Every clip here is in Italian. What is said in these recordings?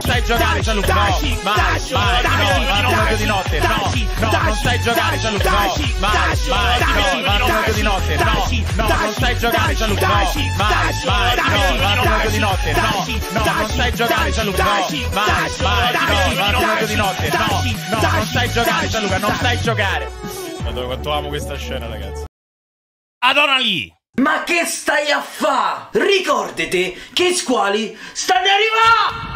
Sai giocare, Gianluca, no, mai, mai, no, non voglio di notte, no, no, non sai giocare, Gianluca, no, mai, mai, no, non voglio di notte, no, no, non sai giocare, Gianluca, no, mai, mai, no, non voglio di notte, no, no, non sai giocare, Gianluca, no, mai, mai, no, non voglio di notte, no, no, non sai giocare, Gianluca, non sai giocare. Madonna, quanto amo questa scena, ragazzi. Adora lì! Ma che stai a fa? Ricordate che Squali sta di arrivare!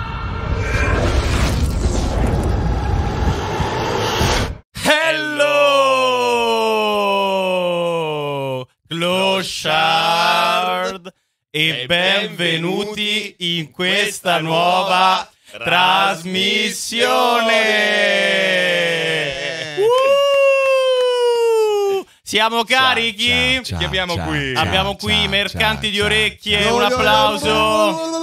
Shard e benvenuti in questa nuova trasmissione. Siamo carichi? Ciao, ciao, Che abbiamo ciao, qui? Abbiamo qui i mercanti di orecchie, un applauso.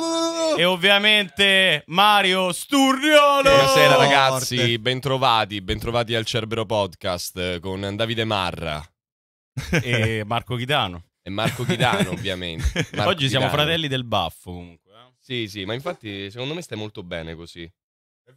E ovviamente Mario Sturriolo. Buonasera ragazzi, bentrovati, bentrovati al Cerbero Podcast con Davide Marra e Marco Chitano. E Marco Ghidano, ovviamente. Marco Oggi siamo Ghidano. fratelli del baffo, comunque. Eh? Sì, sì, ma infatti secondo me stai molto bene così.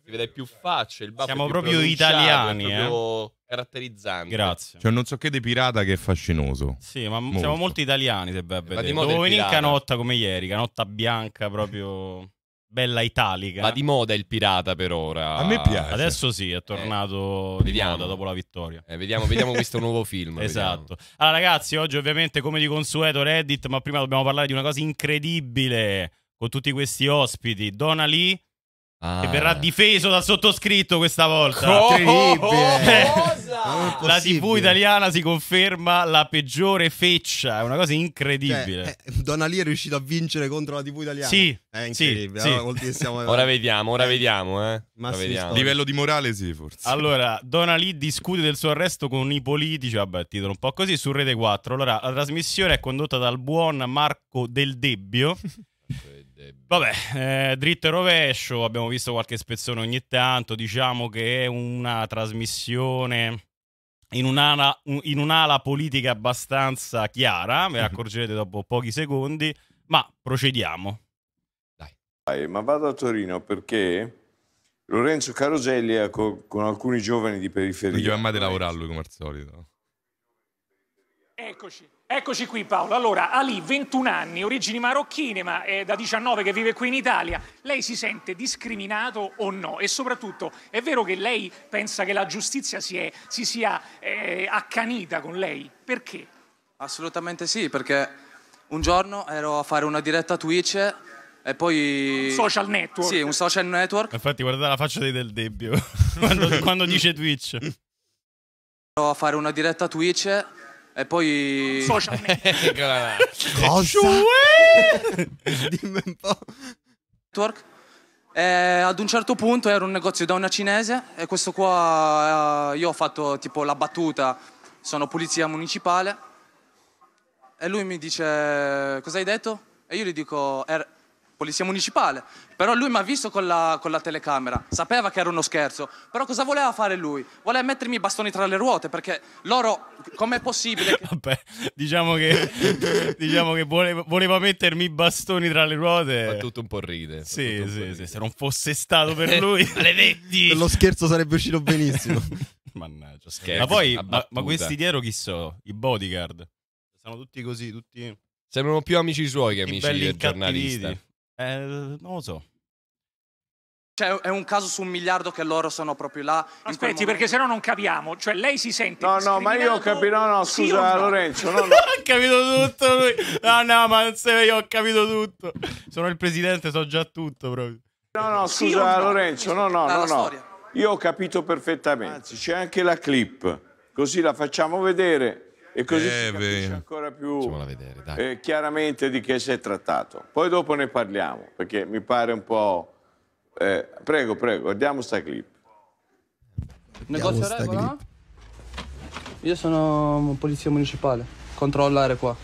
Ti vede più cioè, facce, il baffo Siamo proprio italiani, è proprio eh? caratterizzante. Grazie. Cioè non so che di pirata che è fascinoso. Sì, ma molto. siamo molto italiani, se vai Dovevo venire in canotta come ieri, canotta bianca proprio bella italica. Va di moda il pirata per ora. A me piace. Adesso sì, è tornato eh, di vediamo. moda dopo la vittoria. Eh, vediamo, vediamo questo nuovo film. esatto. Vediamo. Allora ragazzi, oggi ovviamente come di consueto Reddit, ma prima dobbiamo parlare di una cosa incredibile con tutti questi ospiti. Donna Lee Ah. Che verrà difeso dal sottoscritto questa volta. Incredibile. Cosa? Eh, la TV italiana si conferma la peggiore feccia. È una cosa incredibile. Cioè, eh, Donna Lì è riuscito a vincere contro la TV italiana. Sì. È eh, incredibile. Sì, allora, sì. Siamo... ora vediamo, ora eh, vediamo. Eh. vediamo. Livello di morale sì, forse. Allora, Donna Lì discute del suo arresto con i politici. Vabbè, il titolo un po' così su Rete 4. Allora, la trasmissione è condotta dal buon Marco Del Debbio. Vabbè, eh, dritto e rovescio, abbiamo visto qualche spezzone ogni tanto, diciamo che è una trasmissione in un'ala, in un'ala politica abbastanza chiara, ve ne mhm. accorgerete dopo pochi secondi, ma procediamo. Dai. Dai ma vado a Torino perché Lorenzo Caroselli è co- con alcuni giovani di periferia. Non gli va mai di lavorare lui come al solito. Eccoci. Eccoci qui Paolo, allora Ali 21 anni, origini marocchine ma è da 19 che vive qui in Italia, lei si sente discriminato o no? E soprattutto è vero che lei pensa che la giustizia si, è, si sia eh, accanita con lei? Perché? Assolutamente sì, perché un giorno ero a fare una diretta Twitch e poi... Un social network. Sì, un social network. Infatti guardate la faccia del Debbio quando, quando dice Twitch. Ero a fare una diretta Twitch e poi... Social media. Eh, cosa? Dimmi un po'. Network. E ad un certo punto era un negozio da una cinese e questo qua eh, io ho fatto tipo la battuta, sono polizia municipale e lui mi dice cosa hai detto? E io gli dico er, polizia municipale però lui mi ha visto con la, con la, telecamera, sapeva che era uno scherzo, però cosa voleva fare lui? Voleva mettermi i bastoni tra le ruote, perché loro, com'è possibile? Che... Vabbè, diciamo che, diciamo che voleva, voleva, mettermi i bastoni tra le ruote. Fa tutto un po' ride. Sì, sì, ride. sì, se non fosse stato per eh, lui, maledetti! Lo scherzo sarebbe uscito benissimo. Mannaggia, scherzo. Ma poi, ma, ma, questi dietro chi sono? I bodyguard. Sono tutti così, tutti... Sembrano più amici suoi che amici del giornalista. Eh, non lo so. Cioè, è un caso su un miliardo che loro sono proprio là. Aspetti, perché sennò non capiamo. Cioè, lei si sente. No, no, ma io ho capito. No, no, scusa, sì no? Lorenzo. No, no. ho capito tutto. Lui. No, no, ma non io ho capito tutto. Sono il presidente, so già tutto proprio. No, no, scusa, sì Lorenzo. No, no, no, no. Io ho capito perfettamente. Anzi, c'è anche la clip. Così la facciamo vedere e così eh, si capisce beh. ancora più vedere, eh, chiaramente di che si è trattato. Poi dopo ne parliamo, perché mi pare un po'... Eh, prego, prego, guardiamo sta clip. Negozio regola? Io sono polizia municipale, controllare qua.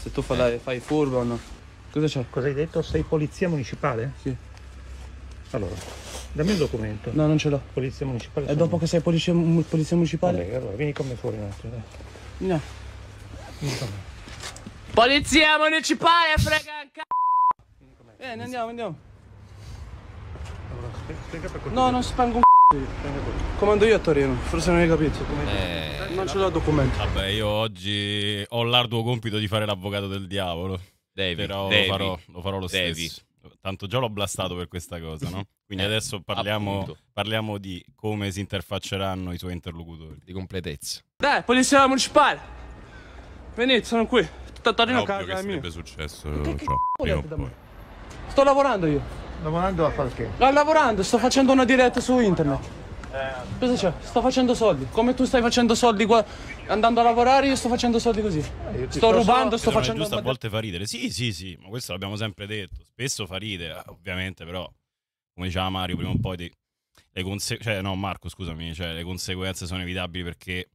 Se tu fai, eh. fai furbo o no. Cosa c'è? Cosa hai detto? Sei polizia municipale? Sì. Allora, dammi il documento. No, non ce l'ho. Polizia municipale. E dopo che sei polizia, polizia municipale? Vabbè, allora vieni con me fuori un attimo. Dai. No. Polizia municipale, frega un c***o! Eh, andiamo, andiamo. No, non spango un c***o. Comando io a Torino, forse non hai capito. Eh, non ce l'ho documento. Vabbè, io oggi ho l'arduo compito di fare l'avvocato del diavolo. Devi, Però devi, lo farò, lo farò lo devi. stesso tanto già l'ho blastato per questa cosa, no? Quindi eh, adesso parliamo, parliamo, di come si interfacceranno i suoi interlocutori. Di completezza. Dai, polizia municipale! Venite, sono qui. Tattarino caga che sarebbe mio. successo che ciò. sto lavorando io. Lavorando a fare che? Sto lavorando, sto facendo una diretta su internet. Cosa c'è? Sto facendo soldi. Come tu stai facendo soldi qua, andando a lavorare, io sto facendo soldi così. Eh, sto rubando, sto facendo... Giusto, a volte fa ridere. Sì, sì, sì, ma questo l'abbiamo sempre detto. Spesso fa ridere, eh, ovviamente, però, come diceva Mario prima o poi, ti... le conseguenze... Cioè, no, Marco, scusami, cioè, le conseguenze sono evitabili perché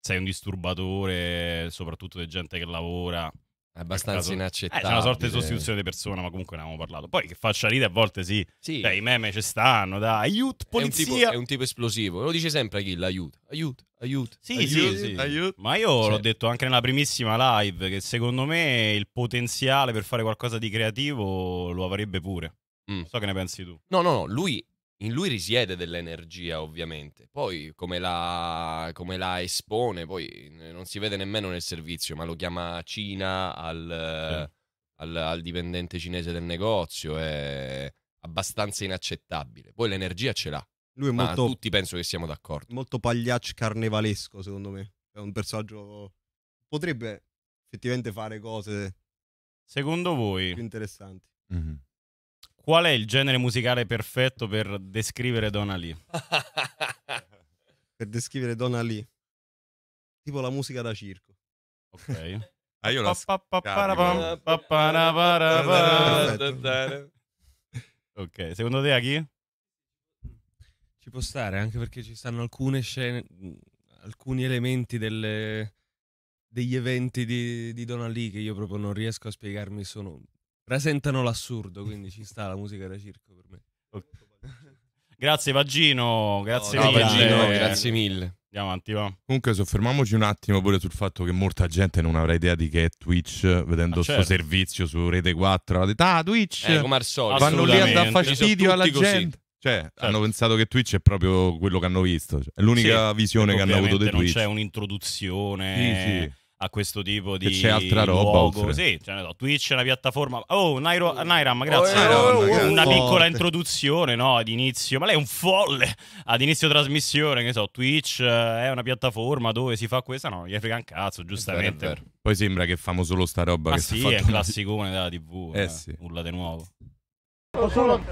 sei un disturbatore, soprattutto di gente che lavora. È abbastanza inaccettabile. Eh, c'è una sorta di sostituzione di persona, ma comunque ne avevamo parlato. Poi che faccia ridere a volte sì. sì. Beh, i meme ci stanno, dai. Aiuto, polizia. È un, tipo, è un tipo esplosivo. Lo dice sempre Achille, aiuto, aiuto, aiut. Sì, aiut, sì, sì. Aiut. Ma io sì. l'ho detto anche nella primissima live che secondo me il potenziale per fare qualcosa di creativo lo avrebbe pure. Mm. so che ne pensi tu. No, no, no, lui in lui risiede dell'energia ovviamente, poi come la, come la, espone, poi non si vede nemmeno nel servizio, ma lo chiama Cina al, sì. al, al dipendente cinese del negozio, è abbastanza inaccettabile, poi l'energia ce l'ha, lui è ma tutti penso che siamo d'accordo. Molto pagliaccio carnevalesco secondo me, è un personaggio, potrebbe effettivamente fare cose secondo voi più interessanti. Mm-hmm. Qual è il genere musicale perfetto per descrivere Donna Lee? per descrivere Donna Lee? Tipo la musica da circo. Ok. Ah, ah, io Ok, secondo te a chi? Ci può stare, anche perché ci stanno alcune scene, alcuni elementi delle, degli eventi di, di Donna Lee che io proprio non riesco a spiegarmi, sono Presentano l'assurdo, quindi ci sta la musica da circo per me. Grazie Vagino, grazie No, no, Vagino, Eh, grazie mille. Andiamo avanti, va. Comunque soffermiamoci un attimo pure sul fatto che molta gente non avrà idea di che è Twitch vedendo Ah, questo certo. servizio su Rete 4. Ha detto, ah, Twitch! Eh, come al solito. Vanno lì a dar fastidio alla così. gente. Cioè, hanno certo. pensato che Twitch è proprio quello che hanno visto. Cioè, è l'unica Sì, visione che hanno avuto di Twitch. Non c'è un'introduzione. Sì, sì a questo tipo di c'è altra luogo. roba sì, cioè, no, Twitch è una piattaforma oh Nairo, oh. Nairam grazie oh, oh, oh, una piccola introduzione no, ad inizio ma lei è un folle ad inizio trasmissione che so Twitch eh, è una piattaforma dove si fa questa no gli frega un cazzo giustamente è vero, è vero. poi sembra che famo solo sta roba ma che sì è classicone della tv eh, eh. Sì. nulla di nuovo solo...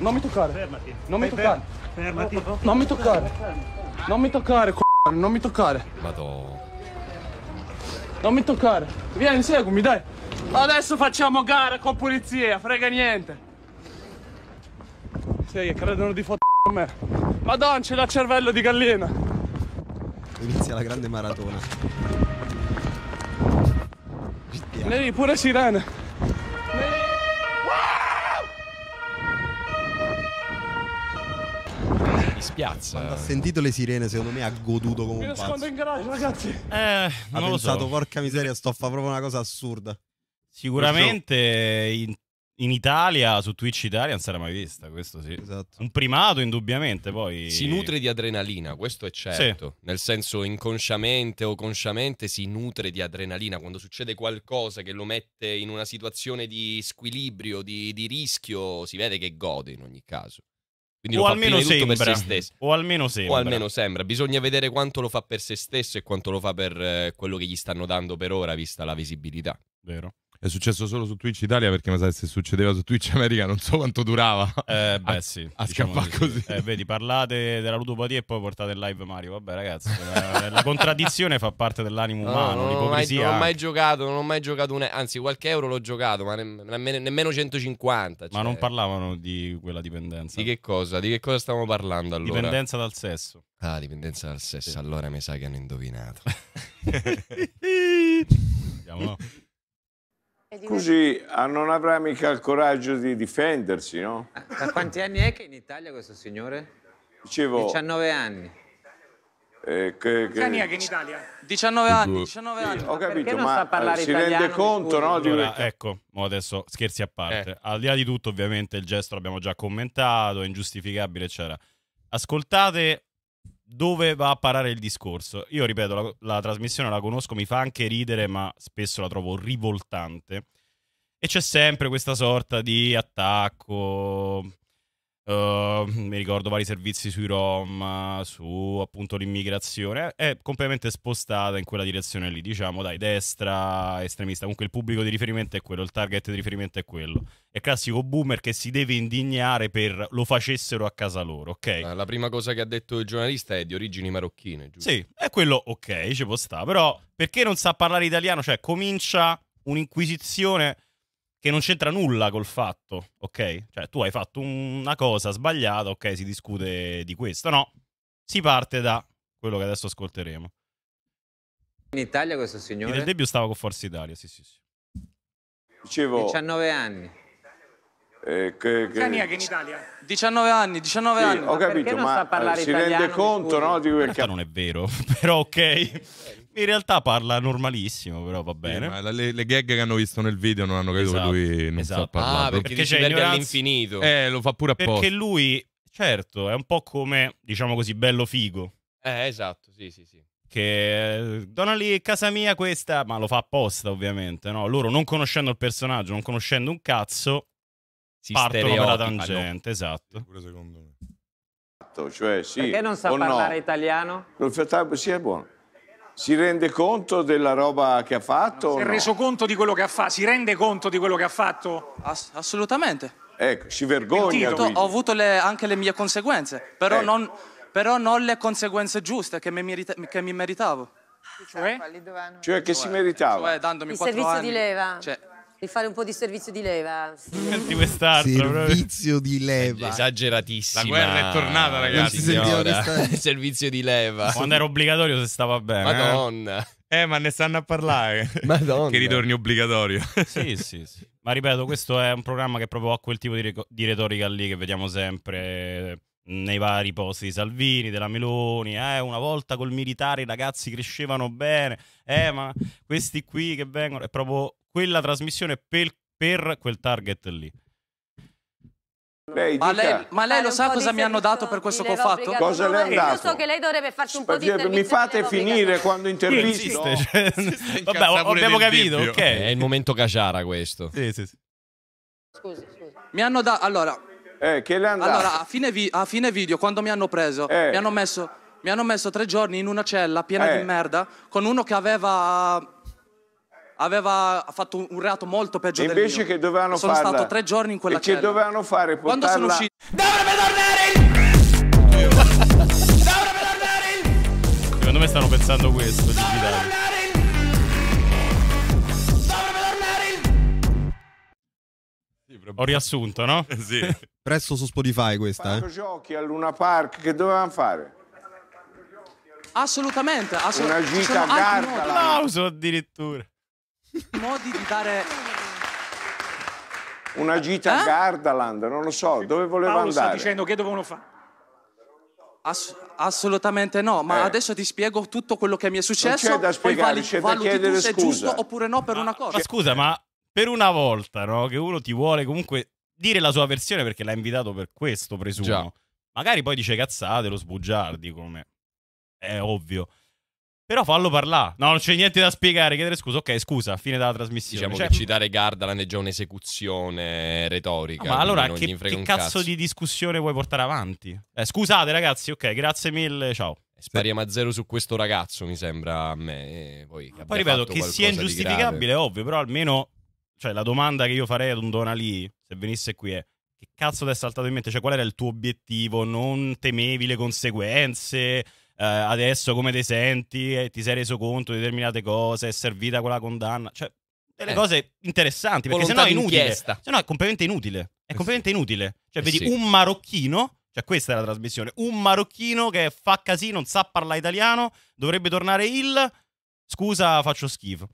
non mi toccare fermati non mi toccare fermati non mi toccare non mi toccare non mi toccare madonna non mi toccare. Vieni, seguimi, dai. Adesso facciamo gara con polizia, frega niente. Sì, credono di fottere me. Madonna, c'è la cervello di gallina. Inizia la grande maratona. Vieni pure sirene. spiazza. Quando ha sentito le sirene, secondo me ha goduto come un pazzo. Mi nascondo in garage, ragazzi. Eh, ha non pensato, so. porca miseria, sto a fare proprio una cosa assurda. Sicuramente in, in Italia, su Twitch Italia, non sarà mai vista, questo sì. Esatto. Un primato, indubbiamente, poi... Si nutre di adrenalina, questo è certo. Sì. Nel senso, inconsciamente o consciamente si nutre di adrenalina. Quando succede qualcosa che lo mette in una situazione di squilibrio, di, di rischio, si vede che gode in ogni caso. Quindi o almeno sembra. O almeno sembra. O almeno sembra. Bisogna vedere quanto lo fa per se stesso e quanto lo fa per eh, quello che gli stanno dando per ora, vista la visibilità. Vero è successo solo su Twitch Italia perché ma sai se succedeva su Twitch America non so quanto durava eh, beh, a, sì, a diciamo scappare così. Eh, vedi, parlate della ludopatia e poi portate il live Mario. Vabbè ragazzi, la, contraddizione fa parte dell'animo no, umano, non ho, mai, non ho mai giocato, non ho mai giocato un... Anzi, qualche euro l'ho giocato, ma nemmeno, nemmeno 150. Cioè. Ma non cioè. parlavano di quella dipendenza. Di che cosa? Di che cosa stavamo parlando allora? Dipendenza dal sesso. Ah, dipendenza dal sesso, sì. allora mi sa che hanno indovinato. Andiamo, no? Così ah, non avrà mica il coraggio di difendersi, no? Da eh, quanti anni è che in Italia questo signore? Dicevo, 19 anni. Eh, che, che... Cania che in Italia? 19 anni, 19 anni. Ho capito, ma, sa ma eh, si rende conto, no? Di... Allora, ecco, adesso scherzi a parte. Eh. Al di là di tutto, ovviamente, il gesto l'abbiamo già commentato, è ingiustificabile, eccetera. Ascoltate dove va a parare il discorso? Io ripeto, la, la, trasmissione la conosco, mi fa anche ridere, ma spesso la trovo rivoltante. E c'è sempre questa sorta di attacco Uh, mi ricordo vari servizi sui Rom, su appunto l'immigrazione, è completamente spostata in quella direzione lì, diciamo dai destra, estremista, comunque il pubblico di riferimento è quello, il target di riferimento è quello. È classico boomer che si deve indignare per lo facessero a casa loro, ok? La prima cosa che ha detto il giornalista è di origini marocchine, giusto? Sì, è quello ok, ci può stare, però perché non sa parlare italiano? Cioè comincia un'inquisizione che non c'entra nulla col fatto, ok? Cioè, tu hai fatto una cosa sbagliata, ok, si discute di questo, no? Si parte da quello che adesso ascolteremo. In Italia questo signore? Nel debut stava con Forza Italia, sì, sì, sì. Dicevo... 19 anni. Eh, che, che... Anni che in Italia? 19 anni, 19 sì, anni. Ho capito, ma, ma eh, si rende conto, no? Di quel... che... non è vero, però ok. In realtà parla normalissimo, però va bene. Sì, le, le, gag che hanno visto nel video non hanno capito esatto, che lui non esatto. sa parlare. Ah, perché, c'è ignoranza... all'infinito. Eh, lo fa pure apposta. Perché lui, certo, è un po' come, diciamo così, bello figo. Eh, esatto, sì, sì, sì. Che eh, dona lì casa mia questa, ma lo fa apposta ovviamente, no? Loro non conoscendo il personaggio, non conoscendo un cazzo, si partono la tangente, no. esatto. Pure secondo me. Cioè, sì, Perché non sa parlare no. italiano? sì, è buono. Si rende conto della roba che ha fatto? Si è no? reso conto di quello che ha fatto? Si rende conto di quello che ha fatto? Ass assolutamente. Ecco, si vergogna. Mentito, ho avuto le, anche le mie conseguenze, però, ecco. non, però, non, le conseguenze giuste che mi, merita che mi meritavo. Cioè? Cioè, cioè che si meritava? Cioè, dandomi Il servizio anni, di leva. Cioè, di fare un po' di servizio di leva. Senti quest'altro. Servizio proprio. di leva. Esageratissimo. La guerra è tornata, ragazzi. si questa... servizio di leva. Quando era obbligatorio se stava bene. Eh? Madonna. Eh, eh ma ne stanno a parlare. Madonna. che ritorni obbligatorio. sì, sì, sì. Ma ripeto, questo è un programma che proprio ha quel tipo di, di retorica lì che vediamo sempre nei vari posti di Salvini, della Meloni, eh, una volta col militare i ragazzi crescevano bene, eh, ma questi qui che vengono, è proprio quella trasmissione per, per quel target lì. Lei ma, lei, ma, lei, lo sa cosa mi hanno dato per questo che ho fatto? Cosa le hanno dato? so che lei dovrebbe farci un po' di Mi fate finire quando intervisto. vabbè, abbiamo capito, ok. È il momento caciara questo. Sì, sì, sì. Scusi, scusi. Mi hanno dato, allora... Eh, che le hanno dato? Allora, a fine, vi a fine video, quando mi hanno preso, eh. mi hanno messo mi hanno messo tre giorni in una cella piena eh. di merda con uno che aveva aveva fatto un reato molto peggio Invece del mio. che dovevano sono farla. Sono stato tre giorni in quella e che dovevano fare? Portarla... Quando sono uscito... Dovrebbe tornare il... Dovrebbe tornare il... Secondo me stanno pensando questo, Dovrebbe tornare il... Ho riassunto, no? sì. Presto su Spotify questa. Eh? giochi a Luna Park che dovevano fare? Assolutamente, assolutamente. Una gita a carta. Un applauso addirittura modi di dare... Una gita eh? a Gardaland, non lo so, dove voleva Paolo andare? sta dicendo che dovevano fare. Ass assolutamente no, ma eh. adesso ti spiego tutto quello che mi è successo. Non c'è da spiegare, c'è da chiedere scusa. giusto oppure no per ma, una cosa. Ma scusa, ma per una volta, no, che uno ti vuole comunque dire la sua versione perché l'ha invitato per questo, presumo. Già. Magari poi dice cazzate, lo sbugiardi come... È ovvio. Però fallo parlare. No, non c'è niente da spiegare. Chiedere scusa. Ok, scusa, fine della trasmissione. Diciamo cioè... che citare Gardaland è già un'esecuzione retorica. No, ma allora che, che cazzo di discussione vuoi portare avanti? Eh, scusate, ragazzi, ok, grazie mille. Ciao. Eh, spariamo a zero su questo ragazzo, mi sembra a me. Poi, eh, che Poi ripeto, che sia ingiustificabile ovvio, però almeno... Cioè, la domanda che io farei ad un Donalì, se venisse qui, è che cazzo ti è saltato in mente? Cioè, qual era il tuo obiettivo? Non temevi le conseguenze? eh, adesso come ti senti, e eh, ti sei reso conto di determinate cose, è servita quella condanna, cioè delle eh. cose interessanti, perché Volontà sennò è inutile, sennò è completamente inutile, è eh completamente sì. inutile, cioè eh vedi sì. un marocchino cioè, questa è la trasmissione. Un marocchino che fa casino, non sa parlare italiano, dovrebbe tornare il. Scusa, faccio schifo.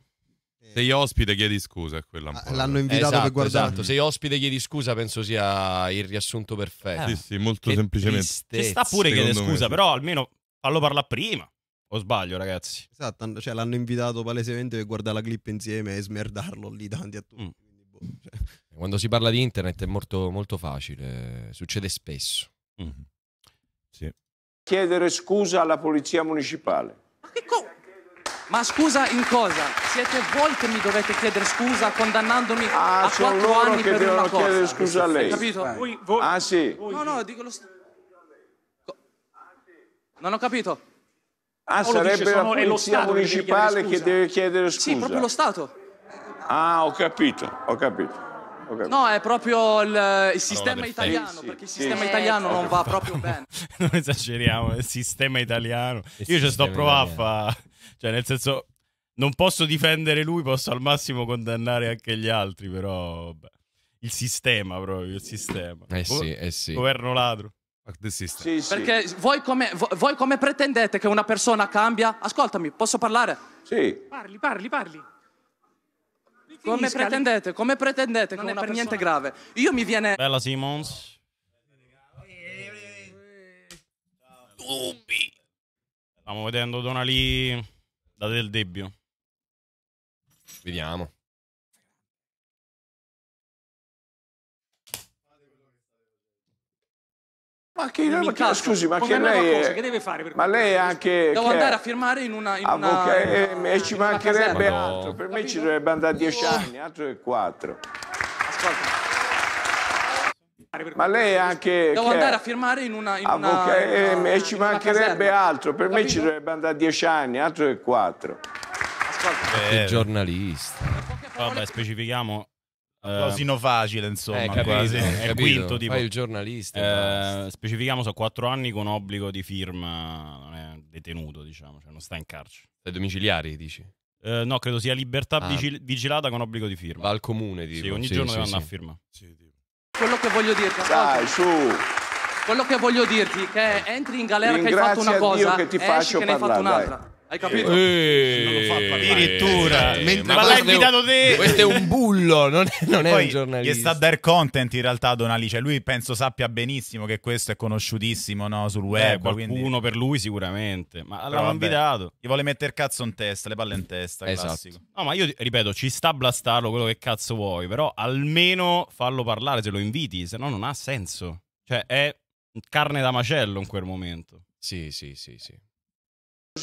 Sei ospite, chiedi scusa. Quella ah, L'hanno invitato esatto, per guardare. Esatto. Sei ospite, chiedi scusa. Penso sia il riassunto perfetto. Eh, sì, sì, molto semplicemente. Ci sta pure chiedere scusa, me. però almeno fallo parlare prima. O sbaglio, ragazzi? Esatto, cioè, l'hanno invitato palesemente per guardare la clip insieme e smerdarlo lì davanti a tutti. Mm. boh, cioè. Eh, quando si parla di internet è molto, molto facile, succede spesso. Mm. Sì. Chiedere scusa alla polizia municipale. Ma, Ma scusa in cosa? Siete voi che mi dovete chiedere scusa condannandomi ah, a quattro anni per una cosa. Ah, sono loro che devono chiedere scusa a lei. Capito? Eh. Voi, voi, ah, sì. Voi. No, no, dico lo stesso. Non ho capito. Ah, Paolo sarebbe dice, la sono, polizia municipale che deve chiedere scusa. Sì, proprio lo Stato. Ah, ho capito, ho capito. No, è proprio il, il sistema italiano, sì, perché il sistema sì, italiano sì. non va certo. proprio bene. non esageriamo, il sistema italiano. Il Io ci sto provando a fare... Cioè, nel senso, non posso difendere lui, posso al massimo condannare anche gli altri, però... Beh, il sistema proprio, il sistema. Eh sì, eh sì. Governo ladro. Sì, Perché sì. Voi, come, voi come pretendete che una persona cambia? Ascoltami, posso parlare? Sì. Parli, parli, parli. Come pretendete, come pretendete non che è per persona... niente grave? Io mi viene... Bella Simons. Dubbi. Stiamo vedendo Donali da Del Debbio. Vediamo. Ma che, ma che scusi, ma che lei, cosa, è, che deve fare ma lei anche devo andare a firmare in una, in una, e, eh, una, eh, e ci mancherebbe una altro, per Capito? me ci dovrebbe andare dieci oh. anni, altro che quattro. Ascolta. Ma lei anche devo andare a firmare in una, in una e, eh, e ci mancherebbe altro, per Capito? me ci dovrebbe andare dieci anni, altro che quattro. Ascolta. Eh, giornalista. Vabbè, specifichiamo eh, Cosino facile, insomma, eh, capito, quasi. È il quinto tipo. Poi il giornalista. Eh, specifichiamo sono quattro anni con obbligo di firma, non è detenuto, diciamo, cioè non sta in carcere. Sei domiciliari, dici? Eh, no, credo sia libertà ah. vigilata con obbligo di firma. Va al comune, tipo. Sì, ogni sì, giorno sì, devono sì. andare a firma. Sì, tipo. Quello che voglio dirti... Dai, su! Quello che voglio dirti è che entri in galera Ringrazia che hai fatto una cosa, Dio che ti esci che ne hai fatto un'altra. Dai. Hai capito? addirittura. Eh, ma l'hai invitato te. Questo è un bullo, non è, non è un giornalista. Gli sta a dare content in realtà Don Alice. Cioè, lui penso sappia benissimo che questo è conosciutissimo no, sul eh, web. Eh, qualcuno quindi... per lui sicuramente, ma l'hanno invitato. Gli vuole mettere cazzo in testa, le palle in testa, esatto. classico. No, ma io ripeto, ci sta a blastarlo quello che cazzo vuoi, però almeno fallo parlare se lo inviti, se no non ha senso. Cioè è carne da macello in quel momento. Sì, sì, sì, sì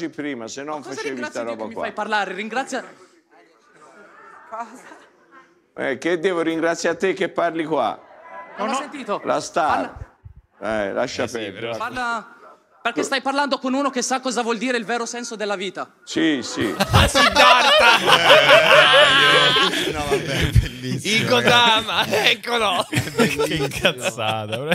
prima, se non facevi questa roba qua. mi fai parlare? Ringrazia... Cosa? Eh, che devo ringraziare te che parli qua? Non, non ho sentito. La star. Parla... Eh, lascia eh sì, perdere. Però... Parla... Perché stai parlando con uno che sa cosa vuol dire il vero senso della vita. Sì, sì. Ah, Siddhartha! Eh, no, vabbè, è bellissimo. Il Kodama, eccolo! Che cazzata,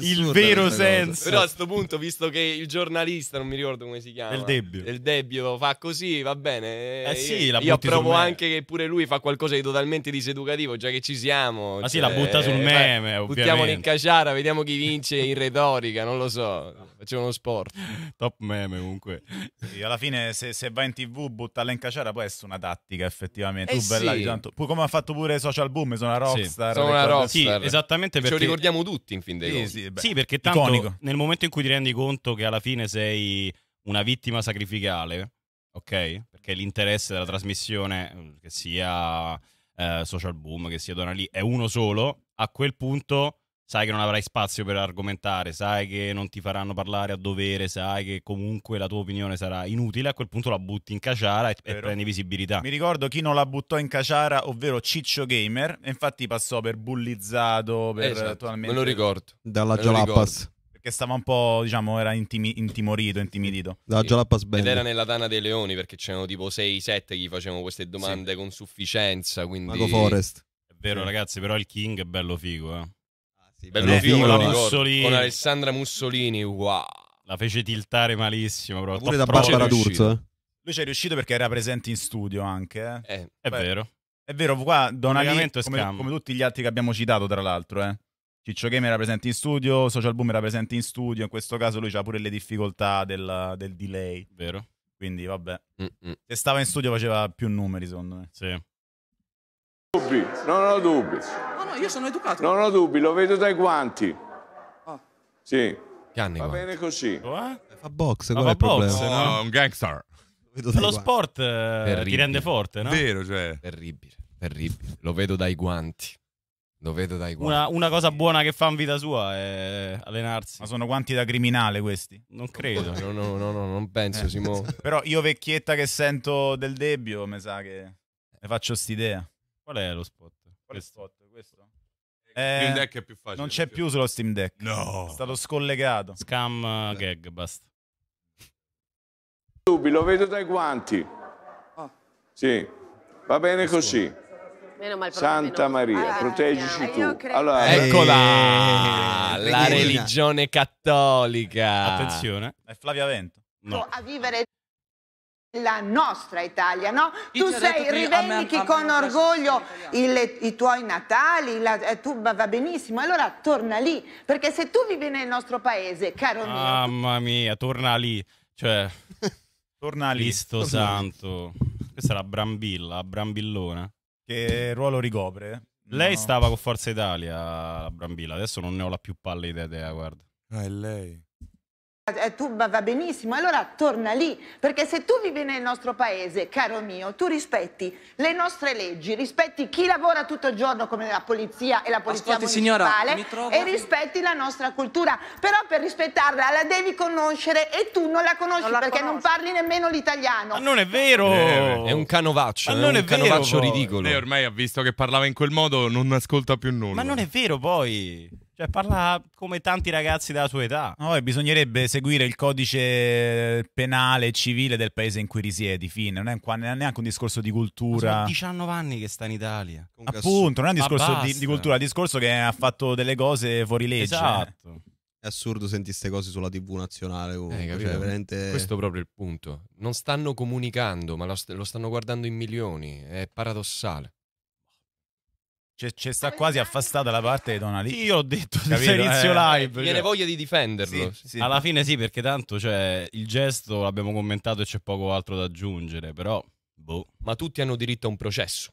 il vero senso. Però a questo punto, visto che il giornalista, non mi ricordo come si chiama. Il Debbio. Il Debbio fa così, va bene. Eh sì, io, eh, la Io approvo anche che pure lui fa qualcosa di totalmente diseducativo, già che ci siamo. Ma cioè, sì, la butta sul eh, meme, eh, ovviamente. Buttiamolo in caciara, vediamo chi vince in retorica, non lo so. Facciamo uno sport morto. Top meme comunque. Sì, alla fine se, se vai in tv buttarla in cacciara può essere una tattica effettivamente. Eh tu sì. Là, tanto, come ha fatto pure Social Boom, sono una rockstar. Sì, sono una rockstar. Sì, esattamente perché... Ce lo ricordiamo tutti in fin dei conti. Sì, sì perché tanto Iconico. nel momento in cui ti rendi conto che alla fine sei una vittima sacrificale, ok? Perché l'interesse della trasmissione, che sia... Eh, social boom che sia Dona lì è uno solo, a quel punto sai che non avrai spazio per argomentare, sai che non ti faranno parlare a dovere, sai che comunque la tua opinione sarà inutile, a quel punto la butti in caciara e, e prendi visibilità. Mi ricordo chi non la buttò in caciara, ovvero Ciccio Gamer, e infatti passò per bullizzato, per esatto, attualmente... Me lo ricordo. Dalla Jalapas. Perché stava un po', diciamo, era intimi- intimorito, intimidito. Dalla Jalapas Band. Ed era nella Tana dei Leoni, perché c'erano tipo 6-7 chi facevano queste domande sì. con sufficienza, quindi... Mago Forest. È vero, sì. ragazzi, però il King è bello figo, eh. Sì, bello eh, figo, con, Alessandra Mussolini, wow. La fece tiltare malissimo. Proprio. Pure da Barbara D'Urso. Eh. Lui ci è riuscito perché era presente in studio anche. Eh, eh è beh, vero. È vero, qua Donali, come, come tutti gli altri che abbiamo citato tra l'altro, eh. Ciccio Game era presente in studio, Social Boom era presente in studio, in questo caso lui ha pure le difficoltà del, del delay. Vero. Quindi vabbè. Mm-mm. Se stava in studio faceva più numeri secondo me. Sì. dubbi, non ho dubbi io sono educato. Non ho dubbi, lo vedo dai guanti. Oh. Sì. Che anni Va bene così. What? Eh? Eh? Fa box, qual è il box, No, no, eh? un gangster. Lo, lo sport eh, ti rende forte, no? Vero, cioè. Terribile, terribile. Lo vedo dai guanti. Lo vedo dai guanti. Una, una, cosa buona che fa in vita sua è allenarsi. Ma sono guanti da criminale questi? Non credo. no, no, no, no, non penso, eh. Simo. Però io vecchietta che sento del debbio, mi sa che ne faccio st'idea. Qual è lo spot? Qual è lo spot? Eh, Steam Deck è più facile. Non c'è più sullo Steam Deck. No. È stato scollegato. Scam uh, gag, basta. Lo vedo dai guanti. Oh. Sì, va bene così. Male, Santa Maria, ah, proteggici tu. Allora, Eccola, eh, la religione cattolica. Attenzione. È Flavia Vento. No. A vivere la nostra Italia, no? tu sei, rivendichi con orgoglio il, i tuoi natali, la, eh, tu va benissimo, allora torna lì, perché se tu vivi nel nostro paese, caro mio... Mamma mia, torna lì, cioè... torna lì. Cristo torna santo. Lì. Questa è la Brambilla, la Brambillona. Che ruolo ricopre? No. Lei stava con Forza Italia, la Brambilla, adesso non ne ho la più pallida idea, guarda. Ah, eh, è lei eh, tu va benissimo, allora torna lì, perché se tu vivi nel nostro paese, caro mio, tu rispetti le nostre leggi, rispetti chi lavora tutto il giorno come la polizia e la polizia Ascolti, municipale signora, e rispetti la nostra cultura, però per rispettarla la devi conoscere e tu non la conosci non la perché conosco. non parli nemmeno l'italiano. Ma non è vero! Eh, è un canovaccio, Ma non è, un è vero, canovaccio poi. Boh. ridicolo. Lei ormai ha visto che parlava in quel modo, non ascolta più nulla. Ma non è vero poi! Cioè, parla come tanti ragazzi della sua età. No, e bisognerebbe seguire il codice penale civile del paese in cui risiedi, fine. Non è neanche un discorso di cultura. Ma sono 19 anni che sta in Italia. Appunto, non è un discorso di, di, cultura, è un discorso che ha fatto delle cose fuori legge. Esatto. È assurdo sentire queste cose sulla TV nazionale. eh, cioè, veramente... Questo è proprio il punto. Non stanno comunicando, ma lo, st- lo stanno guardando in milioni. È paradossale. C'è, c'è sta quasi affastata la parte di Donali. Io ho detto di inizio eh, live. Eh, cioè. Viene cioè. voglia di difenderlo. Sì, sì. Alla fine sì, perché tanto cioè, il gesto l'abbiamo commentato e c'è poco altro da aggiungere, però boh. Ma tutti hanno diritto a un processo.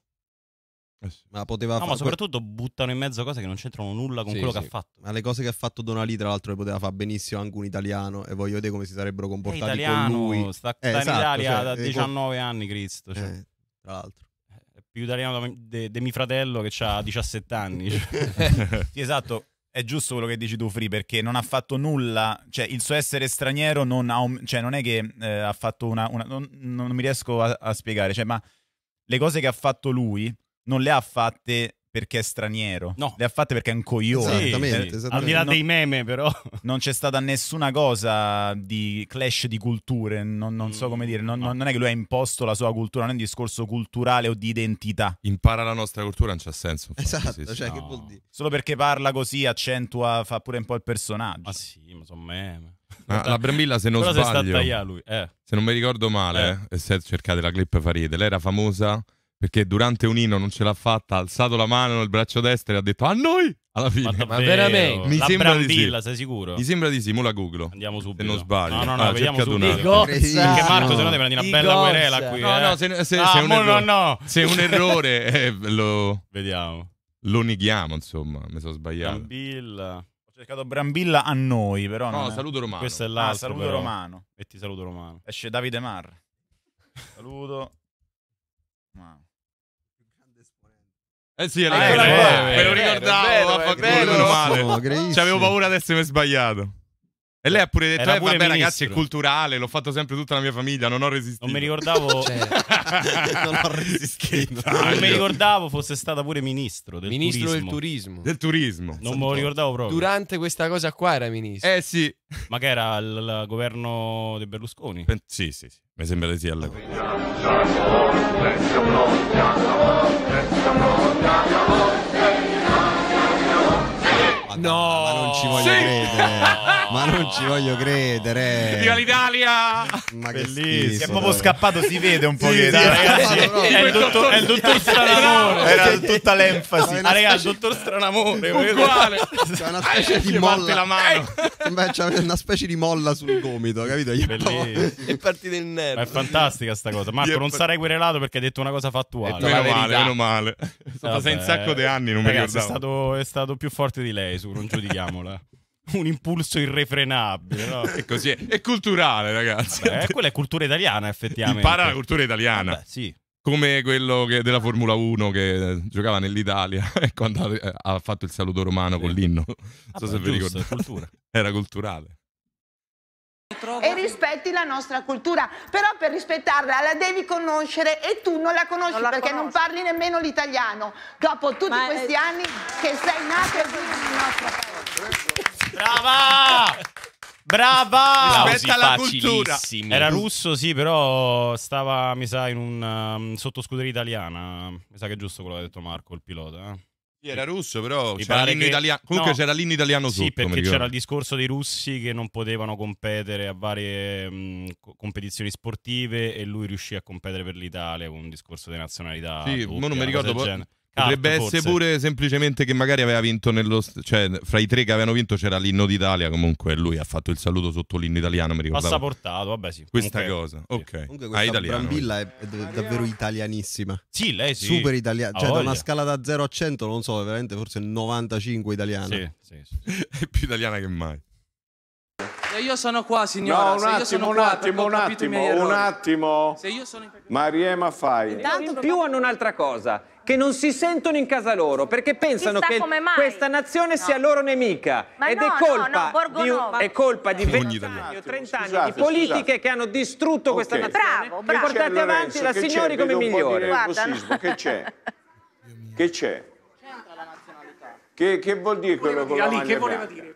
Eh ma poteva no, ma soprattutto quel... buttano in mezzo cose che non c'entrano nulla con quello che ha fatto. Ma le cose che ha fatto Donali, tra l'altro, le poteva fare benissimo anche un italiano. E voglio vedere come si sarebbero comportati è italiano, con lui. Sta, eh, sta esatto, in Italia cioè, da 19 boh. con... anni, Cristo. Cioè. tra l'altro più italiano di mio fratello che ha 17 anni. sì, esatto. È giusto quello che dici tu, Free, perché non ha fatto nulla, cioè il suo essere straniero non, ha, cioè, non è che eh, ha fatto una... una non, non, mi riesco a, a spiegare, cioè, ma le cose che ha fatto lui non le ha fatte perché è straniero. No. Le ha fatte perché è un coglione. Esattamente, cioè, esattamente. Al di là dei meme, però. Non c'è stata nessuna cosa di clash di culture, non, non mm. so come dire. Non, mm, no. non, è che lui ha imposto la sua cultura, non è un discorso culturale o di identità. Impara la nostra cultura, non c'è senso. Infatti, esatto, sì, cioè, no. che vuol dire? Solo perché parla così, accentua, fa pure un po' il personaggio. Ma ah, sì, ma sono meme. Ah, la Brambilla, se non però sbaglio, se, tagliando, eh. se non mi ricordo male, eh. e eh, se cercate la clip farete, lei era famosa perché durante un inno non ce l'ha fatta, ha alzato la mano nel braccio destro e ha detto a noi alla fine. Ma, ma veramente? Mi la sembra Brambilla, di sì. sei sicuro? Mi sembra di sì, mo la googlo. Andiamo subito. Se non sbaglio. No, no, no, ah, vediamo subito. Gozza, Perché Marco no. se no ti prendi una bella querela qui. No, eh. no, se, se, ah, un errore, no. se, un errore, eh, lo Vediamo. Lo neghiamo, insomma, mi sono sbagliato. Brambilla. Ho cercato Brambilla a noi, però No, saluto romano. Questo è ah, l'altro. Ah, saluto però. romano. E ti saluto romano. Esce Davide Mar. Saluto. Wow. Eh sì, era eh, eh, eh, me lo ricordavo, vero, vero, vero, vero, vero, vero, vero, vero, vero, vero, vero, vero, e lei ha pure detto, Era eh, pure vabbè ministro. ragazzi, è culturale, l'ho fatto sempre tutta la mia famiglia, non ho resistito. Non mi ricordavo... cioè, non ho resistito. non mi ricordavo fosse stata pure ministro del ministro turismo. del turismo. Del turismo. Non me lo ricordavo proprio. Durante questa cosa qua era ministro. Eh sì. Ma che era il, il governo di Berlusconi? Pen- sì, sì, sì. Mi sembra di sì all'epoca. Oh no, ma non ci voglio sì. credere. ma non ci voglio credere. Viva l'Italia! Ma Bellissimo. è proprio scappato, si vede un po' sì, che sì, ragazzi, è, il dottor, è il dottor Stranamore. Era tutta l'enfasi. Ah, raga, il dottor Stranamore, uguale. C'è cioè, una specie di molla. La mano. Beh, c'è cioè, una specie di molla sul gomito, capito? E parti del nervo. è fantastica sta cosa. Marco, non sarei querelato perché hai detto una cosa fattuale. Meno male, meno male. Sono sei un sacco di anni, non mi ricordavo. È stato più forte di lei su, non giudichiamola. un impulso irrefrenabile. No? e così è. è culturale, ragazzi. Vabbè, eh, quella è cultura italiana, effettivamente. Impara la cultura italiana. Vabbè, sì. Come quello che, della Formula 1 che eh, giocava nell'Italia eh, quando ha, ha, fatto il saluto romano sì. con l'inno. Non so se giusto, vi ricordate. Cultura. Era culturale e rispetti la nostra cultura, però per rispettarla la devi conoscere e tu non la conosci non la perché conosco. non parli nemmeno l'italiano dopo tutti Ma eh, questi è... anni che sei nato nel nostro paese. Brava! Brava! Rispetta la cultura. Era russo, sì, però stava, mi sa, in un um, sottoscuderia italiana. Mi sa che è giusto quello che ha detto Marco, il pilota. Eh? era russo, però Mi c'era pare l'inno che- italiano. Comunque no. c'era l'inno italiano sotto. Sì, perché c'era il discorso dei russi che non potevano competere a varie mh, mm, competizioni sportive e lui riuscì a competere per l'Italia con un discorso di nazionalità. Sì, doppia, non mi ricordo. cosa po- Potrebbe essere pure semplicemente che magari aveva vinto nello. cioè, fra i tre che avevano vinto c'era l'inno d'Italia. Comunque, lui ha fatto il saluto sotto l'inno italiano. Mi ricordo. Passaportato, vabbè, sì. Questa comunque, cosa, ok. Comunque, ah, questa ah, italiano, Brambilla è, è, davvero italianissima. Sì, lei sì. Super italiana. Cioè, da una scala da 0 a 100, non so, veramente forse 95 italiana. Sì, sì, sì. È più italiana che mai. Eh, io sono qua, signora. No, un attimo, un, qua, attimo un attimo, un attimo, un attimo. Mariema fai. Intanto in più hanno un'altra cosa, che non si sentono in casa loro, perché pensano Chissà che questa nazione no. sia loro nemica. Ma Ed no, è colpa no, di, è colpa di 20 anni o 30 anni scusate, di politiche scusate. che hanno distrutto okay. questa nazione. Bravo, bravo. Portate avanti la signori come migliore. che c'è? Che c'è? C'entra la nazionalità. Che, che vuol dire quello che voleva dire?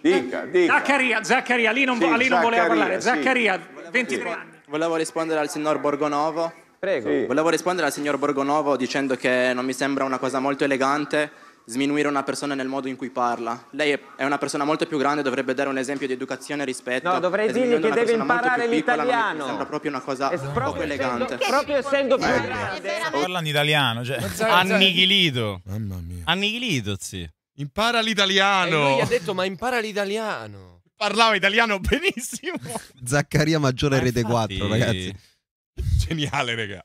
Dica, dica. Zaccaria, Zaccaria, lì non, sì, lì non voleva parlare. Sì. Zaccaria, 23 sì. anni. Volevo rispondere al signor Borgonovo. Prego. Sì. Volevo rispondere al signor Borgonovo dicendo che non mi sembra una cosa molto elegante sminuire una persona nel modo in cui parla. Lei è una persona molto più grande, dovrebbe dare un esempio di educazione e rispetto. No, dovrei dirgli che deve imparare l'italiano. Mi sembra proprio una cosa es- poco proprio elegante. Essendo, proprio essendo più grande. Sto parlando italiano, cioè. Annichilito. Mamma mia. Annichilito, sì. Impara l'italiano. E lui ha detto, ma impara l'italiano. Parlava italiano benissimo. Zaccaria Maggiore Rete 4, ragazzi. Geniale, raga.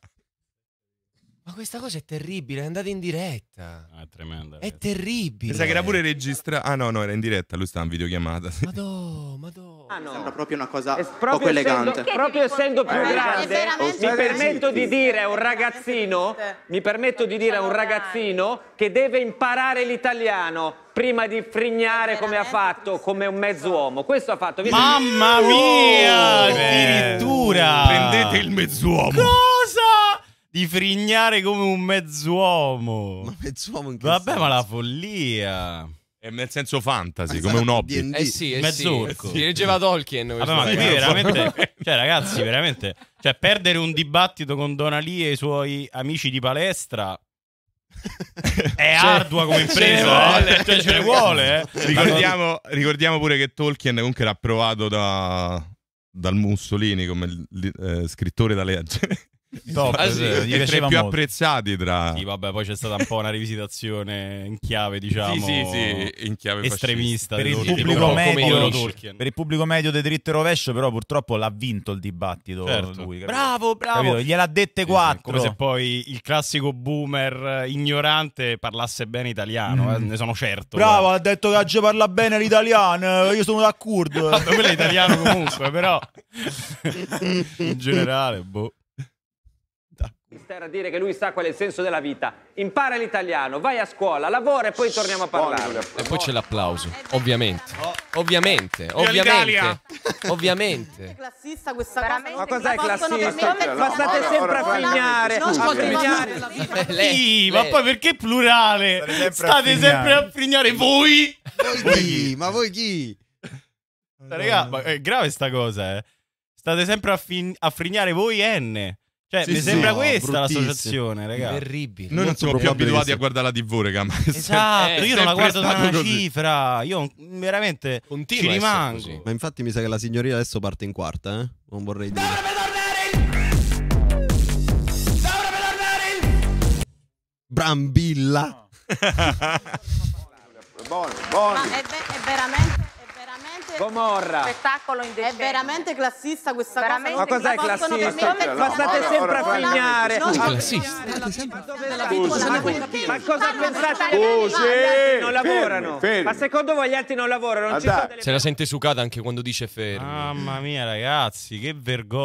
Ma questa cosa è terribile, è andata in diretta. Ah, è tremenda. È terribile. Pensa che era pure registrata. Ah no, no, era in diretta, lui sta in videochiamata. Sì. Madò, madò. Ah no, sembra proprio una cosa è poco elegante. Essendo, proprio essendo più eh, grande, mi permetto di dire a un ragazzino, mi permetto di dire a un ragazzino che deve imparare l'italiano prima di frignare come ha fatto, come un mezzuomo. Questo ha fatto. Visto? Mamma mia! Oh, addirittura! Prendete il mezzuomo. Cosa? di frignare come un mezzuomo. Ma mezzuomo in che Vabbè, senso? ma la follia. È nel senso fantasy, esatto, come un hobby. Eh sì, eh Mezz'orco. Sì, sì. Dirigeva Tolkien. Vabbè, ma qui veramente... cioè, ragazzi, veramente... Cioè, perdere un dibattito con Donalì e i suoi amici di palestra... è cioè, ardua come impresa, ce, eh? cioè, ce ne cioè, vuole. Eh? Ricordiamo, ricordiamo pure che Tolkien comunque era approvato da, dal Mussolini come eh, scrittore da leggere. Top, ah, sì, gli e tre più molto. apprezzati tra... Sì, vabbè, poi c'è stata un po' una rivisitazione in chiave, diciamo... sì, sì, sì, in chiave estremista. Per il, pubblico medio, per il pubblico medio di diritto e rovescio, però purtroppo l'ha vinto il dibattito certo. lui. Bravo, bravo! Capito? Gliel'ha dette quattro. come se poi il classico boomer ignorante parlasse bene italiano, eh, mm. eh, ne sono certo. Bravo, guarda. ha detto che oggi parla bene l'italiano, eh, io sono d'accordo. Vabbè, quello è italiano comunque, però... in generale, boh. Mister a dire che lui sa qual è il senso della vita. Impara l'italiano, vai a scuola, lavora e poi torniamo a parlare. E poi c'è l'applauso, eh, ovviamente. Oh. Ovviamente, ovviamente. Ovviamente. classista questa cosa. Ma cos'è classista? Ma state sempre a Non a frignare. Sì, ma poi perché plurale? State sempre a frignare voi? Voi Ma voi chi? Raga, eh. ma è grave sta cosa, eh. State sempre a, a frignare voi N. Cioè, sì, mi sì, sembra no, questa l'associazione, ragazzi. Terribile. Noi non siamo più abituati a guardare la TV, raga. Ma esatto, eh, io non la guardo da una così. cifra. Io veramente Continua ci rimango. Ma infatti mi sa che la signoria adesso parte in quarta, eh? Non vorrei dire. Dovrebbe tornare il... Dovrebbe tornare il... Brambilla. No. buono, buono. Ma è, be- è veramente... Gomorra. Spettacolo indecente. È veramente classista questa veramente cosa. Ma cos'è classista? Passate cioè, sempre a fignare. No, classista. Ma cosa pensate? Scusi. Oh, non lavorano. Ma secondo voi gli altri non lavorano? Ah, se la sente sucata anche quando dice fermo. Mamma mia, ragazzi, che vergogna.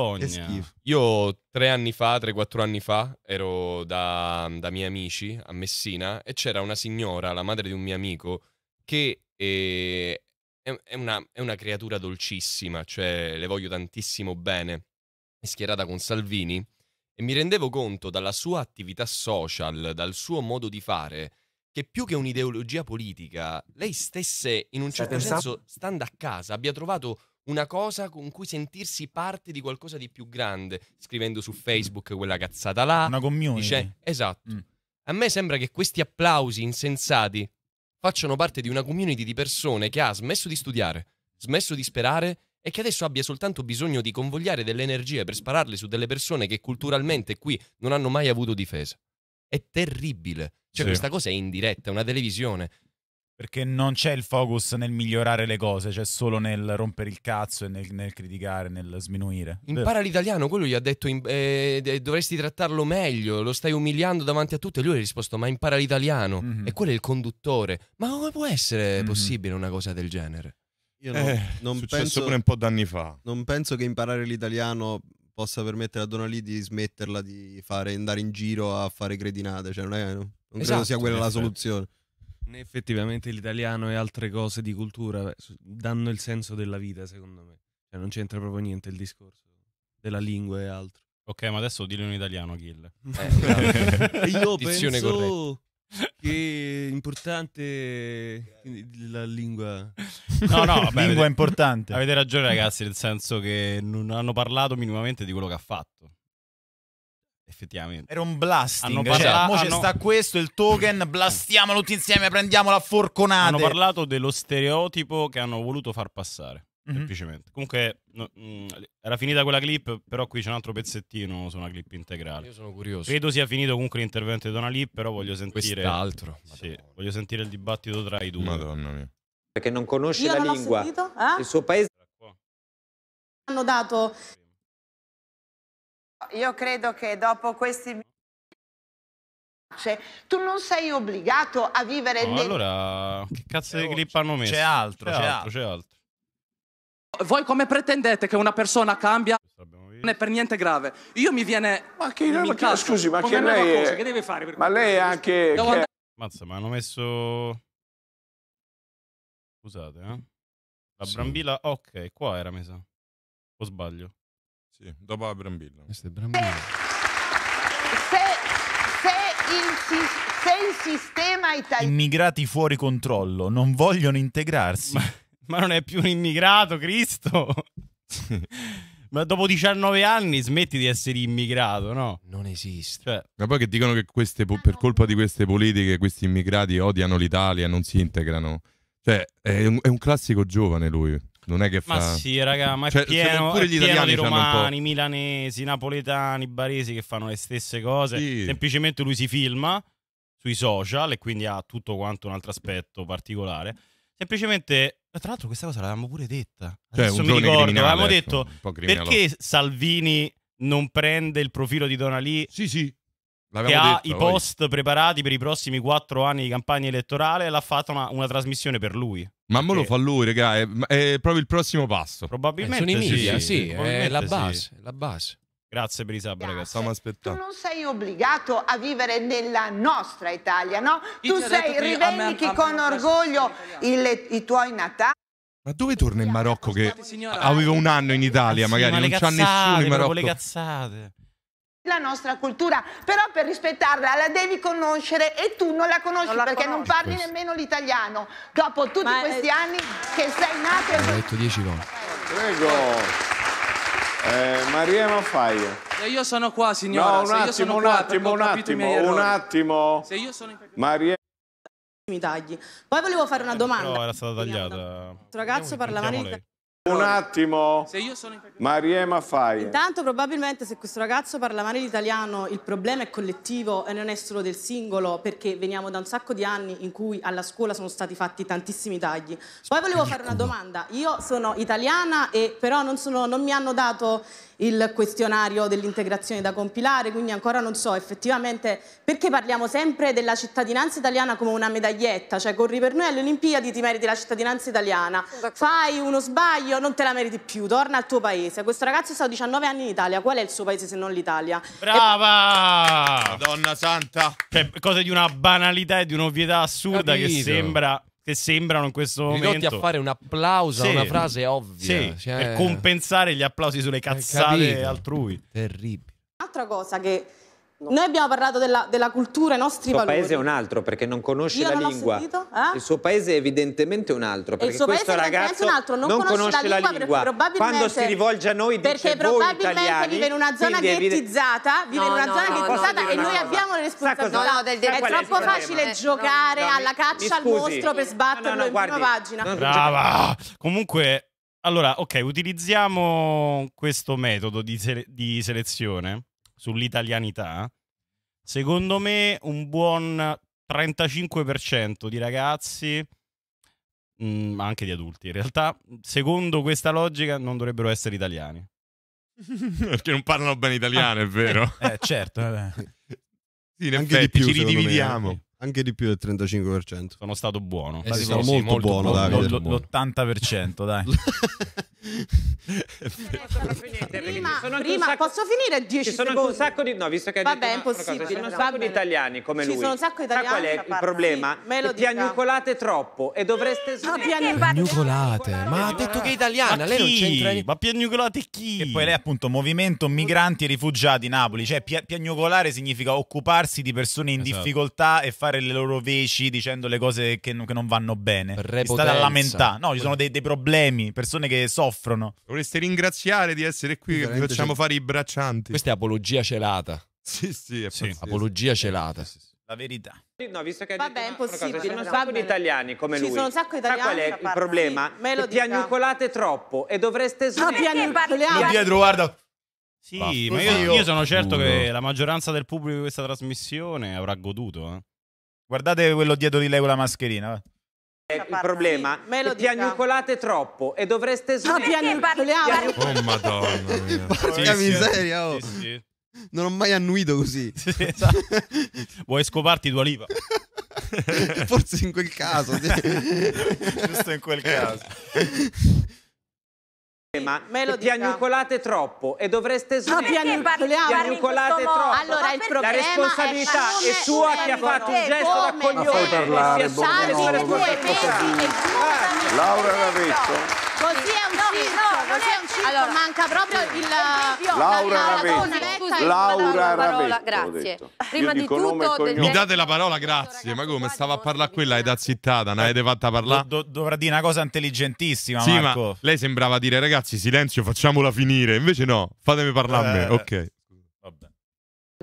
Io tre anni fa, tre, quattro anni fa, ero da, da miei amici a Messina e c'era una signora, la madre di un mio amico, che eh, è, una, è una creatura dolcissima, cioè le voglio tantissimo bene, è schierata con Salvini, e mi rendevo conto dalla sua attività social, dal suo modo di fare, che più che un'ideologia politica, lei stesse in un certo senso, stando a casa, abbia trovato una cosa con cui sentirsi parte di qualcosa di più grande, scrivendo su Facebook quella cazzata là. Una community. Dice, esatto. Mm. A me sembra che questi applausi insensati facciano parte di una community di persone che ha smesso di studiare, smesso di sperare e che adesso abbia soltanto bisogno di convogliare delle energie per spararle su delle persone che culturalmente qui non hanno mai avuto difesa. È terribile. Cioè, sì. questa cosa è in diretta, è una televisione. Perché non c'è il focus nel migliorare le cose, c'è solo nel rompere il cazzo e nel, nel criticare, nel sminuire. Impara l'italiano, quello gli ha detto eh, dovresti trattarlo meglio, lo stai umiliando davanti a tutti. E lui ha risposto ma impara l'italiano. Mm-hmm. E quello è il conduttore. Ma come può essere mm-hmm. possibile una cosa del genere? Io non, eh, non successo penso, pure un po' d'anni fa. Non penso che imparare l'italiano possa permettere a Donalì di smetterla di fare, andare in giro a fare gredinate. Cioè non, è, non esatto, credo sia quella la soluzione. Né effettivamente l'italiano e altre cose di cultura danno il senso della vita, secondo me. Cioè, non c'entra proprio niente il discorso della lingua e altro. Ok, ma adesso dillo in italiano, Kill. Eh, io Dizione penso corretta. che è importante la lingua. No, no, vabbè, lingua avete, importante. Avete ragione, ragazzi, nel senso che non hanno parlato minimamente di quello che ha fatto. Effettivamente. Era un blasting. Hanno parlato, cioè, hanno... sta questo, il token, blastiamo tutti insieme, prendiamo la forconata. Hanno parlato dello stereotipo che hanno voluto far passare. Mm-hmm. Semplicemente. Comunque, no, mh, mm, era finita quella clip, però qui c'è un altro pezzettino su una clip integrale. Io sono curioso. Credo sia finito comunque l'intervento di Dona Lì, però voglio sentire... Quest'altro. Sì, voglio sentire il dibattito tra i due. Madonna mia. Perché non conosce Io la non lingua. Sentito, eh? Il suo paese... Hanno dato io credo che dopo questi tu non sei obbligato a vivere no, allora che cazzo di clip hanno messo c'è altro c'è, c'è altro, altro, c'è altro voi come pretendete che una persona cambia non è per niente grave io mi viene ma che mi ma che, scusi ma che lei è... che deve fare ma lei è anche che... andare... mazza ma hanno messo scusate eh la sì. brambilla ok qua era messa o sbaglio sì, dopo la Brambilla. Questa è Brambilla. Se, se, il, se il sistema italiano... Immigrati fuori controllo, non vogliono integrarsi. Ma, ma non è più un immigrato, Cristo. Ma dopo 19 anni smetti di essere immigrato, no? Non esiste. Cioè... Ma poi che dicono che queste, per colpa di queste politiche questi immigrati odiano l'Italia, non si integrano. Cioè, è un, è un classico giovane lui. Non è che fa. Ma sì, raga, ma è cioè, pieno, pure gli è pieno di romani, milanesi, napoletani, baresi che fanno le stesse cose. Sì. Semplicemente lui si filma sui social e quindi ha tutto quanto un altro aspetto particolare. Semplicemente, tra l'altro, questa cosa l'avevamo pure detta. Cioè, Adesso mi ricordo, avevamo ecco, detto perché Salvini non prende il profilo di Donalì sì, sì che ha detto, i poi. post preparati per i prossimi quattro anni di campagna elettorale, l'ha fatta una, una trasmissione per lui. Ma mo lo fa lui, regà, è, è proprio il prossimo passo. Probabilmente eh, sono i media, sì, sì, eh, sì è la base, sì. la base. Grazie per i sabbi, ragazzi. Stiamo aspettando. Tu non sei obbligato a vivere nella nostra Italia, no? Io tu sei, rivendichi con orgoglio il, i tuoi natali. Ma dove torna in Marocco che aveva un eh, anno in Italia, magari non c'ha nessuno in Marocco? Le cazzate la nostra cultura, però per rispettarla la devi conoscere e tu non la conosci non la perché conosci. non parli nemmeno l'italiano. Dopo tutti Ma questi è... Eh, anni che sei nato e... L'ho detto dieci volte. Prego. Eh, Maria Maffaia. Se io sono qua, signora. No, un attimo, un, qua, attimo un attimo, un attimo, Se io sono in... Maria... Mi tagli. Poi volevo fare una eh, domanda. No, era stata tagliata. Questo ragazzo parlava in italiano. Un attimo, se io sono in... Mariema Fai. Intanto probabilmente se questo ragazzo parla male l'italiano il problema è collettivo e non è solo del singolo perché veniamo da un sacco di anni in cui alla scuola sono stati fatti tantissimi tagli. Poi volevo fare una domanda, io sono italiana e però non, sono, non mi hanno dato il questionario dell'integrazione da compilare, quindi ancora non so effettivamente perché parliamo sempre della cittadinanza italiana come una medaglietta, cioè corri per noi alle Olimpiadi ti meriti la cittadinanza italiana, fai uno sbaglio, non te la meriti più, torna al tuo paese. Questo ragazzo è stato 19 anni in Italia, qual è il suo paese se non l'Italia? Brava! E... Madonna santa! Cioè, cose di una banalità e di un'ovvietà assurda Capito. che sembra che sembrano in questo Ridotti momento. Ridotti a fare un applauso sì, a una frase ovvia. Sì, cioè... per compensare gli applausi sulle cazzate altrui. Terribile. Un'altra cosa che noi abbiamo parlato della, della cultura, i nostri valori. Il suo valori. paese è un altro perché non conosce io la non lingua. Sentito, eh? Il suo paese è evidentemente un altro perché questo ragazzo altro, non, non conosce, conosce, la lingua. La lingua. Quando si rivolge a noi dice voi italiani. vive in una zona ghettizzata, vive in una zona ghettizzata e noi abbiamo le responsabilità. È troppo facile giocare alla caccia al mostro per sbatterlo in prima pagina. Brava! Comunque allora, ok, utilizziamo questo metodo di, sele di, selezione sull'italianità, secondo me un buon 35% di ragazzi, ma mm, anche di adulti in realtà, secondo questa logica non dovrebbero essere italiani. Perché non parlano bene italiano, ah, è vero. Eh, eh certo, eh, eh. sì, anche effetti, di più, ci ridividiamo. Me, anche di più del 35%. Sono stato buono. Eh, sì, sono sì, molto, molto, buono, buono Davide. L'80%, dai. prima, sono prima sacco, posso finire 10 ci sono un sacco di no visto che vabbè è impossibile ci sono un sacco di italiani come ci lui ci sono un sacco di italiani qual è il problema? Sì, piagnucolate troppo e dovreste no, piagnucolate ma ha detto che è italiana ma lei non c'entra ma piagnucolate chi? e poi lei appunto movimento migranti e rifugiati Napoli cioè piagnucolare significa occuparsi di persone in esatto. difficoltà e fare le loro veci dicendo le cose che, non, vanno bene Repotenza. state a lamentare no ci sono dei problemi persone che soffrono offrono. Vorreste ringraziare di essere qui, che vi facciamo c'è... fare i braccianti. Questa è apologia celata. Sì, sì, è sì. apologia celata. Sì, sì, La verità. No, visto che Vabbè, è impossibile. Ci sono un sacco di italiani come lui. Ci sono un sacco di italiani. Ma qual è il problema? Sì, che piagnucolate troppo e dovreste smettere. No, dietro, guarda. Sì, ma, io, io, sono certo che la maggioranza del pubblico di questa trasmissione avrà goduto. Eh. Guardate quello dietro di lei con la mascherina. Il problema sì, è piagnucolate diciamo. troppo e dovreste smettere. di No, Oh madonna mia. Porca Sì, miseria, oh. sì, sì. Non ho mai annuito così. Esatto. Vuoi scoparti tua liva? Forse in quel caso. sì. Giusto in quel caso. Eh, ma piagnucolate troppo e dovreste smettere. di Piagnucolate troppo. Allora, il problema la responsabilità è, è sua che ha fatto un gesto come da coglione. Eh. Laura l'ha Ravetto. Così è un no, circo, no, così allora, manca proprio il... Laura Ravetto. Laura Ravetto. Grazie. Prima di tutto... Mi date la parola, grazie. Ma come? Stava a parlare quella ed da zittata, ne avete fatta parlare? dovrà dire una cosa intelligentissima, Marco. lei sembrava dire, ragazzi, silenzio, facciamola finire. Invece no, fatemi parlare a me, ok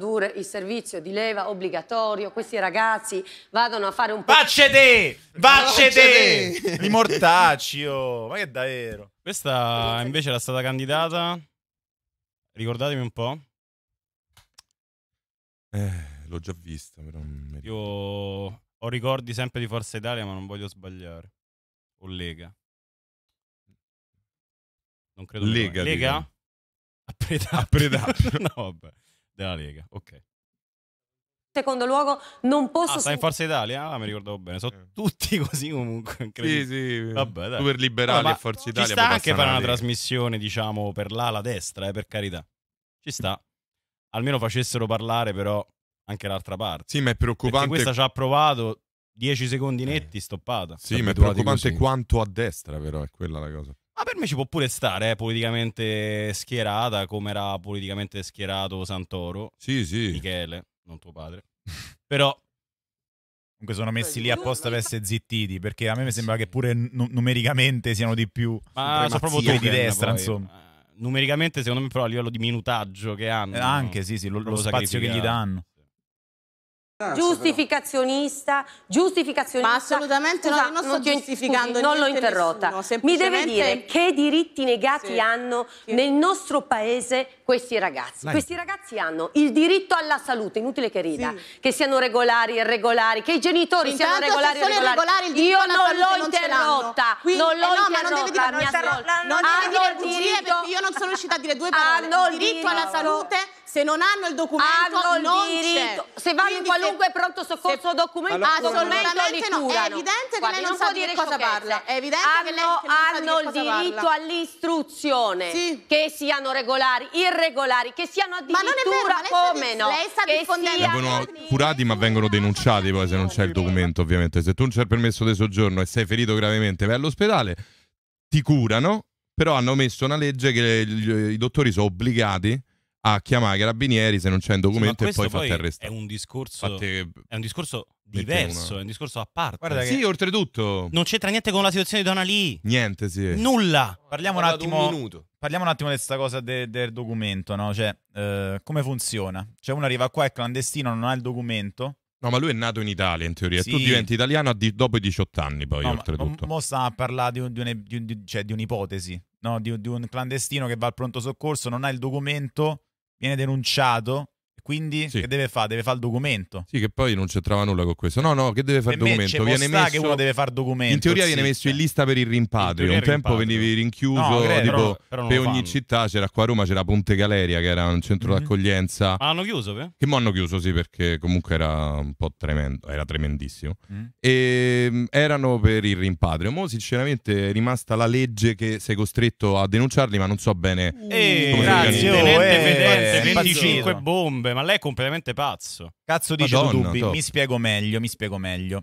introdurre il servizio di leva obbligatorio, questi ragazzi vadano a fare un po'... Vaccede! Vaccede! Di mortaccio! Oh, ma che davvero? Questa invece era stata candidata... Ricordatemi un po'. Eh, l'ho già vista, però... Io ho ricordi sempre di Forza Italia, ma non voglio sbagliare. O Lega. Non credo Lega. Lega? A Predator. A Predator. no, vabbè della Lega. Ok. Secondo luogo, non posso. Ah, sta in Forza Italia? Ah, mi ricordavo bene. Sono eh. tutti così comunque. Sì, sì. Vabbè, dai. Super liberali allora, Forza Italia. Ci sta anche fare una Lega. trasmissione, diciamo, per l'ala destra, eh, per carità. Ci sta. Almeno facessero parlare, però, anche l'altra parte. Sì, ma è preoccupante. Perché questa ci ha provato 10 secondi eh. netti, stoppata. Sì, ma è preoccupante quanto a destra, però, è quella la cosa. Ma ah, per me ci può pure stare, eh, politicamente schierata, come era politicamente schierato Santoro. Sì, sì. Michele, non tuo padre. Però Comunque sono messi lì cioè, apposta per essere zittiti, perché a me mi eh, sembra che pure nu- numericamente siano di più. Ma cioè, sono proprio due di destra, poi. insomma. Eh, numericamente, secondo me, però a livello di minutaggio che hanno. Eh, anche, sì, sì, lo, lo spazio che gli danno. Ah, giustificazionista, giustificazionista. Ma assolutamente Scusa, no, non sto non giustificando. Scusi, non l'ho interrotta. Nessuno, Mi deve dire che diritti negati sì. hanno sì. nel nostro paese questi ragazzi. Lei. Questi ragazzi hanno il diritto alla salute, inutile che rida, sì. che siano regolari, irregolari, che i genitori Intanto siano regolari, se sono irregolari. irregolari Io non l'ho interrotta, Quindi, non l'ho eh no, interrotta. Ma non deve dire, non, non deve dire bugie perché io non sono riuscita a dire due parole. Hanno il diritto alla salute se non hanno il documento hanno non c'è. Certo. Se vanno in qualunque se... pronto soccorso se... documento, assolutamente no. È evidente Guardi, che lei non, non sa di cosa parla. È evidente hanno, che lei che hanno il diritto all'istruzione, sì. che siano regolari, irregolari, che siano addirittura ma non è vero, ma come no. Lei sta diffondendo vengono curati ma vengono denunciati poi se non c'è il documento, ovviamente. Se tu non c'è il permesso di soggiorno e sei ferito gravemente, vai all'ospedale, ti curano, però hanno messo una legge che i dottori sono obbligati a chiamare i carabinieri se non c'è un documento sì, e poi fate poi arrestare. È un discorso, fate... è un discorso diverso, una... è un discorso a parte. Guarda sì, che... oltretutto. Non c'entra niente con la situazione di Donna Lì. Niente, sì. Nulla. Parliamo un, attimo, un parliamo un attimo. di questa cosa de, del documento, no? Cioè, eh, come funziona? Cioè, uno arriva qua, è clandestino, non ha il documento. No, ma lui è nato in Italia in teoria. Sì. Tu diventi italiano di, dopo i 18 anni, poi no, oltretutto. Ma, mo sta a parlare di, un, di, un, di, cioè, di un'ipotesi, no? di, un clandestino che va al pronto soccorso, non ha il documento, viene denunciato quindi sì. che deve fare? Deve fare il documento. Sì, che poi non c'entrava nulla con questo. No, no, che deve fare il documento? Viene messo... che uno deve fare documento. In teoria sì. viene messo in lista per il rimpatrio. Un tempo venivi rinchiuso, no, credo, tipo, però, però per ogni città c'era qua a Roma c'era Ponte Galeria che era un centro mm-hmm. d'accoglienza. Ma hanno chiuso, beh? Che mo hanno chiuso, sì, perché comunque era un po' tremendo, era tremendissimo. Mm. E mm, erano per il rimpatrio. Mo sinceramente è rimasta la legge che sei costretto a denunciarli, ma non so bene. Uh, come grazie, oh, eh, 25 bombe vabbè, ma lei è completamente pazzo. Cazzo dice Madonna, dubbi, top. mi spiego meglio, mi spiego meglio.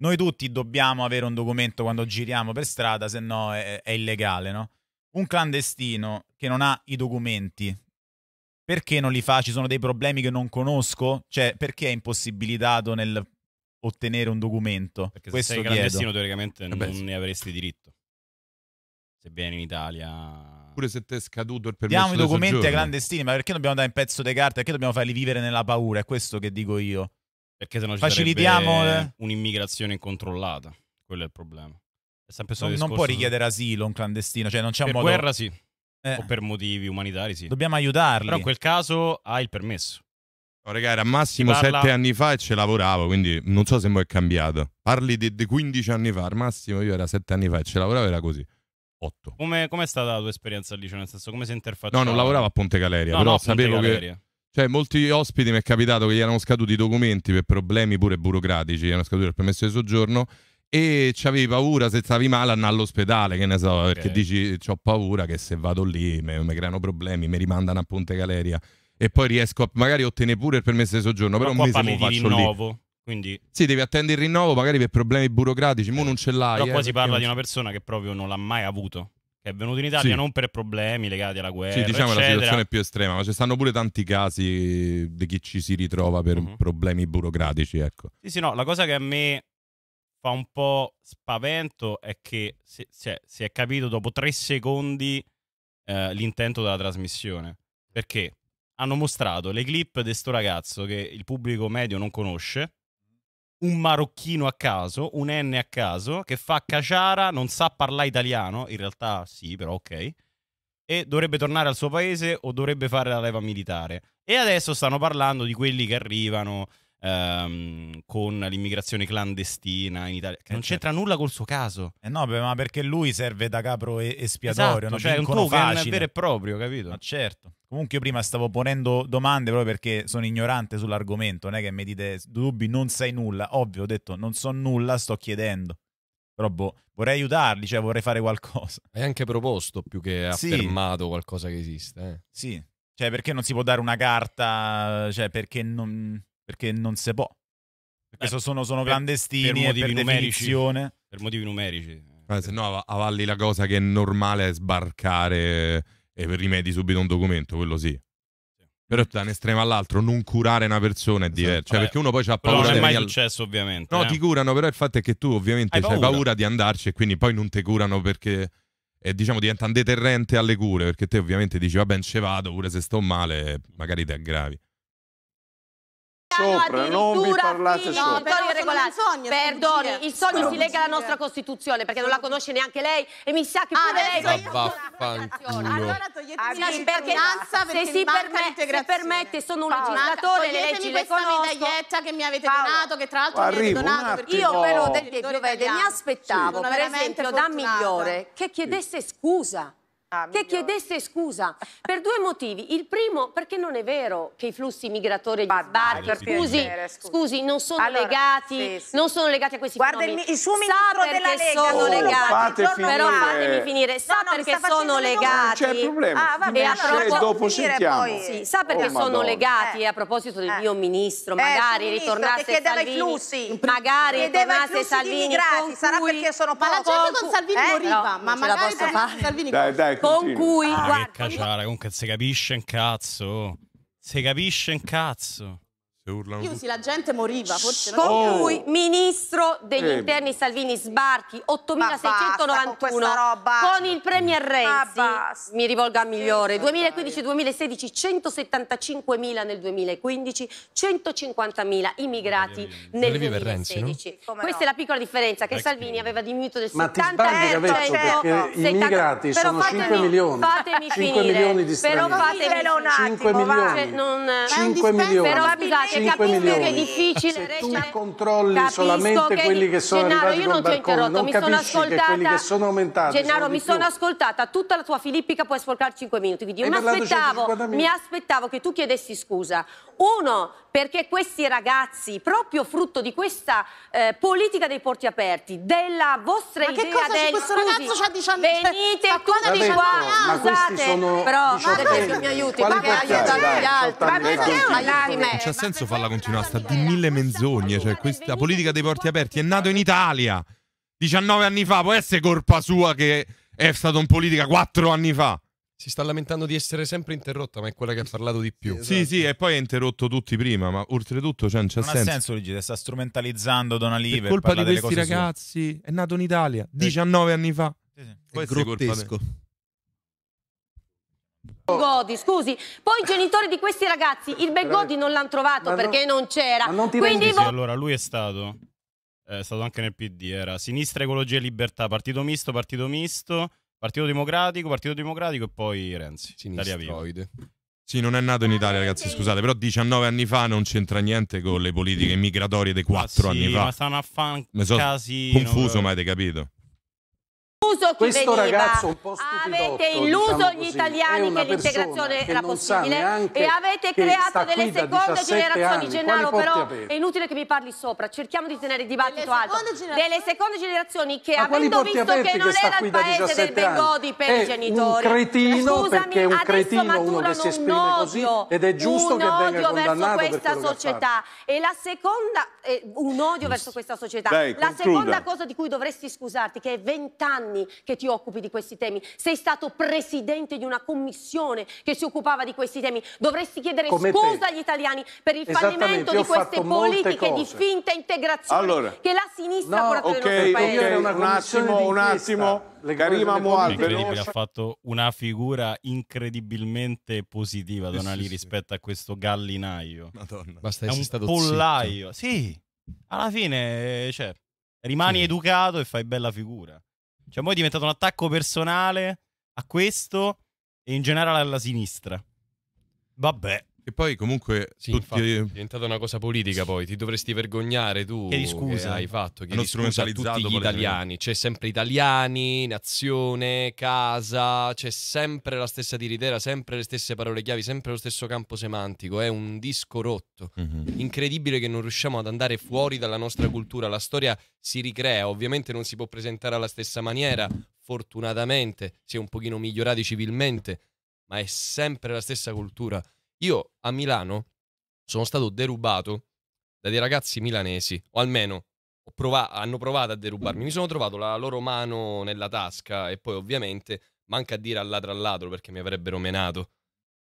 Noi tutti dobbiamo avere un documento quando giriamo per strada, se no è, è illegale, no? Un clandestino che non ha i documenti, perché non li fa? Ci sono dei problemi che non conosco? Cioè, perché è impossibilitato nel ottenere un documento? Perché Questo se sei clandestino chiedo. teoricamente eh non sì. ne avresti diritto. Se vieni in Italia pure se ti è scaduto il permesso Diamo i documenti soggiorno. ai clandestini, ma perché dobbiamo dare un pezzo di carta? Perché dobbiamo farli vivere nella paura? È questo che dico io. Perché se no ci Facilitiamo eh. un'immigrazione incontrollata. Quello è il problema. È sempre non, non può richiedere asilo un clandestino, cioè non c'è per un modo... guerra sì. Eh. O per motivi umanitari sì. Dobbiamo aiutarli. Però in quel caso hai il permesso. Oh, raga, era massimo parla... 7 anni fa e ce lavoravo, quindi non so se mo è cambiato. Parli di, di 15 anni fa, al massimo io era sette anni fa e ce lavoravo, era così. 8. Come, è stata la tua esperienza lì? Cioè, nel senso, come si è interfacciava? No, non lavoravo a Ponte Galeria, no, però no, sapevo Galeria. che... Cioè, molti ospiti mi è capitato che gli erano scaduti i documenti per problemi pure burocratici, erano scaduti il permesso di soggiorno e avevi paura se stavi male andare all'ospedale, che ne so, okay. perché dici ho paura che se vado lì mi creano problemi, mi rimandano a Ponte Galeria e poi riesco a magari ottenere pure il permesso di soggiorno, Ma però un mese lo faccio rinnovo. lì. Quindi... Sì, devi attendere il rinnovo magari per problemi burocratici, mo eh, non ce l'hai. Però eh, qua si parla non... di una persona che proprio non l'ha mai avuto. Che è venuto in Italia sì. non per problemi legati alla guerra. Sì, diciamo eccetera. che la situazione è più estrema, ma ci stanno pure tanti casi di chi ci si ritrova per uh-huh. problemi burocratici. Ecco. Sì, sì, no, la cosa che a me fa un po' spavento è che si, si, è, cioè, si è, capito dopo tre secondi eh, l'intento della trasmissione. Perché hanno mostrato le clip di sto ragazzo che il pubblico medio non conosce, un marocchino a caso, un N a caso, che fa caciara, non sa parlare italiano, in realtà sì, però ok, e dovrebbe tornare al suo paese o dovrebbe fare la leva militare. E adesso stanno parlando di quelli che arrivano ehm, con l'immigrazione clandestina in Italia, che eh non certo. c'entra nulla col suo caso. Eh no, beh, ma perché lui serve da capro espiatorio, esatto, cioè è un token vero e proprio, capito? Ma certo. Comunque io prima stavo ponendo domande proprio perché sono ignorante sull'argomento, non è che mi dite dubbi, non sai nulla, ovvio, ho detto non so nulla, sto chiedendo. Però boh, vorrei aiutarli, cioè vorrei fare qualcosa. Hai anche proposto più che affermato sì. qualcosa che esiste. Eh. Sì, cioè perché non si può dare una carta, cioè perché non perché non si può. Perché Beh, sono, sono clandestini per, per numerici, Per motivi numerici. Eh, se no avalli la cosa che è normale sbarcare e rimedi subito un documento, quello sì. Però da un estremo all'altro non curare una persona è esatto. diverso. Cioè, Vabbè, perché uno poi ha paura. Non è mai successo, ovviamente. No, eh? ti curano, però il fatto è che tu ovviamente hai paura. paura. di andarci e quindi poi non ti curano perché eh, diciamo diventa un deterrente alle cure. Perché te ovviamente dici, vabbè, non ci vado, pure se sto male, magari ti aggravi sopra, non vi parlate fino, sopra. No, sogno, Perdoni, il sogno si lega alla nostra Costituzione perché non la conosce neanche lei e mi sa che ah, pure ah, lei Allora togliete la cittadinanza perché se si permette, sono un legislatore, le leggi le conosco. che mi avete donato, che tra l'altro mi avete donato Io però del mi aspettavo, per esempio, da migliore che chiedesse scusa Ah, che chiedesse scusa per due motivi. Il primo, perché non è vero che i flussi migratori di sbarchi, scusi, scusi, non sono allora, legati, sì, sì. non sono legati a questi Guarda fenomeni. Guarda il, il suo ministro Sa della Lega sono oh, legati, fate però fatemi finire. Sa no, no, perché sono legati. Non c'è problema. Ah, vabbè, allora dopo sentiamo. Poi... Sì, sa perché oh, sono Madonna. legati eh. a proposito del eh. mio ministro, eh, magari eh, ministro, ritornasse Salvini. Flussi. Magari ritornasse Salvini. Sarà perché sono poco. Ma la gente con Salvini eh? moriva, ma magari Salvini Dai, dai, con cui ah, guarda, che cacciara, comunque si capisce un cazzo. Oh. Si capisce un cazzo se Io sì, la gente moriva, forse Con non... oh. cui ministro degli eh. interni Salvini sbarchi 8691 con, con, il premier Renzi. Mi rivolgo a migliore. 2015-2016 175.000 nel 2015, 150.000 immigrati nel 2016. Renzi, no? Questa no? è la piccola differenza che Dai, Salvini aveva diminuito del 70%. Gli immigrati sono 5 milioni. Fatemi 5 finire. milioni di stranieri. Cioè, però fatemi 5 milioni. 5 milioni. Però scusate, 5 milioni. Che è difficile se eh, tu cioè, controlli capisco solamente che... quelli che sono Gennaro, arrivati io non ti ho interrotto, mi sono ascoltata. Che sono aumentati, Gennaro, sono mi sono più. ascoltata tutta la tua filippica puoi sporcare 5 minuti. Quindi mi aspettavo, mi aspettavo che tu chiedessi scusa. Uno, perché questi ragazzi, proprio frutto di questa eh, politica dei porti aperti, della vostra ma idea che cosa del questo ragazzo c'ha 19 anni? venite ma tutti diciamo? vabbè, qua, ma scusate, sono però 18, diciamo che mi aiuti, ma che aiuta gli altri, ma Non c'è senso farla continuare, sta di mille menzogne, cioè questa politica dei porti aperti è nata in Italia 19 anni fa, può essere colpa sua che è stato in politica 4 anni fa. Si sta lamentando di essere sempre interrotta, ma è quella che ha parlato di più. Sì, esatto. sì, e poi ha interrotto tutti prima, ma oltretutto cioè, non c'è non senso. Non ha senso, Rigida, sta strumentalizzando Dona Live. È colpa di questi ragazzi, sue. è nato in Italia 19 eh. anni fa. Sì, sì. Poi è grottesco. Godi, scusi, poi i genitori di questi ragazzi il Begodi non l'hanno trovato ma perché no, non c'era. Non quindi sì, allora lui è stato è stato anche nel PD, era Sinistra Ecologia e Libertà, Partito Misto, Partito Misto, Partito Democratico, Partito Democratico e poi Renzi. Italia Viva. Sì, non è nato in Italia, ragazzi, scusate, però 19 anni fa non c'entra niente con le politiche migratorie dei 4 ah, sì, anni fa. Ma stanno a fan Mi sono casino. Confuso, però. ma avete capito? questo veniva. ragazzo un po' stupidotto avete illuso diciamo gli italiani che l'integrazione era possibile e avete creato delle seconde generazioni anni. Gennaro però è inutile che mi parli sopra cerchiamo di tenere il dibattito delle alto delle seconde generazioni che Ma avendo visto che non era il paese del Bengodi per è i genitori un cretino Scusami, perché è un cretino uno che si esprime un così ed è giusto che venga condannato verso questa società e la seconda eh, un odio verso questa società Dai, la seconda cosa di cui dovresti scusarti che è vent'anni anni che ti occupi di questi temi, sei stato presidente di una commissione che si occupava di questi temi, dovresti chiedere Come scusa te. agli italiani per il fallimento di queste politiche di finta integrazione allora, che la sinistra no, ha portato okay, nel nostro okay, un attimo, un attimo. Karima Moalbero ha fatto una figura incredibilmente positiva Donali sì, rispetto sì. a questo gallinaio. Madonna. Basta è un stato pollaio. Zitto. Sì. Alla fine, eh, cioè, rimani sì. educato e fai bella figura. Cioè, poi è diventato un attacco personale a questo e in generale alla sinistra. Vabbè. Che poi comunque sì, tutti... infatti, è diventata una cosa politica poi, ti dovresti vergognare tu che, scusa. che hai fatto, che scusa tutti gli italiani, c'è sempre italiani, nazione, casa, c'è sempre la stessa tiritera, sempre le stesse parole chiavi, sempre lo stesso campo semantico, è un disco rotto, mm-hmm. incredibile che non riusciamo ad andare fuori dalla nostra cultura, la storia si ricrea, ovviamente non si può presentare alla stessa maniera, fortunatamente si è un pochino migliorati civilmente, ma è sempre la stessa cultura io a Milano sono stato derubato da dei ragazzi milanesi, o almeno prov- hanno provato a derubarmi. Mi sono trovato la loro mano nella tasca e poi ovviamente manca a dire al ladro al ladro perché mi avrebbero menato.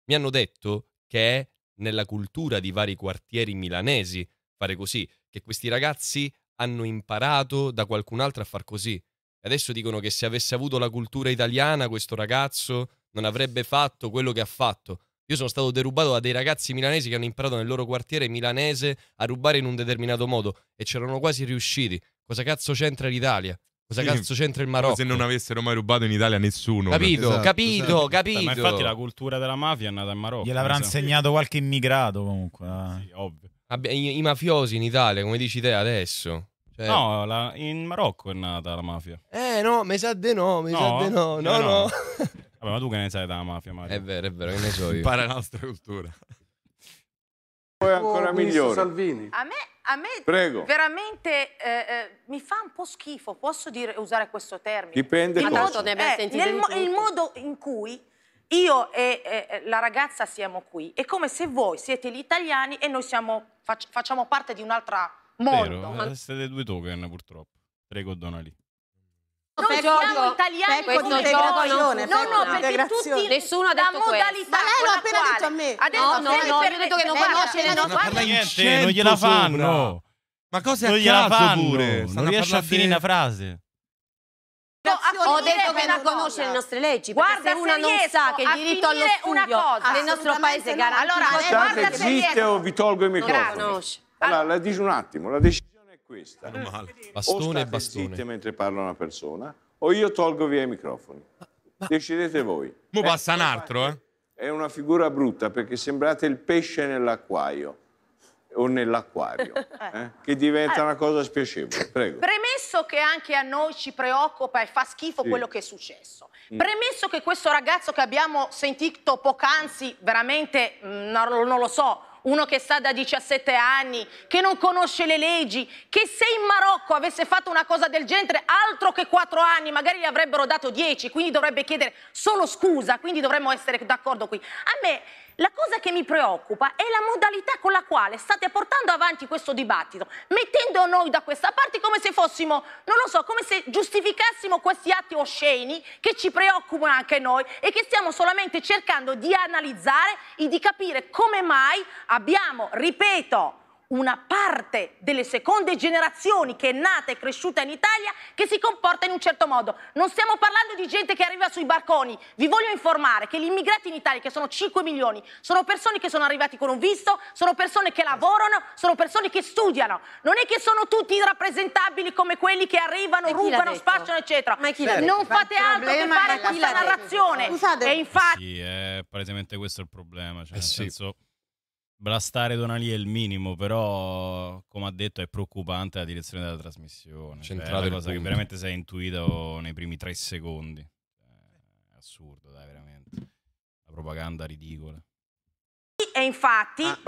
Mi hanno detto che è nella cultura di vari quartieri milanesi fare così, che questi ragazzi hanno imparato da qualcun altro a far così. Adesso dicono che se avesse avuto la cultura italiana questo ragazzo non avrebbe fatto quello che ha fatto. Io sono stato derubato da dei ragazzi milanesi che hanno imparato nel loro quartiere milanese a rubare in un determinato modo e c'erano quasi riusciti. Cosa cazzo c'entra l'Italia? Cosa sì, cazzo c'entra il Marocco? Come se non avessero mai rubato in Italia nessuno. Capito, esatto, capito, esatto. capito. Ma infatti la cultura della mafia è nata in Marocco. Gliel'avrà so. insegnato qualche immigrato comunque. Eh. Sì, ovvio. Vabbè, i, i, mafiosi in Italia, come dici te adesso. Cioè... No, la, in Marocco è nata la mafia. Eh no, mi sa di no, mi no, sa di no. No, no. no. Vabbè, ma tu che ne sai della mafia, Mario? È vero, è vero, che ne so io. Impara la nostra cultura. Poi ancora oh, migliore. Salvini. A me, a me Prego. veramente eh, eh, mi fa un po' schifo, posso dire, usare questo termine? Dipende il modo, ne eh, nel, mo il modo in cui io e eh, la ragazza siamo qui. È come se voi siete gli italiani e noi siamo, fac facciamo parte di un'altra mondo. Vero, eh, siete due token purtroppo. Prego, Donali. Noi gioco, siamo italiani con l'integrazione. No, no, perché tutti Nessuno ha detto questo. modalità Ma lei l'ha appena detto a me. Ha no, no, no, io ho detto che non parla. Ce ne niente, non gliela fanno. Ma cosa è a caso pure? Non riesce a finire la frase. No, ho detto che non conosce le nostre leggi guarda se una non sa che il diritto allo studio cosa, nel nostro paese garantisce allora guarda se esiste riesco. o vi tolgo i microfoni allora la dici un attimo la decisione questa. Bastone e bastone. Zitte mentre parla una persona o io tolgo via i microfoni. Ah, ma... Decidete voi. Mo passa un altro, eh? È una figura brutta perché sembrate il pesce nell'acquaio o nell'acquario, eh. eh? che diventa ah. una cosa spiacevole. Prego. Premesso che anche a noi ci preoccupa e fa schifo sì. quello che è successo, mm. premesso che questo ragazzo che abbiamo sentito poc'anzi, veramente, mm, no, non lo so, uno che sta da 17 anni, che non conosce le leggi, che se in Marocco avesse fatto una cosa del genere, altro che 4 anni, magari gli avrebbero dato 10, quindi dovrebbe chiedere solo scusa, quindi dovremmo essere d'accordo qui. A me la cosa che mi preoccupa è la modalità con la quale state portando avanti questo dibattito, mettendo noi da questa parte come se fossimo, non lo so, come se giustificassimo questi atti osceni che ci preoccupano anche noi e che stiamo solamente cercando di analizzare e di capire come mai abbiamo, ripeto, una parte delle seconde generazioni che è nata e cresciuta in Italia che si comporta in un certo modo. Non stiamo parlando di gente che arriva sui barconi. Vi voglio informare che gli immigrati in Italia, che sono 5 milioni, sono persone che sono arrivati con un visto, sono persone che lavorano, sono persone che studiano. Non è che sono tutti rappresentabili come quelli che arrivano, rubano, spacciano, eccetera. Ma chi l'ha detto? Non fate altro che fare questa narrazione. Scusate. E infatti... Sì, è palesemente questo il problema. Cioè eh nel sì. senso Blastare Donali è il minimo, però come ha detto è preoccupante la direzione della trasmissione. Centrale cioè, è una cosa punto. che veramente si è intuita nei primi tre secondi. È assurdo, dai, veramente. La propaganda ridicola. E infatti, ah,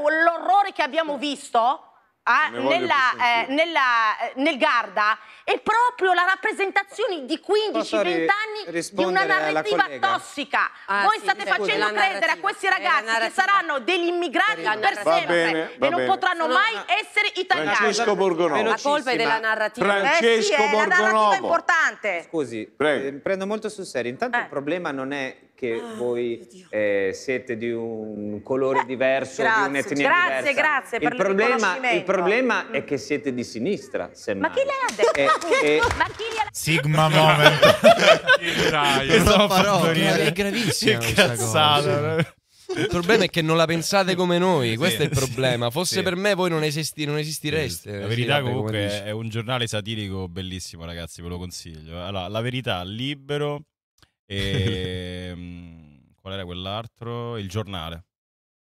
l'orrore che abbiamo visto Ah, eh, nella, eh, nella, nel Garda è proprio la rappresentazione di 15-20 anni di una narrativa tossica. Ah, Voi sì, state facendo credere a questi eh, ragazzi che saranno degli immigrati per sempre bene, e non potranno Sono mai una... essere italiani. Francesco Borgonovo. La colpa è della narrativa. Francesco eh sì, Borgonovo. è importante. Scusi, eh, prendo molto sul serio. Intanto eh. il problema non è che ah, voi eh, siete di un colore diverso, grazie, di un'etnia grazie, diversa. Grazie, grazie per il problema, il problema è mm. che siete di sinistra, semmai. Ma eh, eh, chi le ha detto? E, e... Ma chi le ha Sigma moment. che parodia. È gravissima cazzata. Il problema è che non la pensate come noi, sì, questo è il problema. Fosse sì. per me voi non, esisti, non esistereste. La verità sì, comunque è un giornale satirico bellissimo, ragazzi, ve lo consiglio. Allora, la verità, libero, E, ehm, qual era quell'altro? Il giornale.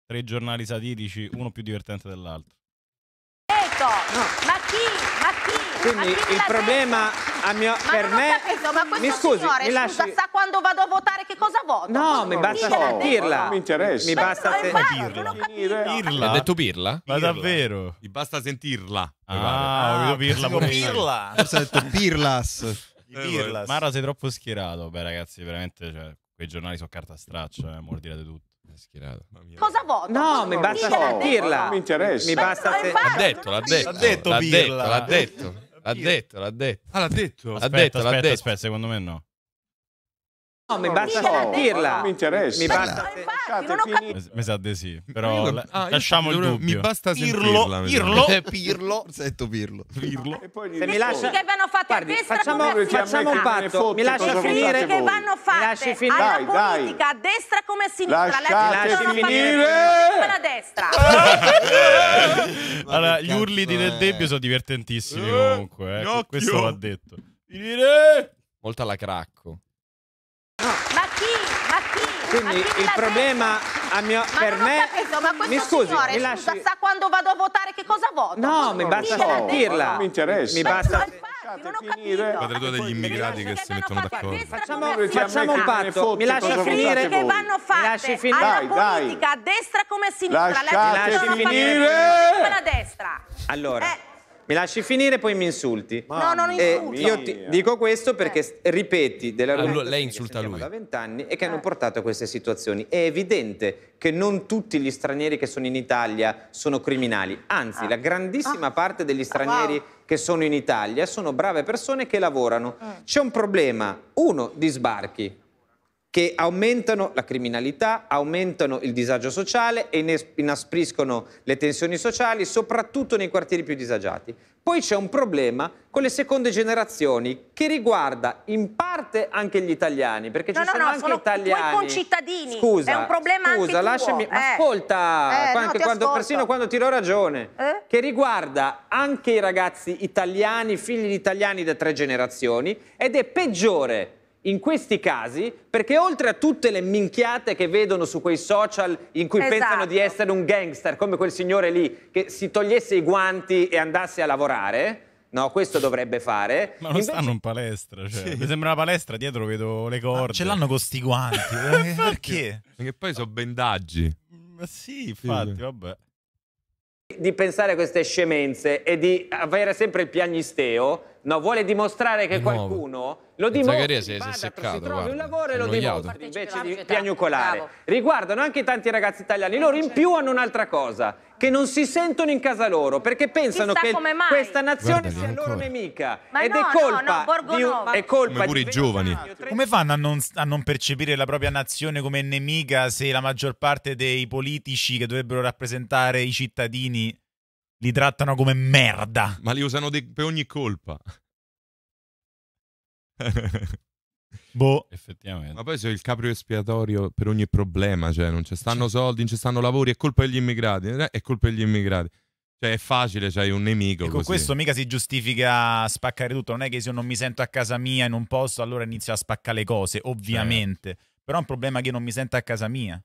Tre giornali satirici, uno più divertente dell'altro. No. Ma chi? Ma chi? Quindi ma il problema mio, per me. Capito, ma mi scusi, signore, mi lasci... scusa, sa quando vado a votare che cosa voto? No, cosa mi basta sentirla. Non mi interessa. Mi basta sentirla. Pirla. Ha detto pirla? Ma davvero? Mi basta sentirla. Ah, ah ho capito pirla. Ah, pirla. Ho detto pirlas. Pirlas. Eh, Mara sei troppo schierato. Beh, ragazzi, veramente, cioè, quei giornali sono carta straccia, eh, mordirete tutto. Schierato. Cosa vuoi? No, mi basta no, sentirla. Non mi interessa. Mi basta se... L'ha detto, l'ha detto. L'ha detto, l'ha detto. L'ha detto, l'ha detto. Ah, l'ha detto? Aspetta, l'ha detto, aspetta, l'ha detto. aspetta, secondo me no. No, mi basta so, sentirla. Non mi interessa. Mi basta... Infatti, non ho Mi sa di sì, però io, la, ah, lasciamo il dubbio. Mi basta sentirla. Pirlo, eh, pirlo, pirlo. Sento pirlo. pirlo. E poi Se mi lascia... che vanno fatte Guardi, a destra facciamo, come a Facciamo un patto. Mi lasci finire. che vanno fatte mi alla dai, politica, dai. a destra come a sinistra. Lasciate la finire. Come a destra. allora, gli urli del debbio sono divertentissimi eh, comunque. Eh. Questo va detto. Finire! Molto alla cracco. Ma chi? Ma chi? Quindi ma chi il problema mio, per me... Capito, ma mi scusi, signore, mi lasci... scusa, sa quando vado a votare che cosa voto? No, mi basta sentirla. non Mi interessa. Mi basta... Non ho capito. Padre due degli immigrati che si mettono d'accordo. Facciamo, facciamo un patto. Mi lascia finire. che vanno fatte lasci fin- alla dai, politica, a destra come a sinistra. Lasciate finire. Come la destra. Allora... Eh. Mi lasci finire e poi mi insulti. no, non eh, insulti. Io ti dico questo perché eh. ripeti delle allora, lei insulta lui. da vent'anni e che eh. hanno portato a queste situazioni. È evidente che non tutti gli stranieri che sono in Italia sono criminali, anzi ah. la grandissima ah. parte degli stranieri wow. che sono in Italia sono brave persone che lavorano. Mm. C'è un problema, uno, di sbarchi che aumentano la criminalità, aumentano il disagio sociale e inaspriscono le tensioni sociali, soprattutto nei quartieri più disagiati. Poi c'è un problema con le seconde generazioni che riguarda in parte anche gli italiani, perché no, ci no, sono no, anche sono italiani. Con cittadini. Scusa, è un problema scusa, anche lasciami, tuo. Eh. ascolta, eh, quando, quando, persino quando ti do ragione, eh? che riguarda anche i ragazzi italiani, figli di italiani da tre generazioni ed è peggiore in questi casi, perché oltre a tutte le minchiate che vedono su quei social in cui esatto. pensano di essere un gangster, come quel signore lì che si togliesse i guanti e andasse a lavorare, No, questo dovrebbe fare. Ma non Invece... stanno in palestra. Cioè. Sì. Mi sembra una palestra, dietro vedo le corde. Ma ce l'hanno con questi guanti. Eh, perché? Perché poi sono bendaggi. Ma sì, infatti, sì. vabbè. Di pensare a queste scemenze e di avere sempre il piagnisteo No, vuole dimostrare che qualcuno lo dimostri, si, vada, si, si trovi un lavoro e lo dimostri invece di piagnucolare. Bravo. Riguardano anche tanti ragazzi italiani, loro in certo. più hanno un'altra cosa, che non si sentono in casa loro, perché pensano Chissà che questa nazione guarda, sia loro nemica. Ma ed no, è colpa, no, no, di, è colpa come pure i giovani. Come fanno a non, a non percepire la propria nazione come nemica se la maggior parte dei politici che dovrebbero rappresentare i cittadini li trattano come merda. Ma li usano de- per ogni colpa. boh. Effettivamente. Ma poi c'è il caprio espiatorio per ogni problema, cioè non ci stanno soldi, non ci stanno lavori, è colpa degli immigrati, eh, è colpa degli immigrati. Cioè è facile, c'hai cioè, un nemico. E con così. questo mica si giustifica spaccare tutto, non è che se io non mi sento a casa mia in un posto allora inizio a spaccare le cose, ovviamente. Certo. Però è un problema che non mi sento a casa mia.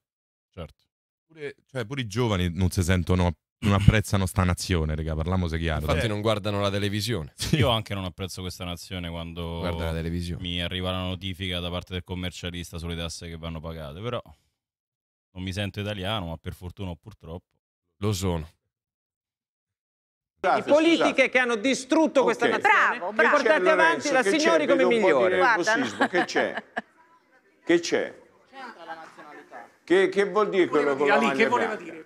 Certo. Pure, cioè, pure i giovani non si sentono non apprezzano sta nazione, raga, parliamoci chiaro. Infatti dai. non guardano la televisione. Io anche non apprezzo questa nazione quando mi arriva la notifica da parte del commercialista sulle tasse che vanno pagate, però non mi sento italiano, ma per fortuna o purtroppo lo sono. Le politiche scusate. che hanno distrutto okay. questa nazione bravo, bravo. portate avanti la signori come migliore. Guarda, che c'è? Che c'è? Che, che vuol dire quello che voleva dire?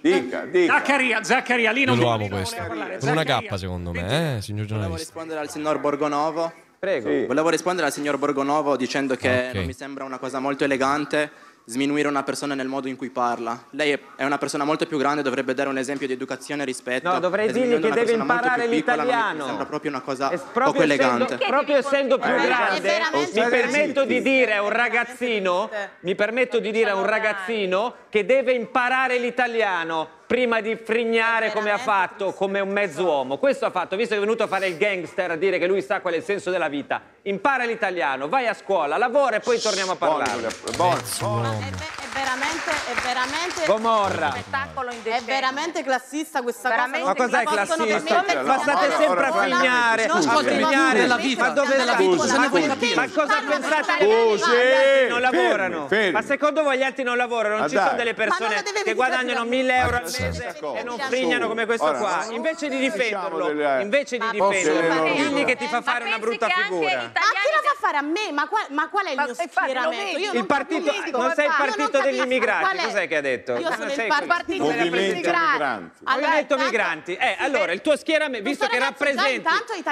Dica, dica. Zaccaria, Zaccaria, lì non, lo amo questo. Con una K secondo me, eh, signor giornalista. Volevo rispondere al signor Borgonovo. Prego. Sì. Volevo rispondere al signor Borgonovo dicendo che okay. non mi sembra una cosa molto elegante sminuire una persona nel modo in cui parla. Lei è una persona molto più grande, dovrebbe dare un esempio di educazione e rispetto. No, dovrei dirgli che deve imparare l'italiano. Mi sembra proprio una cosa proprio poco essendo, elegante. proprio essendo più grande, mi permetto di dire a un ragazzino, mi permetto di dire a un ragazzino che deve imparare l'italiano prima di frignare come ha fatto, come un mezzo uomo. Questo ha fatto, visto che è venuto a fare il gangster, a dire che lui sa qual è il senso della vita. Impara l'italiano, vai a scuola, lavora e poi torniamo a parlare. Buono, buono veramente, è veramente Gomorra. spettacolo indecente. È veramente classista questa veramente cosa. Ma cos'è classista? Passate sempre a frignare, no, a frignare della vita. Ma dove della vita? Se Ma cosa pensate? Oh, Non lavorano. Ma secondo voi gli altri non lavorano? Non ci sono delle persone che guadagnano 1000 euro al mese e non frignano come questo qua. Invece di diciamo difenderlo, invece di difenderlo, digli che ti fa eh, fare una brutta figura. Ma chi la fa fare a me? Ma qual è il mio schieramento? Il non sei il partito degli immigrati, cos'è che ha detto? Io sono il partito degli immigrati. Movimento migranti. Eh, allora, il tuo schieramento, visto che rappresenta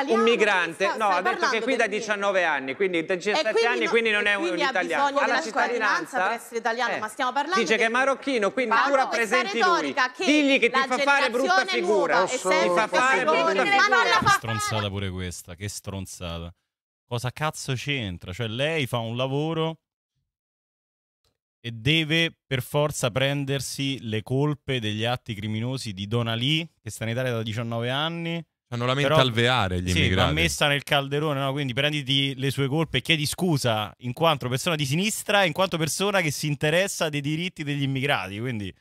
un migrante, no, ha detto che qui da 19 anni, quindi 17 anni, quindi non è un italiano. Ha la cittadinanza per essere italiano, ma stiamo parlando Dice che è marocchino, quindi tu rappresenti lui. Digli che ti fa fare brutta figura. Ti fa fare brutta figura. Stronzata pure questa, che stronzata cosa cazzo c'entra? Cioè lei fa un lavoro e deve per forza prendersi le colpe degli atti criminosi di Dona Donalì, che sta in Italia da 19 anni. Hanno la mente Però, alveare gli sì, immigrati. Sì, messa nel calderone, no? quindi prenditi le sue colpe e chiedi scusa in quanto persona di sinistra, in quanto persona che si interessa dei diritti degli immigrati, quindi...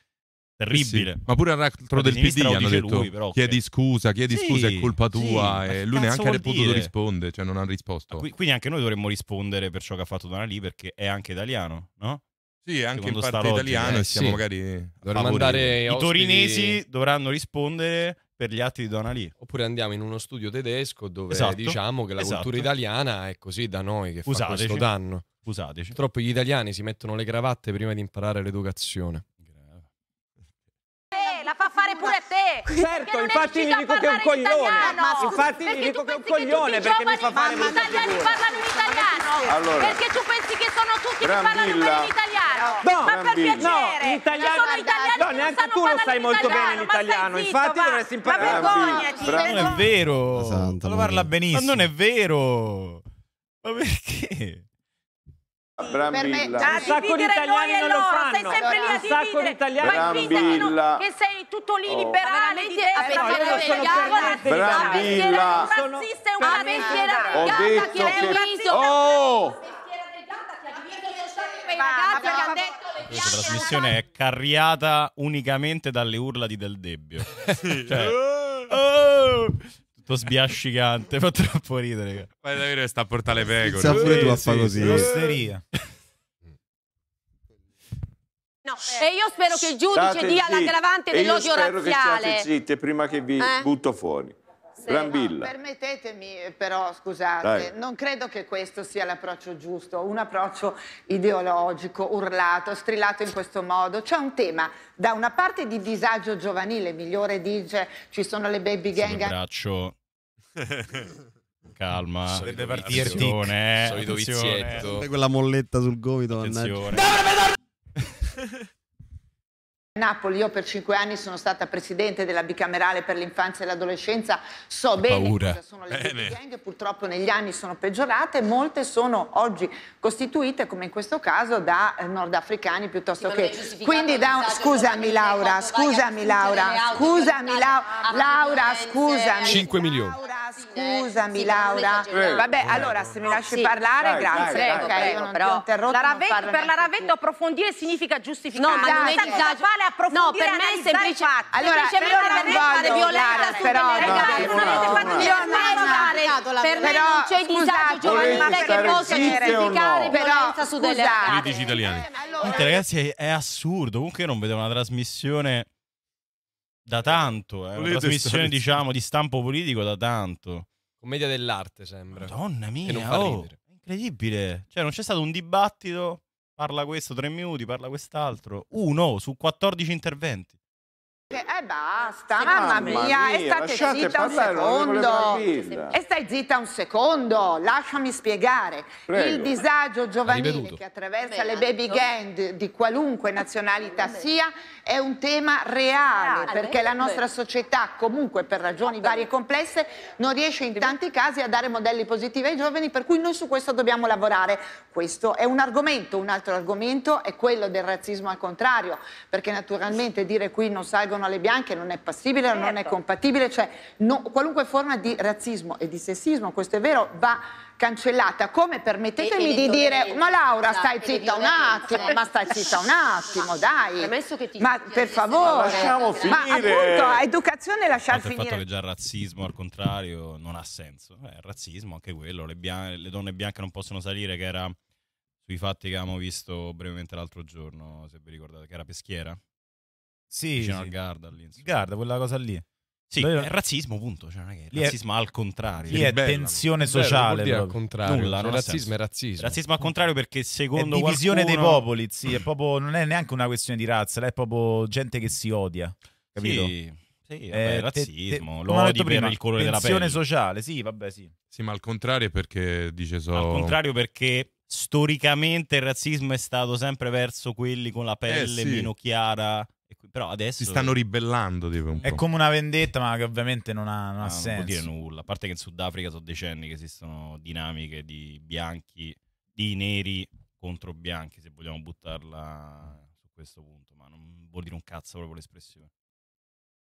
Terribile. Eh sì, ma pure all'altro del PD hanno detto lui, però, chiedi okay. scusa, chiedi sì, scusa, è colpa tua. Sì, e lui neanche ha potuto rispondere, cioè non ha risposto. Quindi anche noi dovremmo rispondere per ciò che ha fatto Donalì perché è anche italiano, no? Sì, anche in parte italiana eh, siamo sì. magari dovremmo andare I torinesi dovranno rispondere per gli atti di Dona Lì. Oppure andiamo in uno studio tedesco dove esatto. diciamo che la esatto. cultura italiana è così da noi che Usateci. fa questo danno. Usateci. Purtroppo gli italiani si mettono le cravatte prima di imparare l'educazione la fa fare pure a te. Certo, infatti gli dico che è un coglione. Infatti gli dico che è un coglione perché mi fa fare male. Ma gli italiani parlano in italiano? perché tu pensi che sono tutti che parlano bene in italiano? No, ma per piacere, no, italiano, sono italiani no, neanche tu lo sai molto bene in italiano. infatti va. dovresti imparare. Ma vergognati! Non è vero, esatto, lo parla benissimo. Ma non è vero, ma perché? Brambilla. Me, un sacco di italiani non lo fanno. Stai sempre lì a un sacco di italiani. Brambilla. Che, sei tutto lì oh. liberale di destra. No, io non sono per niente Brambilla. Sono razzista è una pensiera fregata che è un Oh! Questa trasmissione è carriata unicamente dalle urla di Del Debbio. cioè, oh! oh! Lo sbiascicante fa troppo ridere. Fai davvero sta a portare le pecore. Sa pure tu a fare così. L'osteria. No, E io spero che il giudice state dia l'aggravante dell'odio razziale. Che zitti prima che vi eh? butto fuori. No, permettetemi, però, scusate, Dai. non credo che questo sia l'approccio giusto, un approccio ideologico, urlato, strillato in questo modo. C'è un tema, da una parte di disagio giovanile, migliore dice, ci sono le baby gang. Il braccio Calma, sarebbe partire attenzione, eh, solito vizietto. Quella molletta sul gomito, attenzione. Napoli, io per cinque anni sono stata presidente della bicamerale per l'infanzia e l'adolescenza, so bene paura. cosa sono le bene. gang, purtroppo negli anni sono peggiorate, molte sono oggi costituite, come in questo caso, da nordafricani piuttosto sì, che... Quindi da... Scusami Laura, scusami Laura, scusami Laura, Laura, scusami. 5 milioni. Laura, scusami Laura. Vabbè, allora se mi lasci sì. parlare, grazie. Prego, prego, prego, io non però. ti ho interrotto. La Ravetto, per la Ravetto approfondire significa giustificare. No, ma non è disagio vuole approfondire No, per me è semplice, allora, semplicemente per me fate violenza però, ragazzi, non avete fatto niente per me non c'è disagio giovanile che possa giustificare violenza su delle ragazze. italiani. Ragazzi, è assurdo, comunque io non vedevo una trasmissione da tanto, è eh. una trasmissione diciamo di stampo politico da tanto. Commedia dell'arte sembra. Madonna mia, che non fa oh, incredibile. Cioè non c'è stato un dibattito parla questo tre minuti, parla quest'altro. Uno su 14 interventi. Eh basta, sì, mamma, mia, mia e state zitta un secondo. E stai zitta un secondo, lasciami spiegare. Prego. Il disagio giovanile che attraversa Beh, le baby gang di qualunque nazionalità sia è un tema reale, reale perché la nostra società comunque per ragioni varie e complesse non riesce in tanti casi a dare modelli positivi ai giovani, per cui noi su questo dobbiamo lavorare. Questo è un argomento, un altro argomento è quello del razzismo al contrario, perché naturalmente dire qui non salgono alle bianche non è passibile, certo. non è certo. compatibile, cioè no, qualunque forma di razzismo e di sessismo, questo è vero, va cancellata, come permettetemi e, di dire ma Laura esatto, stai zitta un attimo, ma stai zitta un attimo, dai. Ma per favore, lasciamo finire. Ma appunto, educazione lasciar finire. Il fatto che già il razzismo al contrario non ha senso. Eh, il razzismo anche quello, le, bian- le donne bianche non possono salire che era sui fatti che abbiamo visto brevemente l'altro giorno, se vi ricordate, che era Peschiera. Sì, vicino sì. al Garda lì. Garda, quella cosa lì. Sì, Noi... è razzismo, punto. Cioè, non è che è razzismo è... al contrario. Lì è bella, tensione bella, sociale. Bella, al contrario. Nulla, cioè, razzismo è razzismo. Razzismo al contrario perché secondo me. divisione qualcuno... dei popoli, sì, è proprio, non è neanche una questione di razza, è proprio gente che si odia. Capito? Sì. Sì, eh, vabbè, eh, razzismo, te, te, lo odi prima, il colore della pelle. sociale, sì, vabbè, sì. Sì, ma al contrario perché dice so... Al contrario perché storicamente il razzismo è stato sempre verso quelli con la eh, pelle eh, sì. meno chiara però adesso... Si stanno ribellando, tipo, È come una vendetta, ma che ovviamente non ha, non no, ha ah, senso. Non vuol dire nulla. A parte che in Sudafrica sono decenni che esistono dinamiche di bianchi, di neri contro bianchi, se vogliamo buttarla su questo punto, ma non vuol dire un cazzo proprio l'espressione.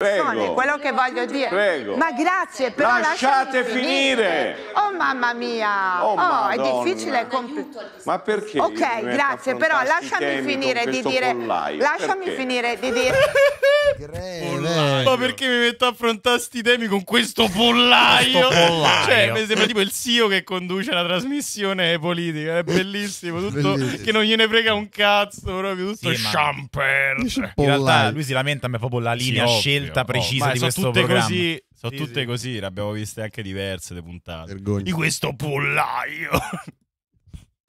Prego. quello che voglio dire. Prego. Ma grazie, però lasciate finire. finire. Oh mamma mia. Oh, oh è difficile Ma perché? Ok, grazie, però lasciami finire di dire pollaio? Lasciami perché? finire di dire Greve. Ma perché mi metto a affrontare sti temi con questo pollaio? questo pollaio? Cioè, mi sembra tipo il CEO che conduce la trasmissione politica. È bellissimo, tutto bellissimo. che non gliene frega un cazzo, proprio tutto sì, champagne. Cioè, in realtà lui si lamenta ma è proprio la linea sì, scelta ovvio, precisa oh, di questo tutte programma. Così, sono sì, tutte così, le abbiamo viste anche diverse le puntate. Vergogna. Di questo pollaio.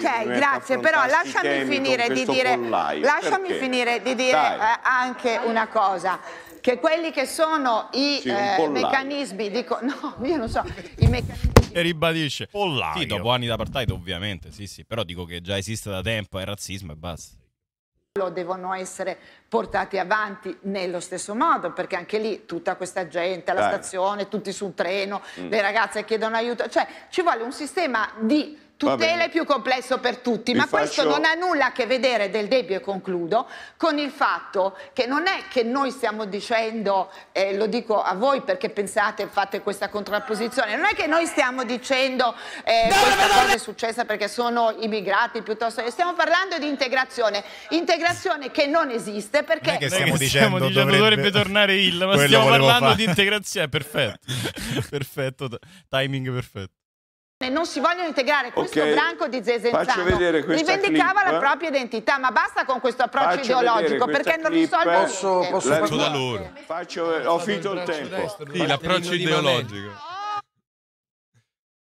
Ok, grazie, però lasciami finire di dire, lasciami finire di dire eh, anche una cosa che quelli che sono i sì, eh, meccanismi di no, io non so, i meccanismi e ribadisce pollaio. Sì, dopo anni da d'apartheid ovviamente, sì, sì, però dico che già esiste da tempo, è razzismo e basta. Lo Devono essere portati avanti nello stesso modo, perché anche lì tutta questa gente alla Dai. stazione, tutti sul treno, mm. le ragazze chiedono aiuto, cioè ci vuole un sistema di tutela è più complesso per tutti, Vi ma faccio... questo non ha nulla a che vedere del debito e concludo con il fatto che non è che noi stiamo dicendo, eh, lo dico a voi perché pensate fate questa contrapposizione, non è che noi stiamo dicendo eh, no, questa no, no, cosa è successa perché sono immigrati piuttosto, stiamo parlando di integrazione, integrazione che non esiste perché non che stiamo, dicendo, stiamo dicendo dovrebbe... dovrebbe... tornare il, ma Quello stiamo parlando fare. di integrazione, perfetto, perfetto, timing perfetto non si vogliono integrare questo okay. branco di Zezenzano rivendicava clip. la eh. propria identità ma basta con questo approccio Faccio ideologico perché non risolve eh. posso, posso faccio da loro Faccio, ho finito il tempo sì, l'approccio ideologico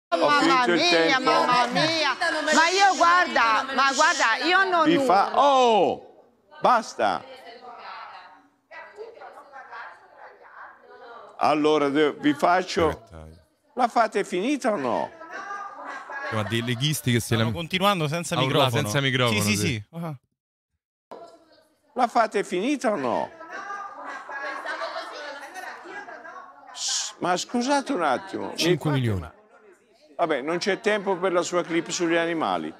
oh, Mamma mia, mamma mia, ma io guarda, ma guarda, io non... ho fa... Oh, basta. Allora, vi faccio... La fate finita o no? Ma dei leghisti che se Stanno la... continuando senza ah, microfono. senza microfono. Sì, sì, sì. sì. Ah. La fate finita o no? ma scusate un attimo. 5 milioni. Vabbè, non c'è tempo per la sua clip sugli animali.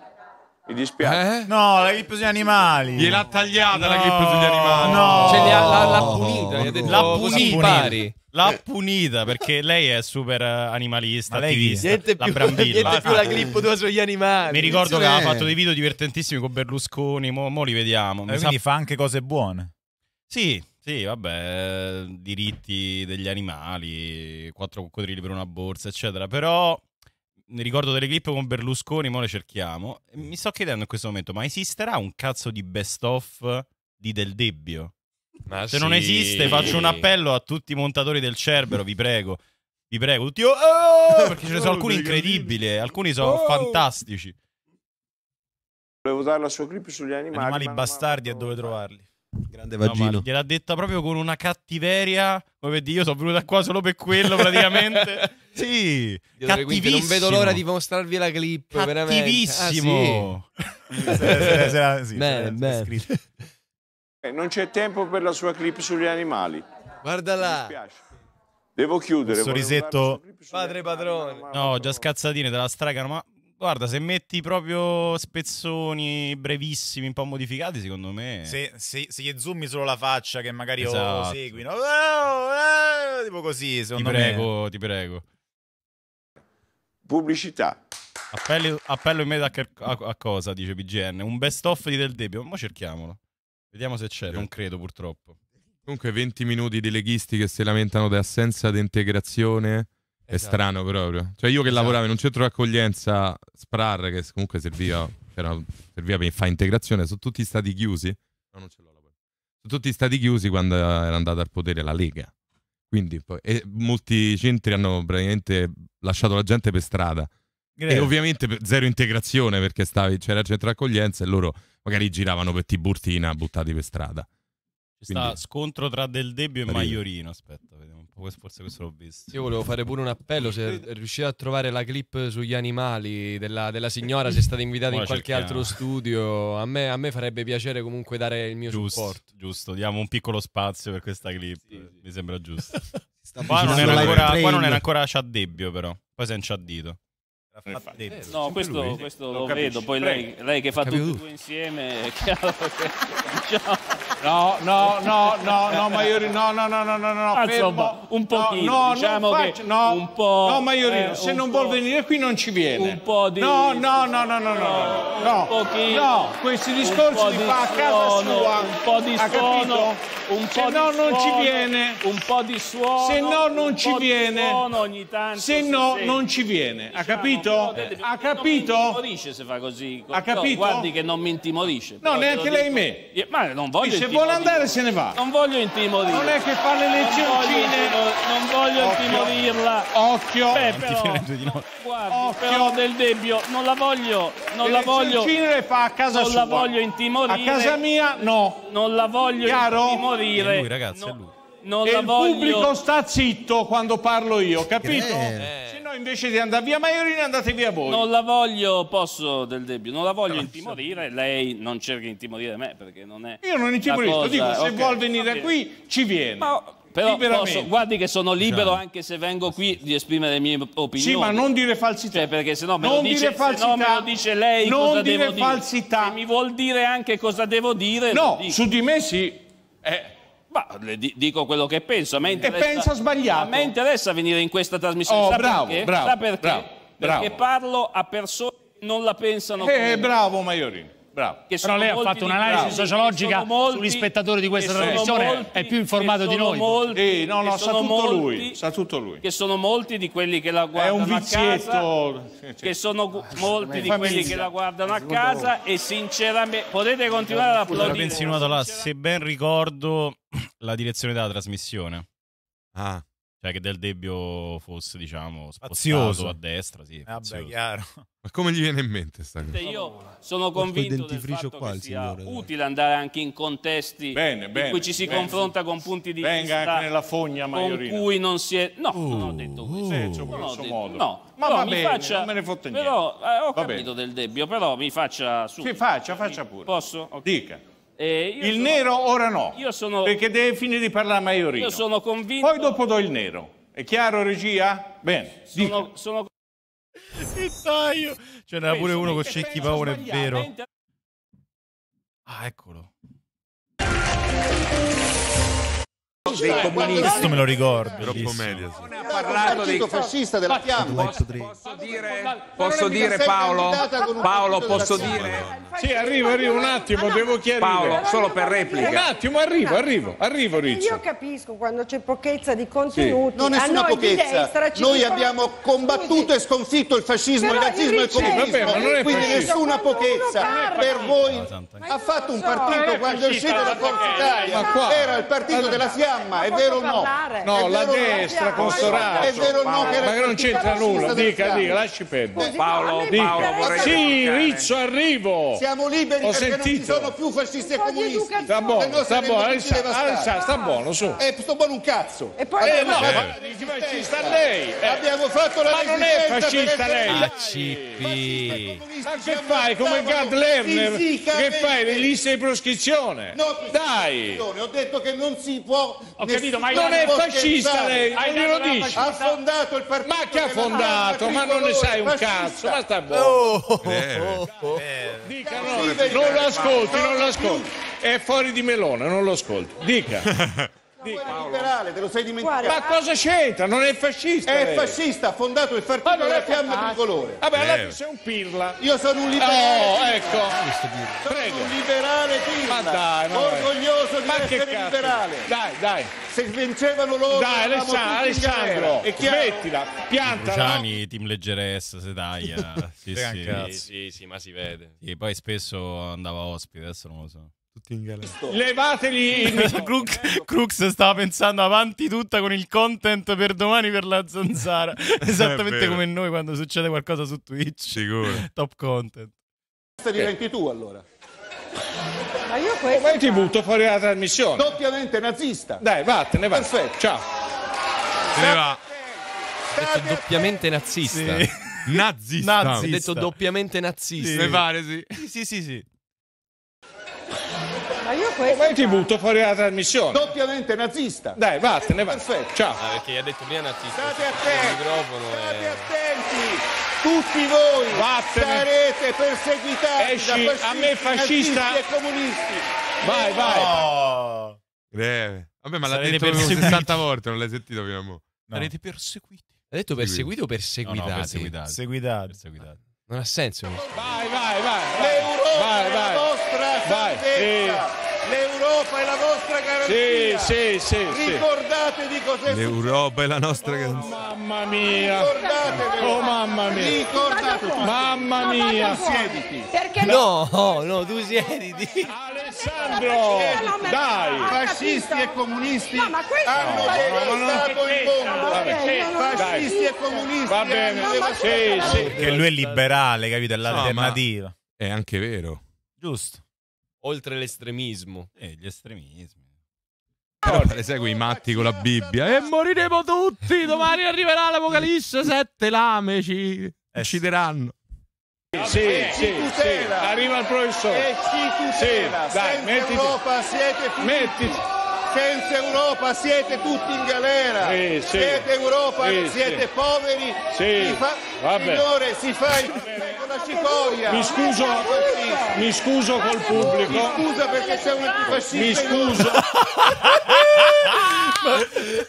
Mi dispiace. Eh? No, la clip sugli animali. Gliel'ha tagliata no, la clip sugli animali. No, cioè, l'ha, l'ha punita. No, gli l'ha punita. L'ha punita perché lei è super eh, animalista, Ma lei niente più, la brambilla. Niente più la clip tua sugli animali. Mi ricordo che ha cioè. fatto dei video divertentissimi con Berlusconi, mo, mo li vediamo. Eh, quindi sa... fa anche cose buone. Sì, sì, vabbè, diritti degli animali, quattro coccodrilli per una borsa, eccetera, però ricordo delle clip con Berlusconi, ma le cerchiamo. Mi sto chiedendo in questo momento, ma esisterà un cazzo di best of di Del Debbio? Ma Se sì. non esiste, faccio un appello a tutti i montatori del Cerbero, vi prego. Vi prego, tutti. Oh, perché ce ne sono alcuni incredibili, alcuni sono oh. fantastici. Volevo dare la sua clip sugli animali. Animali bastardi e dove trovarli. Grande vagino. No, gliel'ha detta proprio con una cattiveria. Come per dire, io sono venuta qua solo per quello praticamente. Sì, cattivissimo. Non vedo l'ora di mostrarvi la clip. Cattivissimo. Eh, non c'è tempo per la sua clip sugli animali. Guarda là. Devo chiudere. Un sorrisetto. Padre padrone. No, già scazzatine della la stragano, ma Guarda, se metti proprio spezzoni brevissimi, un po' modificati, secondo me. Se, se, se gli zoomi solo la faccia, che magari esatto. oh, seguino, oh, oh, tipo così, secondo ti prego, me. Ti prego, ti prego. Pubblicità. Appello, appello in meta a, a, cosa, dice PGN? Un best off di Del Debbio. Ma cerchiamolo. Vediamo se c'è. Non credo, purtroppo. Comunque 20 minuti di leghisti che si lamentano di assenza di integrazione. È esatto. strano proprio. Cioè io che esatto. lavoravo in un centro d'accoglienza SPRAR che comunque serviva, serviva per fare integrazione, sono tutti stati chiusi. No, non ce l'ho la Sono tutti stati chiusi quando era andata al potere la Lega. Quindi, poi, e molti centri hanno praticamente lasciato la gente per strada. Greve. E ovviamente zero integrazione perché stavi, c'era il centro accoglienza e loro magari giravano per Tiburtina buttati per strada sta Quindi- scontro tra Del Debbio e Arrivo. Maiorino. Aspetta, vediamo un po'. Forse questo l'ho visto. Io volevo fare pure un appello, se riuscite a trovare la clip sugli animali della, della signora, se stata invitata in qualche cerchiamo. altro studio, a me, a me farebbe piacere comunque dare il mio Giusto, supporto. giusto, diamo un piccolo spazio per questa clip. Mi sembra giusto. Sta Qua non, era ancora, qua non era ancora Ciaddebbio, però. Poi si è inciaddito. Eh, eh No, questo, questo lo, capisci. vedo, poi lei, lei che fa Capito tutto insieme, è chiaro che diciamo, No, no, no, no, no, ma io no, no, no, no, no, no, ah, insomma, un pochino, no, no, diciamo faccio, no, un po', no, Maiorino, eh, se non vuol venire qui non ci viene. Un po' di No, no, no, no, no, no. No, pochino, no questi discorsi li fa a casa sua. Un po' di suono, un po' se no non ci viene. Un po' di suono. Se no non ci viene. Suono ogni tanto. Se no non ci viene. Ha capito? Ha capito? Non mi intimorisce se fa così. Ha capito? Guardi che non mi intimorisce. No, neanche lei me. Ma non voglio vuole andare se ne va. Non voglio intimorirla. Non è che fa le lezioncine. Non voglio intimorirla. Occhio. Beh, però, no, guarda, Occhio. però del debbio, non la voglio. Non le la voglio. Le fa a casa non sua. Non la voglio intimorire. A casa mia no. Non la voglio Chiaro? intimorire. È lui, ragazzi, no. è lui. Non e la il voglio... pubblico sta zitto quando parlo io, capito? Eh invece di andare via Maiorina andate via voi. Non la voglio, posso del debito, non la voglio Grazie. intimorire, lei non cerca di intimorire me perché non è... Io non intimorisco, cosa... dico se okay. vuol venire qui ci viene. Ma però posso, guardi che sono libero esatto. anche se vengo qui di esprimere le mie opinioni. Sì, ma non dire falsità. Cioè, perché se no me, non lo dice, falsità, no me lo dice lei non cosa dire devo falsità. dire. falsità. mi vuol dire anche cosa devo dire. No, su di me sì. Eh, ma le dico quello che penso. e pensa sbagliato. A me interessa venire in questa trasmissione. Oh, Sa bravo, perché? Bravo, Sa perché? Bravo, perché parlo a persone che non la pensano eh, come. Eh, bravo Maiorino. Bravo. Però lei ha fatto un'analisi sociologica sugli spettatori di questa trasmissione, molti, è più informato di noi. Molti, sì, eh, no, no, sa tutto, molti, lui, sa tutto, lui, Che sono molti di quelli che la guardano a casa. Sì, che sono ah, molti di quelli che la guardano a casa e sinceramente potete continuare ad applaudire. Là, se ben ricordo la direzione della trasmissione. Ah. Cioè che Del Debbio fosse, diciamo, spostato Fazioso. a destra, sì. Fazioso. Eh, vabbè, chiaro. Ma come gli viene in mente questa cosa? Io sono convinto del fatto qua, che sia signore, utile andare anche in contesti bene, in bene, cui ci si bene. confronta con punti di Venga vista Venga anche nella fogna Maiorina. con cui non si è... No, oh, non ho detto questo. Oh, sì, modo. No, ma va bene, faccia, non me ne fotte niente. Però eh, ho va capito bene. Del Debbio, però mi faccia subito. Sì, faccia, faccia pure. Posso? Okay. Dica. Eh, il sono... nero ora no, sono... perché deve finire di parlare a Maiorino. Io sono convinto... Poi dopo do il nero. È chiaro, regia? Bene, sono, sono... Dettaglio! Ce n'era pure uno con Cecchi Paone, è vero. Ah, eccolo dei comunisti. Questo me lo ricordo. Troppo media. Ha parlato dei fascista della fiamma. Posso, dire, posso dire Paolo? Paolo, posso dire? Sì, arrivo, arrivo un attimo, devo chiarire. Paolo, solo per replica. Un attimo, arrivo, arrivo, arrivo Riccio. Io capisco quando c'è pochezza di contenuti. non è una pochezza. Noi abbiamo combattuto e sconfitto il fascismo, il nazismo e il comunismo. Quindi nessuna pochezza. Per voi ha fatto un partito quando è uscito da Forza Italia. Era il partito della fiamma programma, è vero o no? No, la destra con Sorato. È vero o no Ma che non c'entra nulla, dica, dica, lasci perdere. Paolo, Paolo, vorrei Sì, Rizzo, arrivo. Siamo liberi Ho perché non ci sono più fascisti e comunisti. Sta buono, sta buono, sta buono, su. Eh, sto buono un cazzo. E poi eh, no, fascista eh, lei. Eh. Abbiamo fatto la Ma non è fascista lei. Accipi. Ma che fai come Gad Lerner? Che fai? Le liste di proscrizione. Dai. Ho detto che non si può ho capito, ma non è fascista lei, non lo dice. Ha fondato il partito. Ma che ha fondato? Ma non ne sai un cazzo, ma sta buono. Oh, oh, oh, Dica, no, non lo ascolti, non lo ascolti. È fuori di melone, non lo ascolti. Dica. Di liberale, te lo sei dimenticato. ma ah, cosa c'entra? Non è fascista. È lei. fascista, ha fondato il partito della fiamma tricolore. Vabbè, allora eh. tu sei un pirla. Io sono un liberale. Oh, ecco. Sono Prego. un liberale pirla. Ma dai, ma eh. orgoglioso di ma essere liberale. Dai, dai. Se vincevano loro Dai, Alessandro, Alessandro e mettila, pianta. Gianni, team leggeressa, se dai. Eh. sì, sì, sì, sì, ma si vede. E poi spesso andava ospite, adesso non lo so tutti in galera. Levateli! In... Crux, Crux stava pensando avanti tutta con il content per domani per la zanzara. Esattamente come noi quando succede qualcosa su Twitch. Sicuro. Top content. Diventi tu allora. Ma io questo... Poi ti butto fuori la trasmissione. Doppiamente nazista. Dai, vattene, va. Perfetto. Ciao. Se ne va. Detto doppiamente nazista. Sì. Nazista. nazista. Ho detto doppiamente nazista. Sì. Mi pare, sì. Sì, sì, sì. sì questo. Ma io ti butto fuori la trasmissione. Doppiamente nazista. Dai, vattene, va. Perfetto. Ciao. Ah, perché ha detto lì nazista. State attenti. State attenti. Tutti voi vattene. sarete perseguitati Esci, da a me fascista e comunisti. Vai, vai. Oh. Breve. Vabbè, ma l'ha detto 60 volte, non l'hai sentito prima. No. Sarete perseguiti. L'ha detto perseguito o perseguitati? No, no, perseguitati. perseguitati. Non ha senso. Vai, vai, vai. vai. L'Europa vai, è la vostra vai. salvezza. L'Europa è la vostra garanzia. Sì, sì, sì. Ricordate di cos'è L'Europa è la nostra garanzia. Oh, mamma mia. Ricordate. Oh mamma mia. Ricordate. Mamma mia. Siediti. Perché no? No, no, tu siediti. Alessandro, dai. Fascisti e comunisti no, ma hanno terrorizzato il mondo. Vabbè, fascisti e comunisti. Va bene. Sì, sì. Perché lui è liberale, capito? È l'alternativa. No, è anche vero. Giusto oltre l'estremismo. Eh, gli estremismi. Però le segui i matti con la Bibbia e moriremo tutti. Domani arriverà l'Apocalisse, sette lame ci eh uccideranno. Sì, sì, sì, arriva il professore. E ci tutela. Sì, dai, mettiti. Europa siete finiti. Mettiti. Senza Europa siete tutti in galera. Sì, siete Europa, sì, siete poveri. Si fa... Signore, si fa il con la cicoria. Mi scuso, mi scuso col pubblico. Mi scuso perché sei un antifascista. Mi scuso.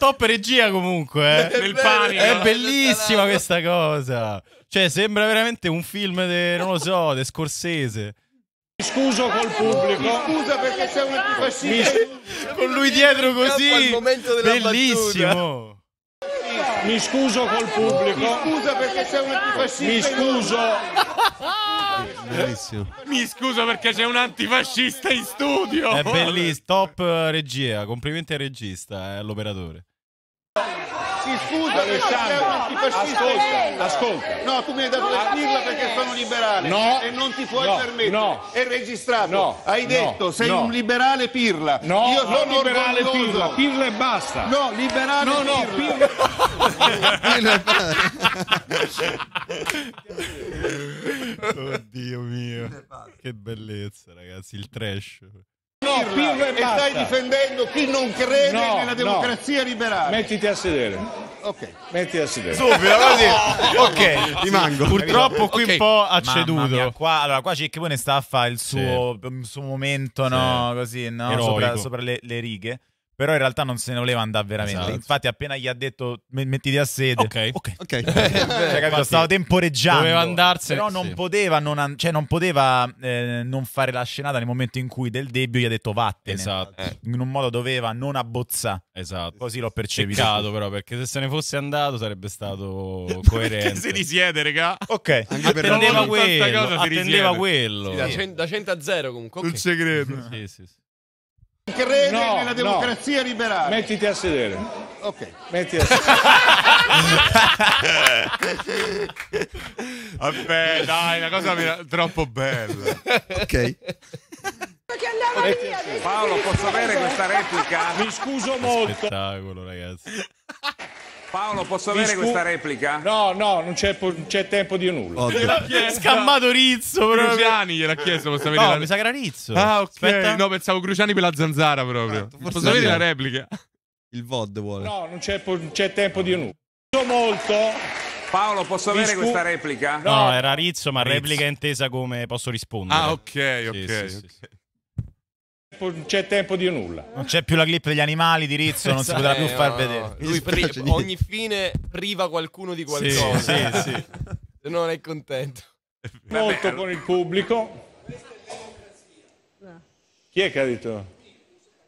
Top regia comunque, eh. Nel panico. È bellissima questa cosa. Cioè, sembra veramente un film, de, non lo so, de Scorsese. Mi scuso col pubblico. Mi scuso perché c'è un antifascista. Con lui dietro così. Bellissimo. Mi scuso col pubblico. Mi scuso perché c'è un antifascista. Mi scuso. Bellissimo. Mi scuso perché c'è un antifascista in studio. È bellissimo. Top regia. Complimenti al regista, eh, all'operatore. Mi scusa Alessandro, ascolta, ascolta. No, tu mi hai dato la dirla perché sono liberale no, e non ti puoi no, permettere. No, è registrato. No, hai detto sei un liberale pirla. No, io sono no, liberale orgoglioso. pirla, pirla e basta. No, liberale no, no, pirla. pirla. Oddio mio. Che bellezza, ragazzi, il trash no, e, stai difendendo chi non crede no, nella democrazia no. liberale. Mettiti a sedere. Ok, metti a sedere. Subito, così. ok, rimango. Purtroppo qui okay. un po' acceduto. Mia, qua, allora, qua Cicchipone sta a fare il suo, sì. il suo momento, no? Così, no? Sopra, sopra le, le righe. Però in realtà non se ne voleva andare veramente. Esatto. Infatti, appena gli ha detto mettiti a sede, ok, ok, okay. Eh, cioè, infatti, stava temporeggiando. Doveva andarsene, però non sì. poteva, non, an- cioè non, poteva eh, non fare la scenata nel momento in cui Del Debbio gli ha detto vattene. Esatto. Eh. In un modo doveva non abbozzare. Esatto. Così l'ho percepito. Peccato, però, perché se se ne fosse andato sarebbe stato coerente. perché si risiede, regà. Ok, attendeva quello. Attendeva quello. Sì, da, 100 a 0 comunque. Okay. Non ci sì, sì. sì. Crede no, nella democrazia no. liberale. Mettiti a sedere. Ok. Mettiti a sedere. Vabbè, dai, una cosa troppo bella. Ok. Eh, Paolo, posso avere questa replica? Mi scuso molto. Spettacolo, ragazzi. Paolo, posso avere scu- questa replica? No, no, non c'è, po- c'è tempo di nulla. Oh, Scammato Rizzo, proprio. Cruciani gliel'ha chiesto, posso avere no, la... mi sa che era Rizzo. Ah, ok. Aspetta. No, pensavo Cruciani per la zanzara proprio. Certo, posso avere la replica? Il VOD vuole. No, non c'è, po- c'è tempo di nulla. Molto. Paolo, posso avere scu- questa replica? No, no, era Rizzo, ma Rizzo. replica intesa come posso rispondere. Ah, ok, ok. Sì, okay. Sì, sì, non c'è tempo di nulla. Non c'è più la clip degli animali di Rizzo, non si eh, potrà più far vedere. Lui pri- ogni fine priva qualcuno di qualcosa. Sì, sì, sì. Non è contento. Molto con il pubblico. Chi è che ha detto?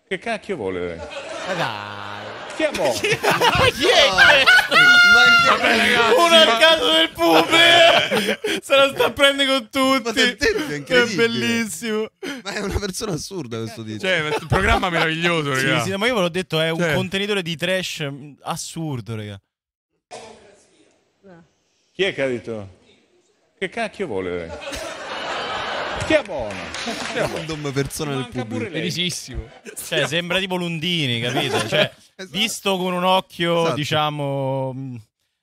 Che cacchio vuole lei? Ma dai. Chiamò. Chi è? Chi è? Vabbè, ragazzi, uno ma... al caso del pubblico se la sta prendendo con tutti è, è, bellissimo ma è una persona assurda questo titolo cioè un programma meraviglioso Sì, sì, ma io ve l'ho detto è un cioè. contenitore di trash mm, assurdo raga chi è che ha detto che cacchio vuole lei? Che buono. Random persona del pubblico. Felicissimo. Cioè, sembra tipo Lundini, capito? Cioè, esatto. visto con un occhio, esatto. diciamo, mm,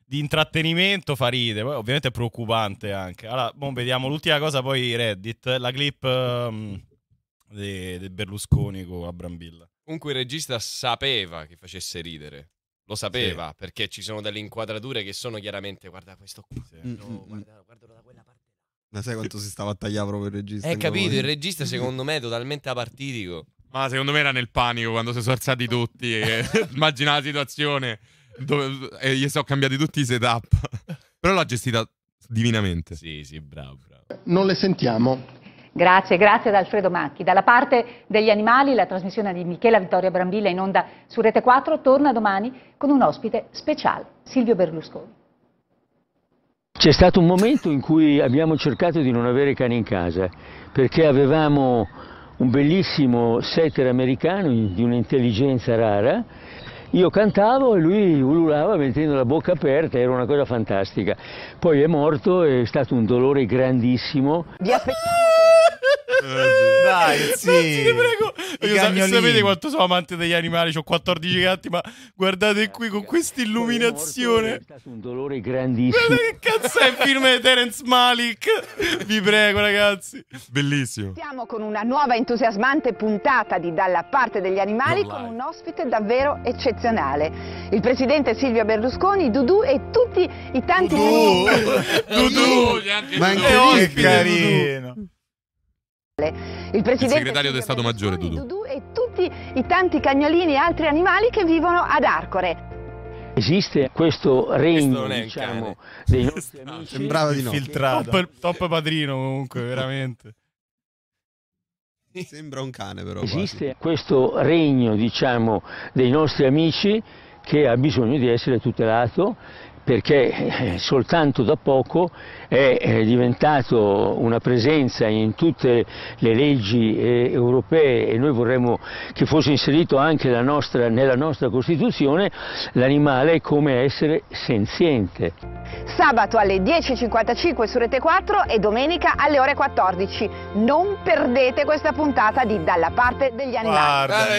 di intrattenimento fa ride. Poi, ovviamente è preoccupante anche. Allora, bon, vediamo l'ultima cosa, poi Reddit, la clip um, mm, di Berlusconi con Abrambilla. Comunque il regista sapeva che facesse ridere. Lo sapeva, sì. perché ci sono delle inquadrature che sono chiaramente, guarda questo qua, sì. no, mm, guardalo da quella parte. Ma sai quanto si stava a tagliare proprio il regista? Eh, capito, il regista secondo me è totalmente apartitico. Ma secondo me era nel panico quando si sono alzati tutti. E... Immagina la situazione dove... e gli sono cambiati tutti i setup. Però l'ha gestita divinamente. Sì, sì, bravo, bravo. Non le sentiamo. Grazie, grazie ad Alfredo Macchi. Dalla parte degli animali la trasmissione di Michela Vittoria Brambilla in onda su Rete 4 torna domani con un ospite speciale, Silvio Berlusconi. C'è stato un momento in cui abbiamo cercato di non avere cani in casa perché avevamo un bellissimo setter americano di un'intelligenza rara. Io cantavo e lui ululava mettendo la bocca aperta, era una cosa fantastica. Poi è morto, è stato un dolore grandissimo. Vi aspettiamo dai, sì. Anzi, ti prego. Io sa- sapete quanto sono amante degli animali? Ho 14 gatti, ma guardate ah, qui con questa illuminazione. È stato un dolore grandissimo. Guarda che cazzo è il film di Terence Malik? Vi prego, ragazzi. Bellissimo. Siamo con una nuova entusiasmante puntata di Dalla parte degli animali con un ospite davvero eccezionale. Il presidente Silvio Berlusconi, Dudu e tutti i tanti Dudu. Dudu, Dudu. Ma anche è carino. Il, il segretario del Stato Maggiore Dudu. Dudù e tutti i tanti cagnolini e altri animali che vivono ad Arcore. Esiste questo regno, questo diciamo, dei nostri amici. Sembrava di no. Top, top padrino comunque, veramente. Sembra un cane però. Esiste quasi. questo regno, diciamo, dei nostri amici che ha bisogno di essere tutelato perché eh, soltanto da poco è diventato una presenza in tutte le leggi eh, europee e noi vorremmo che fosse inserito anche nostra, nella nostra Costituzione l'animale come essere senziente. Sabato alle 10.55 su Rete 4 e domenica alle ore 14. Non perdete questa puntata di Dalla parte degli animali. Guarda,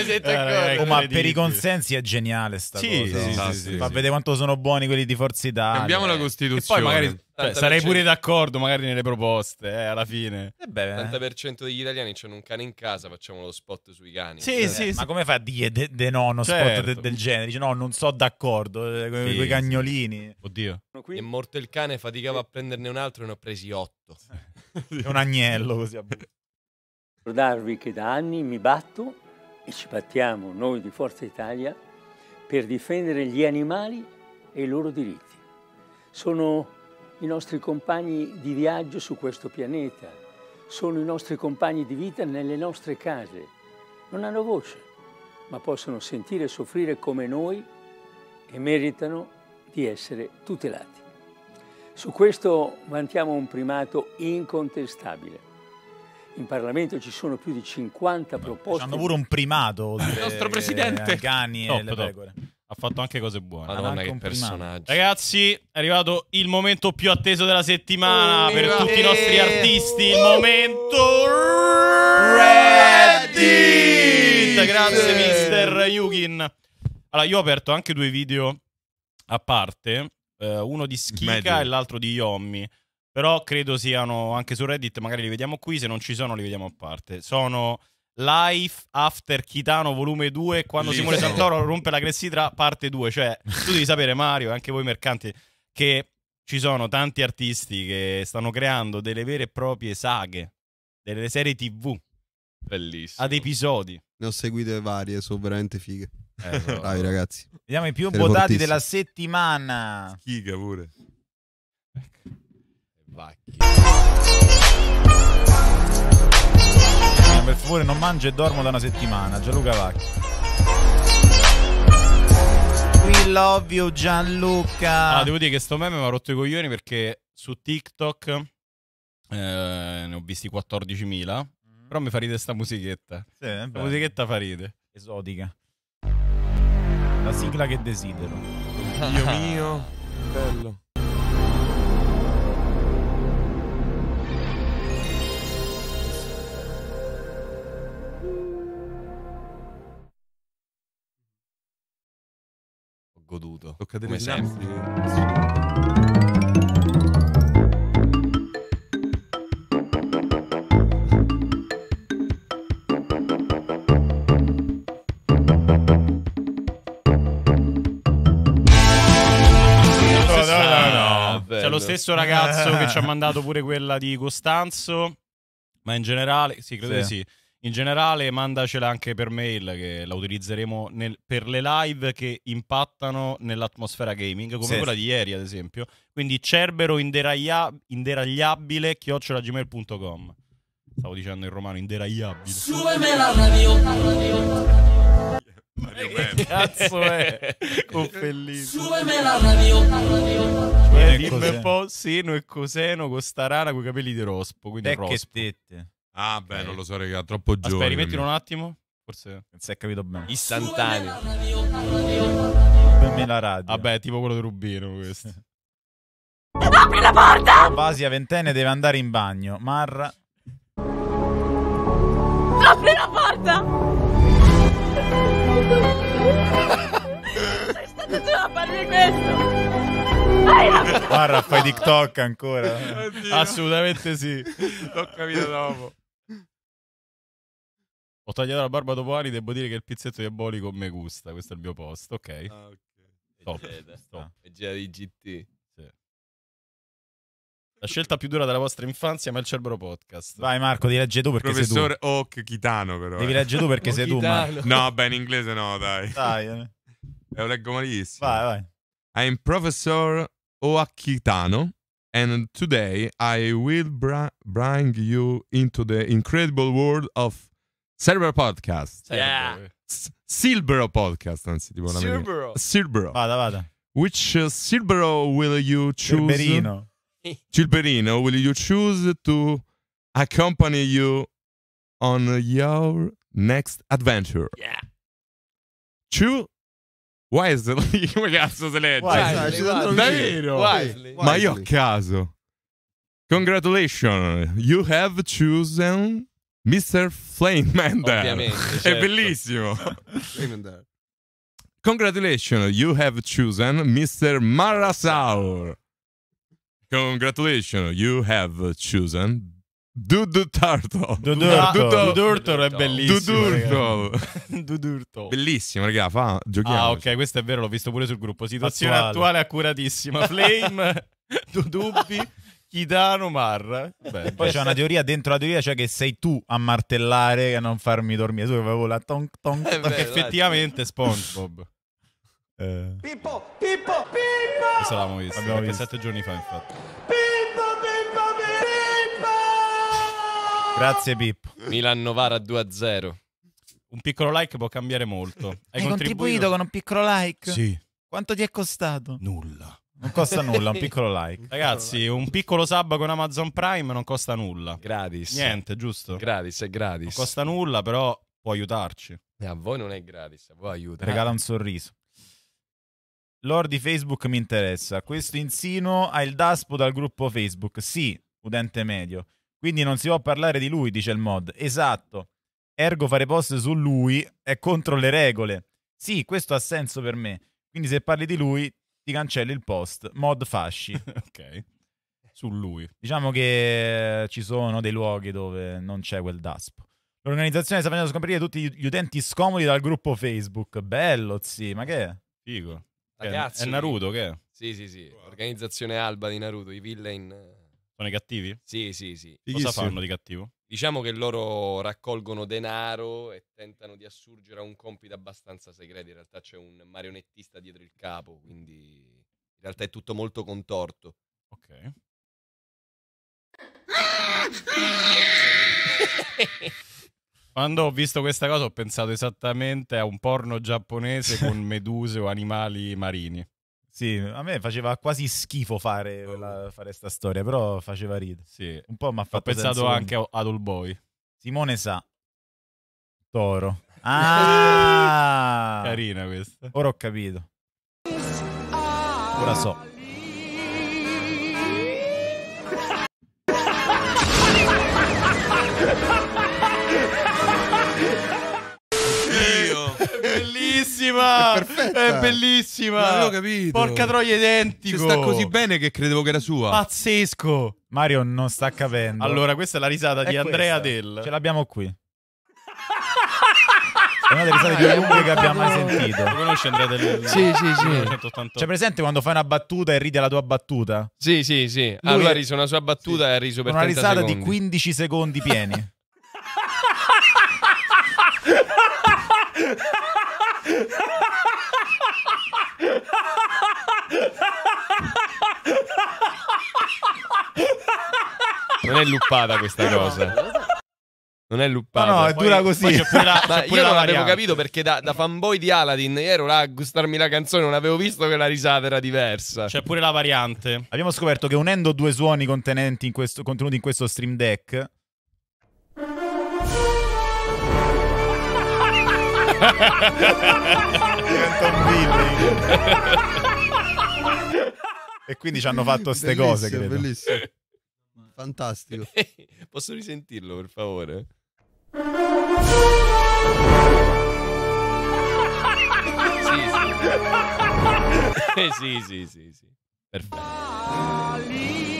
eh, oh, ma per i consensi è geniale sta sì, cosa. Sì, sì, sì, Fa vedere quanto sono buoni quelli di Forza Italia. Cambiamo la Costituzione. E poi magari cioè, sarei pure d'accordo magari nelle proposte, eh, alla fine. Eh beh, eh. degli italiani hanno un cane in casa, facciamo lo spot sui cani. Sì, cioè. sì, eh, sì, Ma come fa a dire de, de no uno certo. spot de, certo. del genere? Dice, no, non so d'accordo, con eh, sì, i cagnolini. Oddio. È morto il cane, faticavo a prenderne un altro e ne ho presi otto. È un agnello così a Ricordarvi che da anni mi batto e ci battiamo noi di Forza Italia per difendere gli animali e i loro diritti. Sono i nostri compagni di viaggio su questo pianeta, sono i nostri compagni di vita nelle nostre case. Non hanno voce, ma possono sentire e soffrire come noi e meritano di essere tutelati. Su questo vantiamo un primato incontestabile. In Parlamento ci sono più di 50 proposte. Hanno pure un primato. Il nostro presidente. Gani e no, le pecore. Ha fatto anche cose buone. Madonna, che personaggio. Ragazzi, è arrivato il momento più atteso della settimana oh, per tutti i nostri artisti. Il momento Reddit. Grazie, mister Yugin. Allora, io ho aperto anche due video a parte, eh, uno di Schika e l'altro di Yommi. Però credo siano anche su Reddit, magari li vediamo qui, se non ci sono li vediamo a parte. Sono Life After Kitano volume 2 quando Lì, Simone Santoro rompe la clessidra parte 2 cioè tu devi sapere Mario e anche voi mercanti che ci sono tanti artisti che stanno creando delle vere e proprie saghe delle serie tv bellissime ad episodi ne ho seguite varie sono veramente fighe eh, dai ragazzi vediamo i più votati della settimana figa pure vacchi per favore non mangio e dormo da una settimana. Gianluca Vacchi. We love you Gianluca. Ah, devo dire che sto meme mi ha rotto i coglioni perché su TikTok eh, ne ho visti 14.000. Mm. Mm-hmm. Però mi fa ridere sta musichetta. Sì, la musichetta fa ride. Esotica. La sigla che desidero. Dio mio, bello. goduto. Tocca delle sempre. C'è lo stesso ragazzo che ci ha mandato pure quella di Costanzo. Ma in generale, sì, credo sì. di sì in generale mandacela anche per mail che la utilizzeremo nel, per le live che impattano nell'atmosfera gaming, come sì. quella di ieri ad esempio. Quindi cerbero inderagliabile chiocciolagmail.com Stavo dicendo in romano inderagliabile. Su e me la radio. che cazzo è? Coppellino. Oh, me la radio. radio. Eh, dimmi un po' Seno e Coseno con sta rana con i capelli di rospo. Quindi rospo. tette. Ah, beh, okay. non lo so, raga, troppo giovane. Aspetta, rimettilo un attimo. Forse non si è capito bene. Istantaneo. Dammi la radio. Vabbè, tipo quello di Rubino questo. Apri la porta! Basia ventenne deve andare in bagno. Marra Apri la porta! Sei stato tu a farmi questo! Guarda, fai TikTok ancora? Oddio. Assolutamente sì. L'ho capito dopo. Ho tagliato la barba dopo anni, devo dire che il pizzetto diabolico mi gusta. Questo è il mio posto, ok? Ah, ok. Top. È È gira di GT. La scelta più dura della vostra infanzia, ma il Cerbero Podcast. Vai Marco, devi leggere tu perché Professor sei tu. Oak Chitano però. Devi eh. leggere tu perché eh. sei tu, Marco. No, beh, in inglese no, dai. Dai. Eh. eh. Lo leggo malissimo. Vai, vai. I'm Professor Oak Oakitano and today I will bring you into the incredible world of Silver Podcast. Yeah. S- Podcast, anzi, tipo una Silbero. Silbero. Vada, vada. Which uh, Silbero will you choose? Silverino. Silverino, will you choose to accompany you on your next adventure? Yeah. Choose Wesley, come cazzo si legge? Wesley, Wesley, Davvero? Wesley. Ma io a caso. Congratulations, you have chosen Mr. Flame Flamender. Certo. È bellissimo. Flamender. Congratulations, you have chosen Mr. Marasaur. Congratulations, you have chosen Dudu Turtle. Dudu Turtle è bellissimo. Dudurtle. Bellissimo, raga, fa, giochiamo. Ah, ok, questo è vero, l'ho visto pure sul gruppo. Situazione attuale, attuale accuratissima. Flame, Dudubbi. Chidano Marra. Beh, poi c'è una teoria dentro la teoria, cioè che sei tu a martellare e a non farmi dormire. Tu avevo la tonk tonk. Eh, beh, effettivamente è SpongeBob. Eh. Pippo, Pippo, Pippo! Questo l'abbiamo visto. L'abbiamo visto sette giorni fa, infatti. Pippo, Pippo, Pippo! Grazie, Pippo. Milan Novara 2-0. Un piccolo like può cambiare molto. Hai, Hai contribuito? contribuito con un piccolo like? Sì. Quanto ti è costato? Nulla. Non costa nulla, un piccolo like. Ragazzi, un piccolo sub con Amazon Prime non costa nulla. Gratis. Niente, giusto? Gratis, è gratis. Non costa nulla, però può aiutarci. E eh, a voi non è gratis, a voi aiuta. Regala un sorriso. Lord di Facebook mi interessa. Questo insinuo ha il daspo dal gruppo Facebook. Sì, udente medio. Quindi non si può parlare di lui, dice il mod. Esatto. Ergo fare post su lui è contro le regole. Sì, questo ha senso per me. Quindi se parli di lui ti cancelli il post, mod fasci. ok. Su lui. Diciamo che ci sono dei luoghi dove non c'è quel DASP. L'organizzazione sta facendo scomparire tutti gli utenti scomodi dal gruppo Facebook. Bello, sì, ma che è? Figo. Ragazzi, è Naruto, che è? Sì, sì, sì. Wow. Organizzazione Alba di Naruto, i villain eh, sono i cattivi? Sì, sì, sì. Cosa fanno di cattivo? Diciamo che loro raccolgono denaro e tentano di assurgere a un compito abbastanza segreto. In realtà c'è un marionettista dietro il capo, quindi in realtà è tutto molto contorto. Ok. Quando ho visto questa cosa ho pensato esattamente a un porno giapponese con meduse o animali marini. Sì, a me faceva quasi schifo fare, quella, fare sta storia, però faceva ridere. Sì. Un po' mi ha fatto Ho pensato anche a Adol Boy. Simone sa. Toro. Ah! Carina questa. Ora ho capito. Ora so. bellissima! È, è bellissima! Non l'ho capito. Porca troia identico. Ci sta così bene che credevo che era sua. Pazzesco! Mario non sta capendo. Allora, questa è la risata è di questa. Andrea Del. Ce l'abbiamo qui. È una delle risate più lunghe che abbiamo mai sentito. Lo conosci Andrea Del? Sì, sì, sì. C'è presente quando fai una battuta e ride la tua battuta? Sì, sì, sì. Lui ah, ha riso una sua battuta sì. e ha riso per Una risata di 15 secondi pieni. Non è luppata questa cosa. Non è luppata. No, no, è poi, dura così. La, da, io non l'avevo capito perché da, da, fanboy di Aladdin ero là a gustarmi la canzone, non avevo visto che la risata era diversa. C'è pure la variante. Abbiamo scoperto che unendo due suoni contenuti in questo stream deck Diventa un villain. e quindi ci hanno fatto queste cose, credo. Bellissimo. Fantastico. Posso risentirlo, per favore? sì, sì, sì, sì, sì. Perfetto. Ali.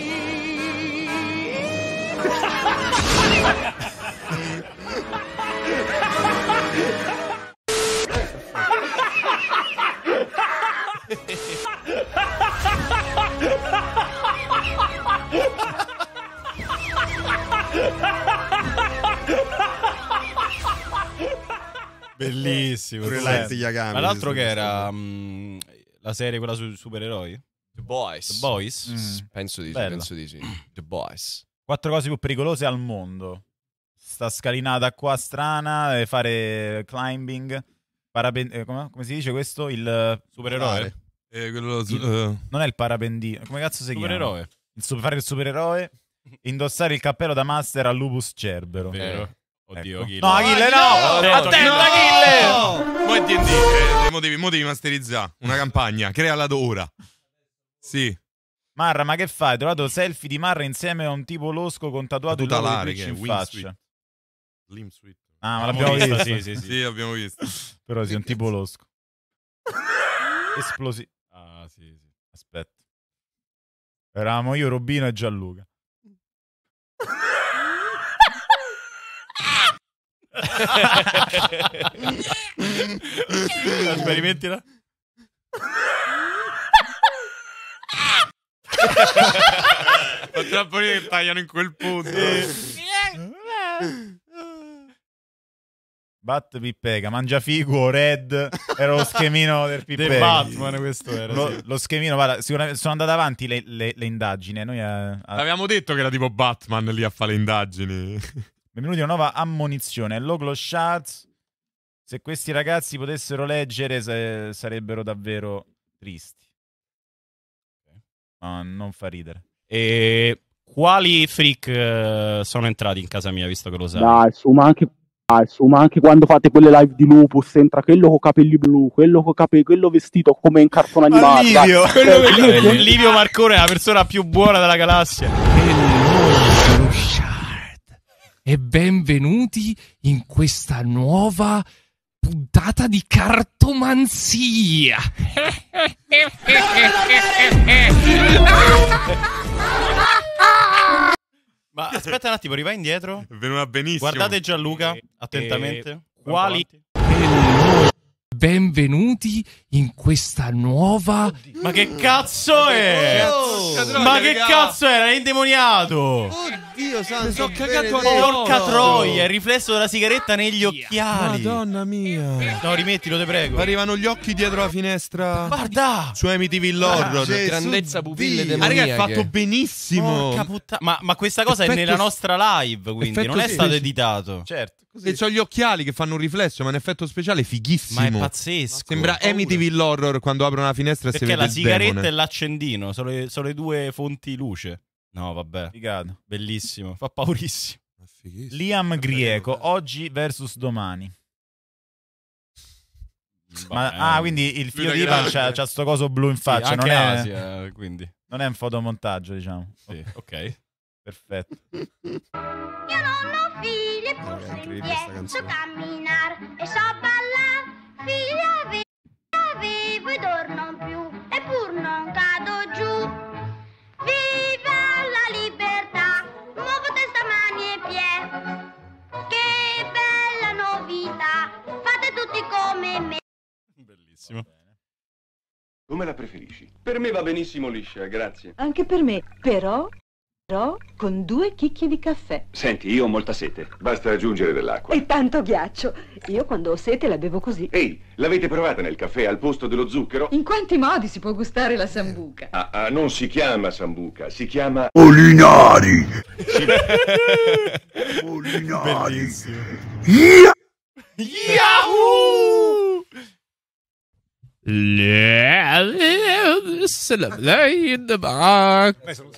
Bellissimo. Pure Light Yagami. Ma l'altro che era mm, la serie quella sui supereroi? The Boys. The Boys? Mm. Penso di sì, penso di sì. The Boys. Quattro cose più pericolose al mondo. Sta scalinata qua strana, deve fare climbing, parapen- eh, come, come, si dice questo? Il eh, supereroe? Eh, quello, il, uh, non è il parapendino, come cazzo si supereroe. chiama? Supereroe. fare il supereroe, indossare il cappello da master a Lupus Cerbero. Vero. Eh. Oddio, ecco. Achille. No, Achille, no! no! Attenta, no! Achille! Poi D&D, eh, mo devi, mo devi masterizzare una campagna, creala ora. Sì. Marra, ma che fai? Hai trovato selfie di Marra insieme a un tipo losco con tatuato il logo in faccia. Lim Sweet. Ah, ma l'abbiamo visto, sì, sì, sì. Sì, l'abbiamo visto. Però sì, un tipo losco. Esplosivo. Ah, sì, sì. Aspetta. Eravamo io, Robino e Gianluca. Sperimentila. Ho trappoli che tagliano in quel punto. Bat Pippega, mangia figo, red, era lo schemino del Pippega. Batman questo era. Lo, sì. lo schemino, guarda, sicuramente sono andate avanti le, le, le indagini. Eh, noi a, a... Avevamo detto che era tipo Batman lì a fare le indagini. Benvenuti a una nuova ammonizione. Loglo Shards. Se questi ragazzi potessero leggere se, sarebbero davvero tristi. Ma non fa ridere. E quali freak eh, sono entrati in casa mia, visto che lo sai? Dai, su, ma anche Ah, insomma, anche quando fate quelle live di Lupus, entra quello con capelli blu, quello con capelli, quello vestito come in cartone animato. Livio, quello, quello, Livio Marcone è la persona più buona della galassia e benvenuti in questa nuova puntata di cartomanzia. Ma aspetta un attimo, rivai indietro. Veniva benissimo. Guardate Gianluca eh, attentamente. Eh, quali Benvenuti in questa nuova. Oddio. Ma che cazzo è? Oh, oh, ma che cazzo era? È indemoniato! Oddio. Dio santo. Mi sono cagato a Porca troia, il riflesso della sigaretta ah, negli occhiali. Madonna mia. No, rimettilo, te prego. Arrivano gli occhi dietro la finestra. Guarda! Su MTV l'horror. Ah, Gesù grandezza pupille Dio. Ma ah, raga, è fatto benissimo. Porca puttana. Ma, ma questa cosa Effetto- è nella nostra live, quindi effetto non è sì. stato editato. Certo. Così. E c'ho gli occhiali che fanno un riflesso, ma un effetto speciale fighissimo. Ma è pazzesco. Sembra paura. Horror quando aprono la finestra e si Perché la sigaretta demone. e l'accendino sono le, sono le due fonti luce. No, vabbè. Figato. Bellissimo, fa paurissimo. Liam Grieco, oggi versus domani. Ma, ah, quindi il figlio di Ivan c'ha, c'ha sto coso blu in faccia. Sì, non, è, Asia, eh, non, è, un fotomontaggio, diciamo. Sì, ok. Perfetto. Mio nonno Filippo eh, indietro so camminare e so ballare. Figlia avevo e dormo più, e pur non cado giù. Via coppie. Che bella novità! Fate tutti come me. Bellissimo. Come la preferisci? Per me va benissimo liscia, grazie. Anche per me, però però con due chicchi di caffè. Senti, io ho molta sete. Basta aggiungere dell'acqua. E tanto ghiaccio. Io quando ho sete la bevo così. Ehi, l'avete provata nel caffè al posto dello zucchero? In quanti modi si può gustare la sambuca? Ah, ah non si chiama sambuca, si chiama... Olinari! Olinari! Bellissimo. Yeah! Yahoo!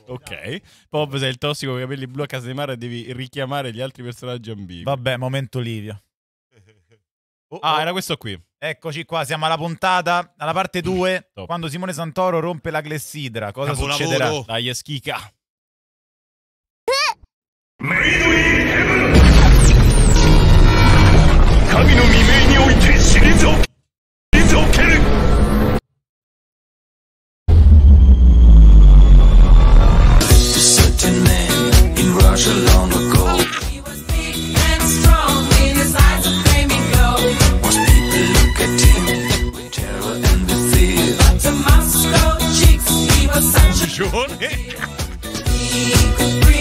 Ok, Bob sei il tossico con i capelli blu a casa di mare devi richiamare gli altri personaggi ambigui. Vabbè, momento Livio. Oh, ah, oh. era questo qui. Eccoci qua, siamo alla puntata, alla parte 2, quando Simone Santoro rompe la glessidra. Cosa Capo succederà? Lavoro. Dai, è schica. Eh. much long ago. He was big and strong, in his eyes a flaming glow. people at with terror But to Moscow he was such a...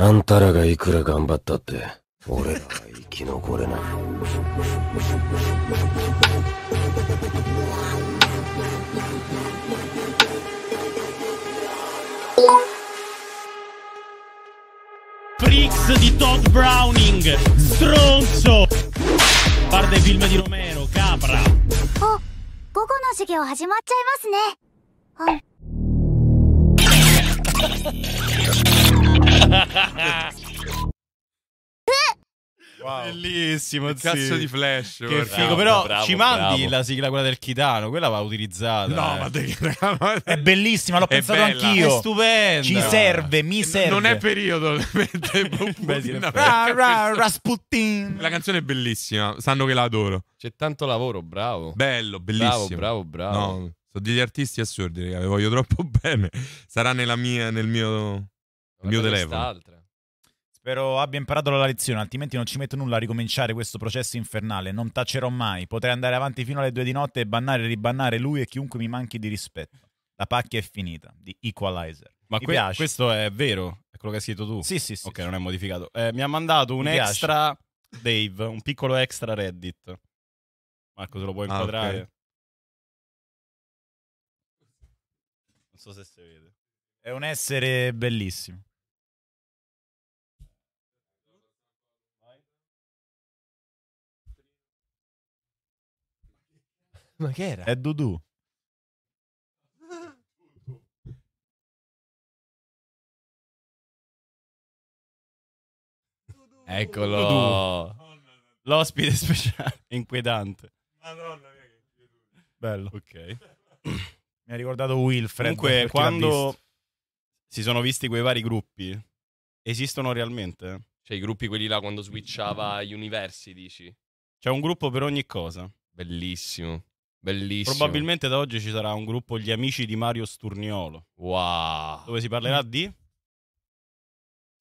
あんたらがいくら頑張ったって、俺らは生き残れない。Prix di Todd Browning, stronzo! Parte film di Romero, capra! Oh, 午後の授業始まっちゃいますね。あ Wow. Bellissimo, che cazzo di flash. Che guarda. figo, ah, però bravo, ci mandi bravo. la sigla quella del Kitano, quella va utilizzata. No, eh. ma te... è bellissima, l'ho pensato anch'io. È stupenda. Ci serve, mi serve. Non è periodo, Rasputin. La canzone è bellissima, sanno che la adoro. C'è tanto lavoro, bravo. Bello, bellissimo. Bravo, bravo, bravo. No, sono degli artisti assurdi, raga, voglio troppo bene. Sarà nella mia, nel mio il mio telefono. Spero abbia imparato la lezione, altrimenti non ci metto nulla a ricominciare questo processo infernale. Non tacerò mai. Potrei andare avanti fino alle due di notte e bannare e ribannare lui e chiunque mi manchi di rispetto. La pacchia è finita, di Equalizer. Ma que- questo è vero, è quello che hai scritto tu. Sì, sì, sì. Ok, sì. non è modificato. Eh, mi ha mandato un mi extra piace. Dave, un piccolo extra Reddit. Marco, se lo puoi ah, Okay. Non so se si vede. È un essere bellissimo. Ma che era? È Dudu. Eccolo. L'ospite speciale inquietante. Madonna mia che Bello. Ok. Mi ha ricordato Wilfred. Comunque, quando si sono visti quei vari gruppi, esistono realmente? Cioè, i gruppi quelli là quando switchava gli universi, dici? C'è un gruppo per ogni cosa. Bellissimo. Bellissimo. Probabilmente da oggi ci sarà un gruppo Gli amici di Mario Sturniolo. Wow. Dove si parlerà di?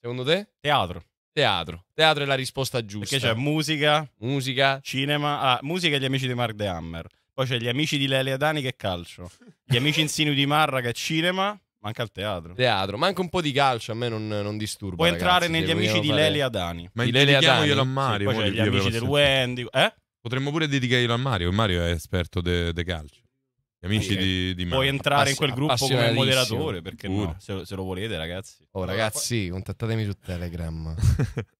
Secondo te? Teatro. Teatro. Teatro è la risposta giusta. Perché c'è musica, musica, cinema, ah, musica e gli amici di Mark De Hammer. Poi c'è gli amici di Lelia Dani che è calcio, gli amici insinui di Marra che è cinema, manca il teatro. Teatro, manca un po' di calcio, a me non, non disturba. Puoi ragazzi, entrare negli amici di fare... Lelia Dani. Ma di Lelia Dani. io a Mario. Sì, poi c'è gli amici del Wendy, eh? Potremmo pure dedicarlo a Mario, Mario è esperto de, de calcio. Gli amici sì, di, eh, di Mario. Puoi entrare Passi- in quel gruppo come moderatore, perché pure. no? Se, se, lo volete, ragazzi. Oh, ragazzi, contattatemi su Telegram.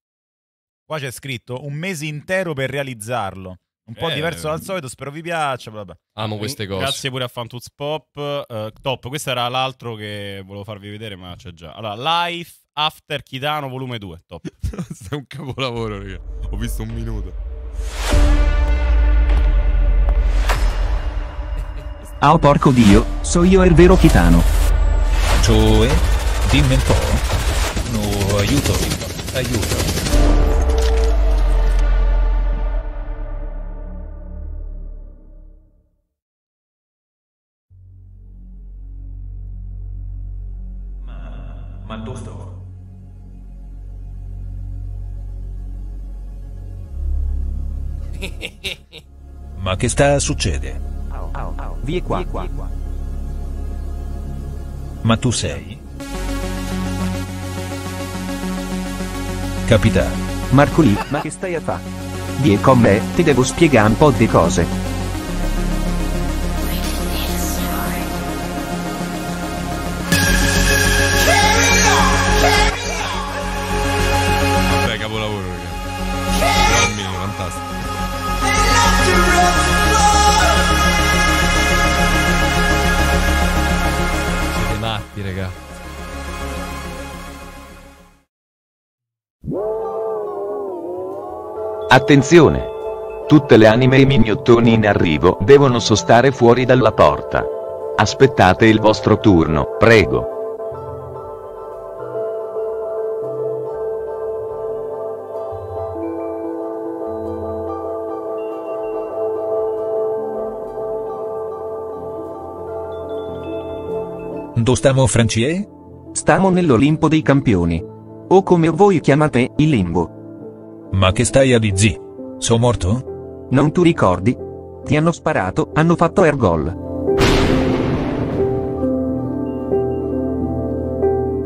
Qua c'è scritto un mese intero per realizzarlo. Un po' eh, diverso dal mm. solito, spero vi piaccia. Vabbè. Amo queste cose. Grazie pure a Fantuz Pop. Uh, top, questo era l'altro che volevo farvi vedere, ma c'è già. Allora, Life After Kitano volume 2. Top. Questo è un capolavoro, raga. Ho visto un minuto. Ah oh porco dio, so io il vero titano. Cioè? Dimmi un po'. No, aiuto, aiuto. Ma, ma dove ma che sta succedendo? vie qua. Ma tu sei? Capitano. Marco lì, ma che stai a fa? Vie con me, ti devo spiegare un po' di cose. Attenzione! Tutte le anime e i mignottoni in arrivo devono sostare fuori dalla porta. Aspettate il vostro turno, prego. Do stiamo Francie? Stiamo nell'Olimpo dei campioni. O come voi chiamate, il limbo. Ma che stai a di zì? So morto? Non tu ricordi? Ti hanno sparato, hanno fatto air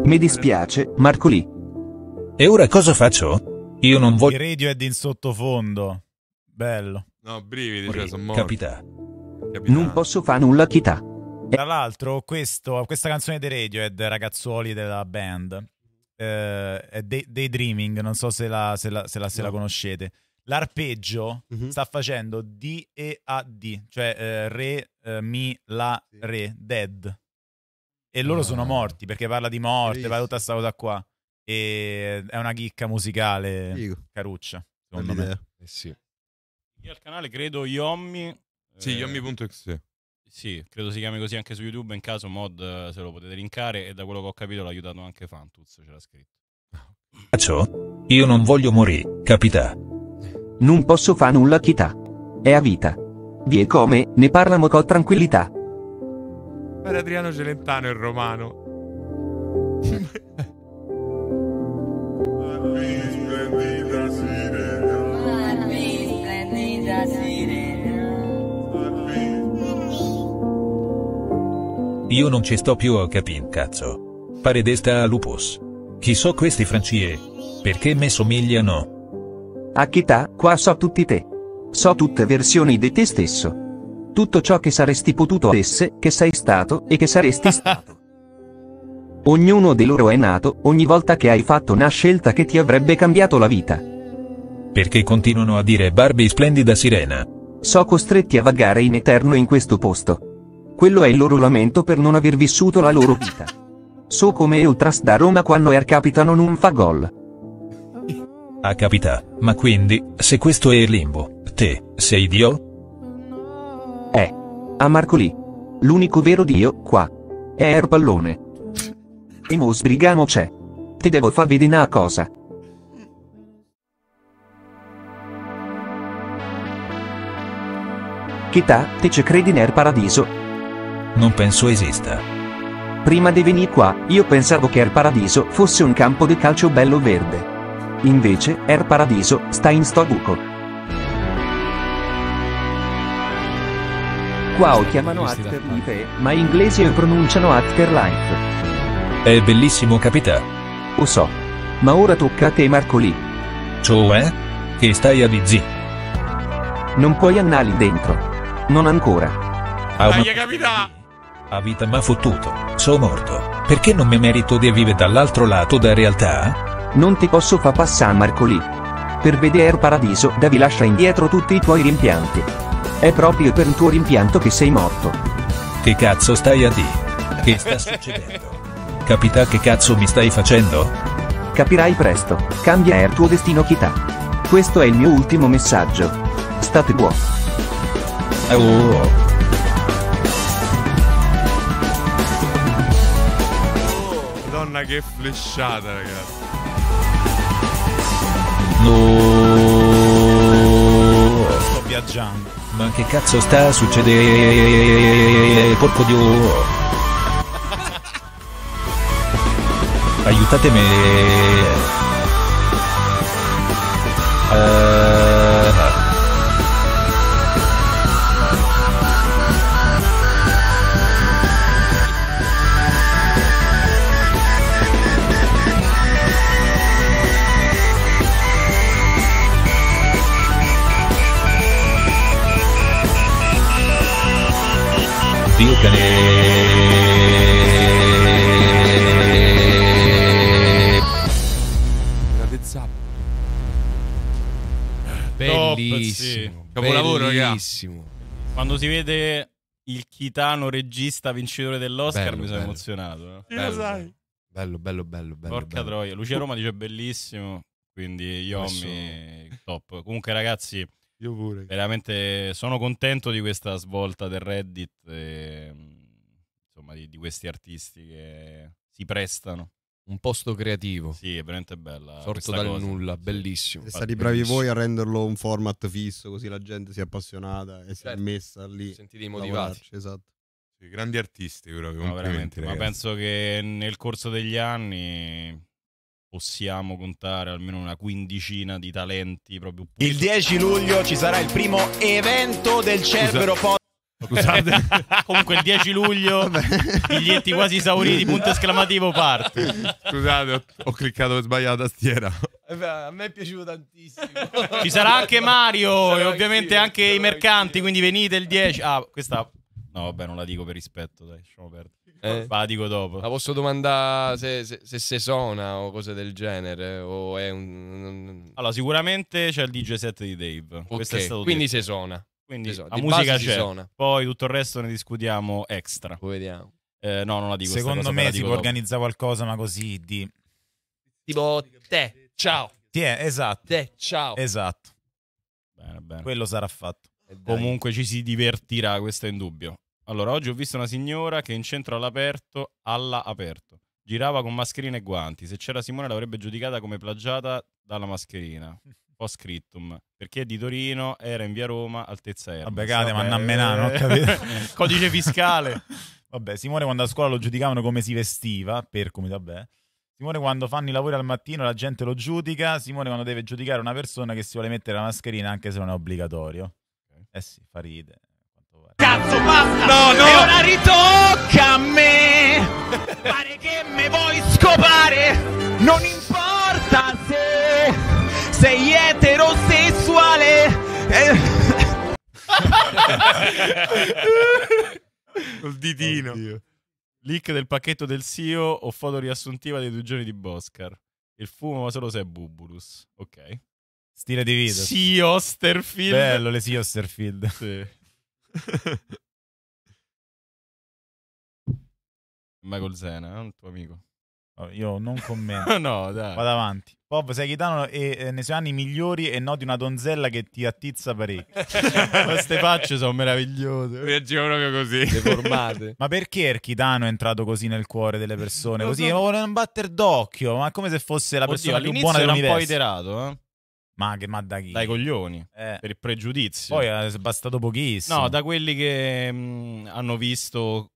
Mi dispiace, Marco lì. E ora cosa faccio? Io non voglio... Il radio è in sottofondo. Bello. No, brividi, cioè, sono morto. Capita. Capita. Non posso fare nulla, chità. Tra l'altro, questa canzone dei Radiohead, ragazzuoli della band, eh, Day, Daydreaming, non so se la, se la, se la, se no. la conoscete. L'arpeggio mm-hmm. sta facendo D e A D, cioè eh, Re, eh, Mi, La, Re, Dead. E loro no. sono ah. morti perché parla di morte, Bellissimo. parla tutta questa cosa qua. E è una chicca musicale Figo. caruccia, secondo Bell'idea. me. Eh sì. Io al canale credo Yommi. Sì, eh, yommi.exe. Sì, credo si chiami così anche su YouTube. In caso mod eh, se lo potete linkare. E da quello che ho capito l'ha aiutato anche Fantuz. l'ha scritto. Ciò? Io non voglio morire, capita. Non posso fare nulla chita. È a vita. Vie come, ne parlamo con tranquillità. Per Adriano Celentano è romano. Io non ci sto più a capì cazzo. Pare desta a lupus. Chi so questi francie? Perché me somigliano? A chità, qua so tutti te. So tutte versioni di te stesso. Tutto ciò che saresti potuto essere, che sei stato e che saresti stato. Ognuno di loro è nato, ogni volta che hai fatto una scelta che ti avrebbe cambiato la vita. Perché continuano a dire Barbie splendida sirena? So costretti a vagare in eterno in questo posto. Quello è il loro lamento per non aver vissuto la loro vita. So come è ultras da Roma quando er capitano non fa gol. A capita, ma quindi, se questo è il limbo, te, sei Dio? Eh. A Marcolì. L'unico vero Dio, qua. È er pallone. E mo sbrigamo c'è. Te devo far vedere una cosa. Chità, te ce credi nel paradiso, non penso esista. Prima di venire qua, io pensavo che Air Paradiso fosse un campo di calcio bello verde. Invece, Air Paradiso sta in sto buco. Qua o chiamano Afterlife, ma in inglese lo pronunciano Afterlife. È bellissimo, capità. Lo so. Ma ora tocca a te, Marco lì. Cioè? Che stai a DZ? Non puoi andare lì dentro. Non ancora. Ah, ma... capità! A vita m'ha fottuto, so morto, perché non mi merito di vivere dall'altro lato da realtà? Non ti posso fa passare lì. Per vedere paradiso devi lasciare indietro tutti i tuoi rimpianti. È proprio per il tuo rimpianto che sei morto. Che cazzo stai a di? Che sta succedendo? Capita che cazzo mi stai facendo? Capirai presto, cambia il tuo destino chita. Questo è il mio ultimo messaggio. State buoni. Ah, oh. oh. Madonna che flesciata, ragazzi. No. Sto viaggiando. Ma che cazzo sta succedendo? Porco dio. Aiutatemi. Uh... Steel Cane. Bellissimo, Top, capolavoro, bellissimo. Ragazzi. Quando si vede il chitano regista vincitore dell'Oscar, bello, mi sono bello. emozionato. Eh? Bello, sai. bello, bello, bello. bello Porca troia, Lucia Roma dice bellissimo. Quindi, Yomi, Adesso... top. Comunque, ragazzi. Io pure. Veramente sono contento di questa svolta del Reddit, e, insomma, di, di questi artisti che si prestano un posto creativo. Sì, è veramente bella. Sorto dal cosa. nulla, bellissimo. Siete stati bravi voi a renderlo un format fisso, così la gente si è appassionata e si è certo. messa lì. Sentiti motivarci, esatto. Sì, grandi artisti, però, no, veramente. Ma penso che nel corso degli anni possiamo contare almeno una quindicina di talenti proprio puliti. Il 10 luglio ci sarà il primo evento del Cerbero Podcast. Scusate. Comunque il 10 luglio, biglietti quasi esauriti, punto esclamativo parte. Scusate, ho, ho cliccato per sbagliare la tastiera. Eh a me è piaciuto tantissimo. Ci sarà anche Mario sarà e ovviamente anche, anche i mercanti, anch'io. quindi venite il 10. Ah, questa... No, vabbè, non la dico per rispetto, dai, lasciamo perdere. Eh, la dico dopo. La posso domandare se, se, se, se sona o cose del genere. O è un... Allora, sicuramente c'è il DJ set di Dave. Okay. Quindi se suona. Quindi se la musica c'è. Sona. Poi tutto il resto ne discutiamo extra. Poi vediamo. Eh, no, non la dico. Secondo me si può organizzare qualcosa, ma così di. Tipo te, ciao. Ti è, esatto. Te, ciao. Esatto. Bene, bene. Quello sarà fatto. Comunque ci si divertirà, questo è in dubbio. Allora, oggi ho visto una signora che in centro all'aperto, alla aperto, girava con mascherina e guanti. Se c'era Simone l'avrebbe giudicata come plagiata dalla mascherina. Post scriptum. Perché è di Torino, era in via Roma, altezza era. Vabbè, cade, ma a eh, Menano, ho capito. Codice fiscale. Vabbè, Simone quando a scuola lo giudicavano come si vestiva, per come vabbè. Simone quando fanno i lavori al mattino la gente lo giudica, Simone quando deve giudicare una persona che si vuole mettere la mascherina anche se non è obbligatorio. Okay. Eh sì, fa ridere cazzo, basta! No, no! E ora ritocca a me! Pare che me vuoi scopare, non importa se sei eterosessuale! Eh. Col ditino. Oddio. Leak del pacchetto del CEO o foto riassuntiva dei due giorni di Boscar. Il fumo ma solo se è Bubulus. Ok. Stile di vita. CEO Osterfield. Bello le CEO Osterfield. Sì. Michael Zena, è eh, un tuo amico. Io non commento. no, dai. Vado avanti. Bob, sei gitano e eh, nei suoi anni migliori e noti una donzella che ti attizza parecchio. Queste facce sono meravigliose. Reagivo proprio così. Deformate. ma perché Erchitano è entrato così nel cuore delle persone? Lo così, so. ma vuole un batter d'occhio, ma come se fosse la persona più buona dell'universo. era un po' iterato, eh? Ma che ma da chi? Dai coglioni, eh. per il pregiudizio. Poi è bastato pochissimo. No, da quelli che mh, mm, hanno visto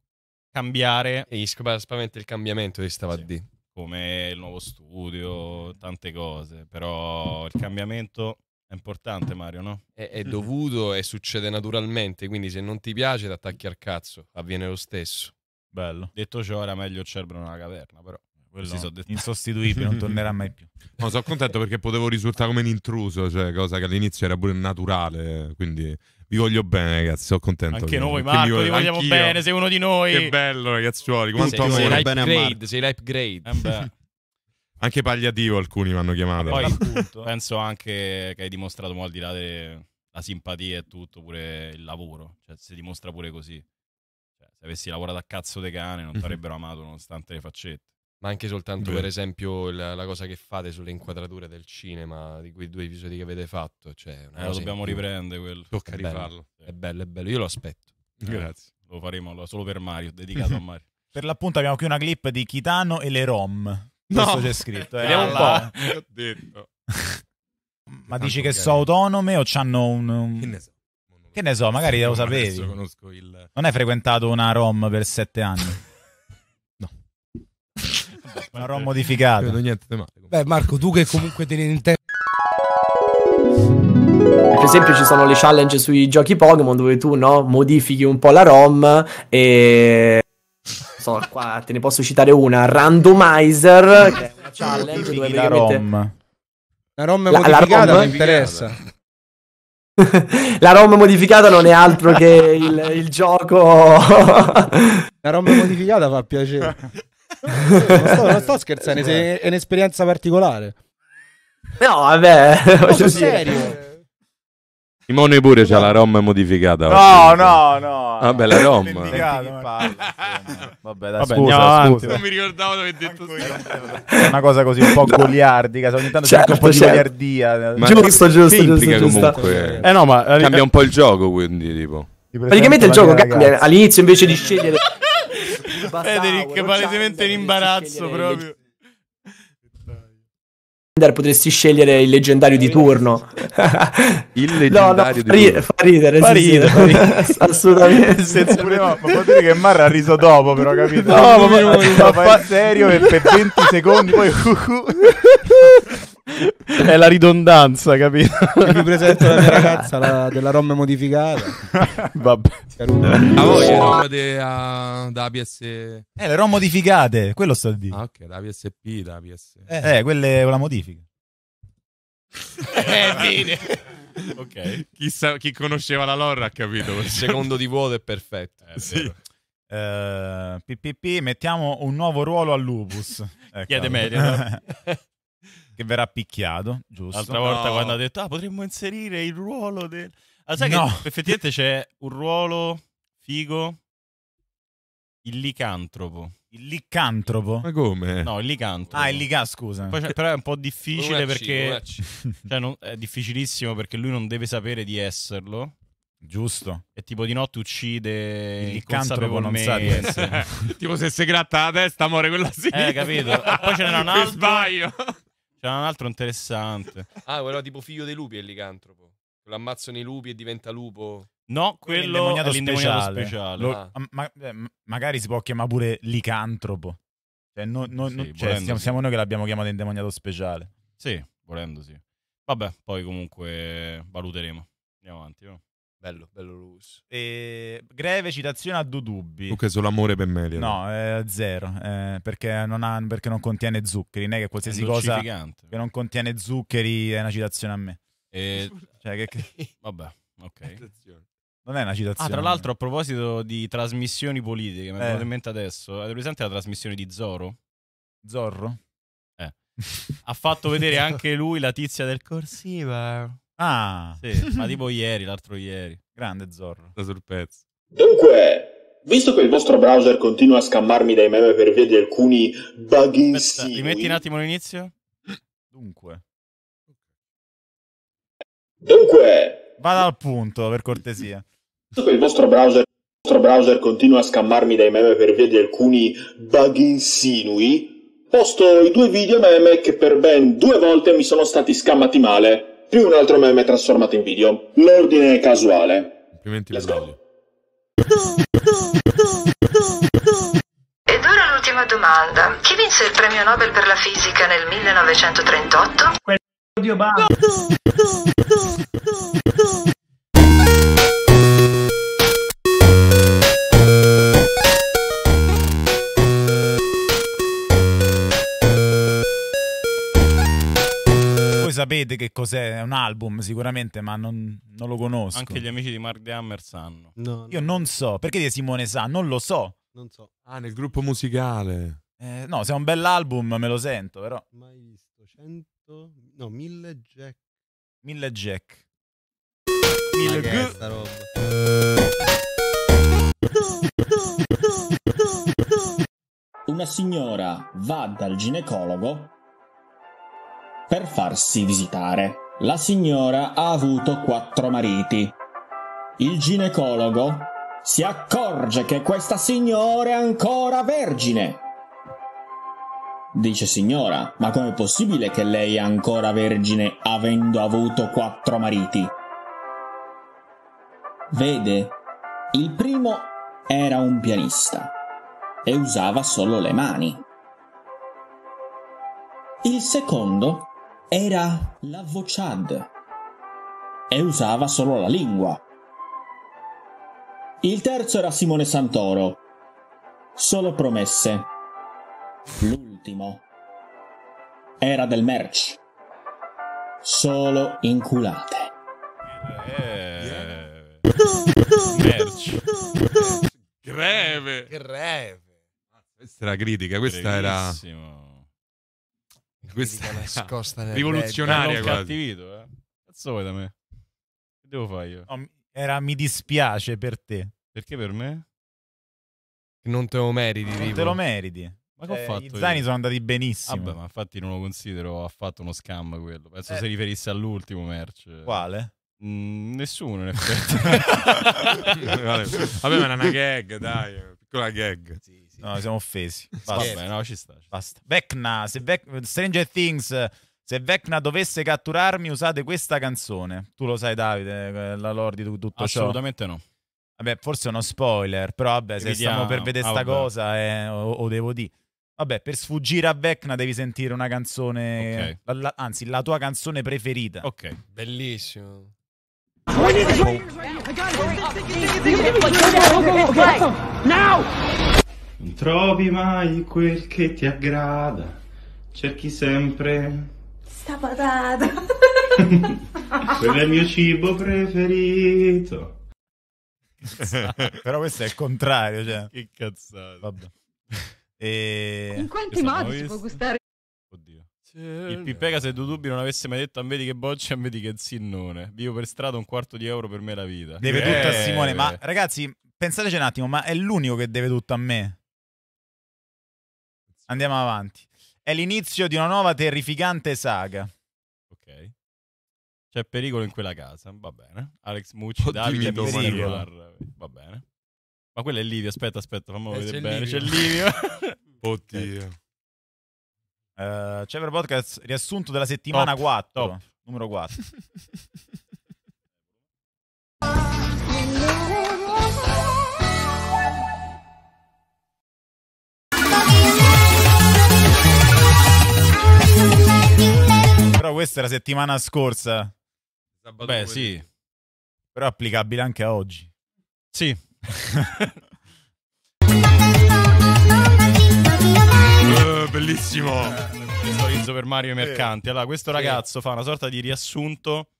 cambiare. E gli spaventa il cambiamento che stava sì. a Come il nuovo studio, tante cose. Però il cambiamento è importante, Mario, no? È, è dovuto e succede naturalmente. Quindi se non ti piace, ti attacchi al cazzo. Avviene lo stesso. Bello. Detto ciò, era meglio il cerbero nella caverna, però quello si insostituibile, non tornerà mai più. No, sono contento perché potevo risultare come un intruso, cioè cosa che all'inizio era pure naturale, quindi vi voglio bene, ragazzi. Sono contento. Anche noi, Marco, voglio... vi vogliamo Anch'io. bene. Sei uno di noi. Che bello, ragazzuoli. Quanto sei, sei bene Sei l'upgrade. Eh anche pagliativo alcuni mi hanno chiamato. poi, punto, penso anche che hai dimostrato, al di là della simpatia e tutto, pure il lavoro. Cioè, si dimostra pure così. Cioè, se avessi lavorato a cazzo de cane, non ti avrebbero amato nonostante le faccette. Ma anche soltanto, Beh. per esempio, la, la, cosa che fate sulle inquadrature del cinema, di quei due episodi che avete fatto. Cioè, eh, lo dobbiamo riprendere quello. Tocca è rifarlo. Bello. È bello, è bello. Io lo aspetto. Eh, Grazie. Lo faremo solo per Mario, dedicato a Mario. Per l'appunto abbiamo qui una clip di Kitano e le Rom. Questo no. c'è scritto. Eh. Vediamo alla... un po'. detto. Ma dici che sono autonome o hanno un... un... Che ne so. Che ne so, magari lo sapevi. Conosco il... Non hai frequentato una ROM per sette anni. Sarò modificato. Beh, Marco, tu che comunque te ne intendi. Per esempio ci sono le challenge sui giochi Pokémon dove tu no, modifichi un po' la ROM e... So, qua te ne posso citare una, Randomizer, che è una challenge dove la ROM. La ROM la, modificata la ROM... mi interessa. la ROM modificata non è altro che il, il gioco... la ROM modificata fa piacere. non, sto, non sto scherzando, eh, è, è un'esperienza particolare. No, vabbè, faccio serio. Simone pure c'ha la ROM modificata. No, oggi. no, no. Vabbè, la ROM. Eh. Vabbè, dai, Vabbè, scusa, scusa. Non mi ricordavo hai detto È una cosa così un po' goliardica, ogni tanto certo, un po' certo. di goliardia. Ma giusto, giusto, implica giusto, comunque. Eh no, ma eh, cambia un po' il gioco, quindi tipo. Praticamente il gioco cambia all'inizio invece di scegliere Federic palesemente in imbarazzo proprio. Legge... Potresti scegliere il leggendario di turno. Il leggendario no, no, di turno. Fa ridere, fa ridere, sì, Sì, assolutamente. Senza pure, ma può dire che Marra ha riso dopo, però, capito? No, ma, ma, ma fa serio e per 20 secondi poi uh, uh. È la ridondanza, capito? E vi presento la mia ragazza la, della ROM modificata. Vabbè. A voi le ROM de, uh, da PS... Eh, le ROM modificate, quello sto a dire. Ah, ok, da PSP, da PS... Eh, eh quella è una modifica. eh, bene. ok. Chi, sa, chi, conosceva la lore ha capito. Il secondo di vuoto è perfetto. Eh, è sì. Uh, eh, PPP, mettiamo un nuovo ruolo al Lupus. Ecco. Chiede media. che verrà picchiato, giusto? L'altra volta quando ha detto, ah, potremmo inserire il ruolo del... Ah, sai no. che effettivamente c'è un ruolo figo, il licantropo. Il licantropo? Ma come? No, il licantropo. Ah, il licantropo, scusa. però è un po' difficile Uacci, perché... Uacci. Cioè, non... è difficilissimo perché lui non deve sapere di esserlo. Giusto. E tipo di notte uccide il licantropo non sa di essere. tipo se si gratta la testa, amore, quella sì. Eh, capito. E poi ce n'era un altro. sbaglio. C'era un altro interessante. ah, quello tipo figlio dei lupi è licantropo. Lo ammazzano i lupi e diventa lupo. No, quello è l'indemoniato speciale. speciale. Lo, ah. ma, eh, ma, magari si può chiamare pure licantropo. Cioè, no, no, sì, no, cioè siamo, siamo, noi che l'abbiamo chiamato indemoniato speciale. Sì, volendo sì. Vabbè, poi comunque valuteremo. Andiamo avanti. No? Bello, bello Lus. E... Greve citazione a due dubbi. Tu che sull'amore per Melior. No, eh, zero, eh, perché, non ha, perché, non contiene zuccheri. Non è che qualsiasi è cosa che non contiene zuccheri è una citazione a me. E... Cioè, che, che... Vabbè, ok. Non è una citazione. Ah, tra l'altro, a proposito di trasmissioni politiche, mi è eh. venuto in mente adesso. Avete presente la trasmissione di Zorro? Zorro? Eh. ha fatto vedere anche lui la tizia del corsivo. Ah, sì, ma tipo ieri, l'altro ieri. Grande Zorro. Da sul pezzo. Dunque, visto che il vostro browser continua a scammarmi dai meme per via di alcuni bug Aspetta, metti un attimo l'inizio? Dunque. Dunque... Vada al punto, per cortesia. Visto che il vostro browser browser continua a scammarmi dai meme per via di alcuni bug insinui, posto i due video meme che per ben due volte mi sono stati scammati male più un altro meme trasformato in video. L'ordine è casuale. Altrimenti Let's go. l'audio. Ed ora l'ultima domanda. Chi vinse il premio Nobel per la fisica nel 1938? Quello di Obama. sapete che cos'è, è un album sicuramente, ma non, non, lo conosco. Anche gli amici di Mark De Hammer sanno. No, Io no. non so, perché di Simone sa? Non lo so. Non so. Ah, nel gruppo musicale. Eh, no, se è un bell'album me lo sento, però. Mai visto 100? No, 1000 Jack. 1000 Jack. 1000 G. Sta roba. Una signora va dal ginecologo per farsi visitare. La signora ha avuto quattro mariti. Il ginecologo si accorge che questa signora è ancora vergine. Dice signora, ma com'è possibile che lei è ancora vergine avendo avuto quattro mariti? Vede, il primo era un pianista e usava solo le mani. Il secondo era la l'avvocciad e usava solo la lingua. Il terzo era Simone Santoro, solo promesse. L'ultimo era del merch, solo inculate. Eh, Greve. Greve. Questa era critica, questa Brevissimo. era... Questa è nascosta nel rivoluzionaria quasi. cattivito, eh. Cazzo vuoi da me? Che devo fare io? No, era mi dispiace per te. Perché per me? Non te lo meriti, Non tipo. te lo meriti. Ma che eh, ho cioè, fatto? I zaini io? sono andati benissimo. Vabbè, ma infatti non lo considero affatto uno scam quello. Penso eh. si riferisse all'ultimo merch. Quale? Mm, nessuno in effetti. Vabbè, ma era una gag, dai, piccola gag. Sì offesi. No, siamo offesi. Basta. Vabbè, no, ci sta. Ci Basta. Vecna, se Vec- Stranger Things, se Vecna dovesse catturarmi, usate questa canzone. Tu lo sai, Davide, eh, la lore di tutto Assolutamente ciò. Assolutamente no. Vabbè, forse è uno spoiler, però vabbè, se Vediamo. stiamo per vedere ah, sta cosa, eh, o, o, devo dire. Vabbè, per sfuggire a Vecna devi sentire una canzone, okay. la, la, anzi, la tua canzone preferita. Ok. Bellissimo. Oh, Now! Non trovi mai quel che ti aggrada, cerchi sempre... Sta patata! Quello è il mio cibo preferito. Però questo è il contrario, cioè. Che cazzata. Vabbè. E... In quanti modi si può gustare? Oddio. Il Pipega se Dudubi non avesse mai detto a vedi che boccia, a vedi che zinnone. Vivo per strada un quarto di euro per me la vita. Deve eh, tutto a eh. Simone, ma ragazzi, pensateci un attimo, ma è l'unico che deve tutto a me. Andiamo avanti. È l'inizio di una nuova terrificante saga. Ok. C'è pericolo in quella casa, va bene. Alex Mucci, Davide Domanicolar, va bene. Ma quello è Livio, aspetta, aspetta, fammi eh, vedere bene. Livio. C'è Livio. Oddio. Uh, eh, Cever Podcast, riassunto della settimana Top. 4, Top. numero 4. Però questa è la settimana scorsa. Sabato Beh, sì. Però applicabile anche a oggi. Sì. uh, bellissimo. Storizzo eh, Mario e Mercanti. Allora, questo sì. ragazzo fa una sorta di riassunto.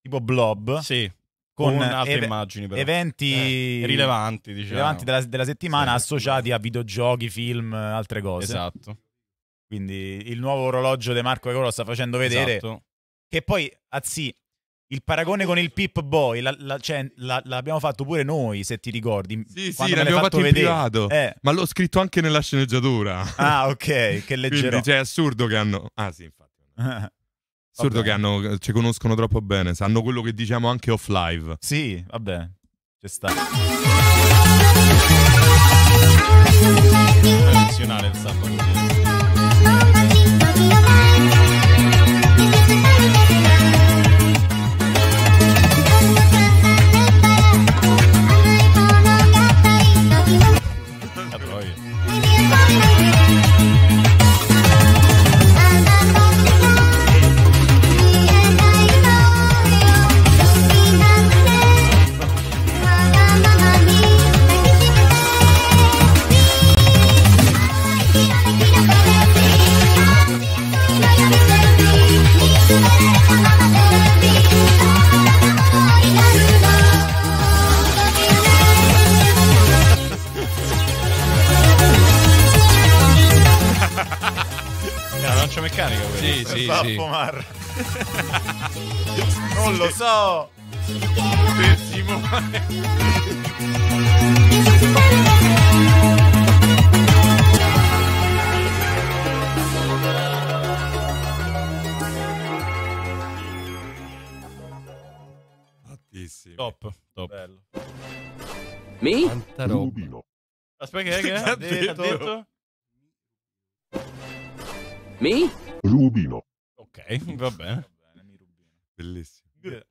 Tipo blob. Sì. Con, con altre ev- immagini, però. eventi eh, rilevanti, diciamo. rilevanti della, della settimana sì, associati a videogiochi, film, altre cose. Esatto. Quindi il nuovo orologio di Marco Ecolo sta facendo vedere. Esatto. Che poi, anzi, il paragone con il Pip Boy la, la, cioè, la, l'abbiamo fatto pure noi, se ti ricordi. Sì, sì, l'abbiamo fatto, fatto in privato. Eh. Ma l'ho scritto anche nella sceneggiatura. Ah, ok, che leggero. Quindi, cioè, è assurdo che hanno... Ah, sì, infatti. assurdo che hanno... ci conoscono troppo bene, sanno quello che diciamo anche off live. Sì, vabbè, c'è sta. Tradizionale il sabato. Don't so! Per Simone. Altissimo. Top, top. Bello. Mi? Tanta roba. Aspetta, che, che ha detto? Ha detto? Mi? Rubino. Ok, va Va bene Bellissimo. Good.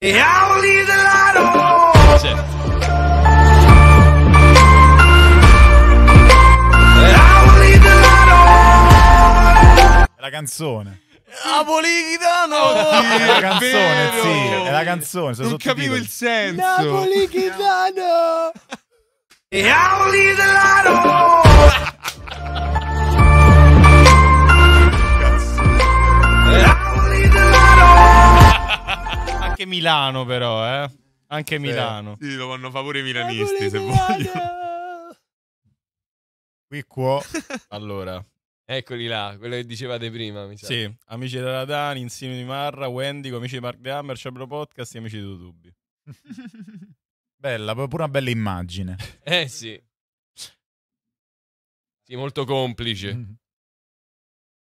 E auli dell'aro! Certo. È la canzone. Napolitano! È la canzone, Vero! sì, è la canzone. sono Non capivo il senso. Napolitano! E auli dell'aro! Anche Milano, però, eh. Anche Milano. Sì, sì lo fanno favore i milanisti, se vogliono. Qui qua. allora. Eccoli là, quello che dicevate prima. Mi sa. Sì, amici della Radani, insieme di Marra, Wendy, amici di Mark Hammer, Cebro Podcast e amici di Tutubi. bella, pure una bella immagine. Eh sì. Sì, molto complice. Mm -hmm.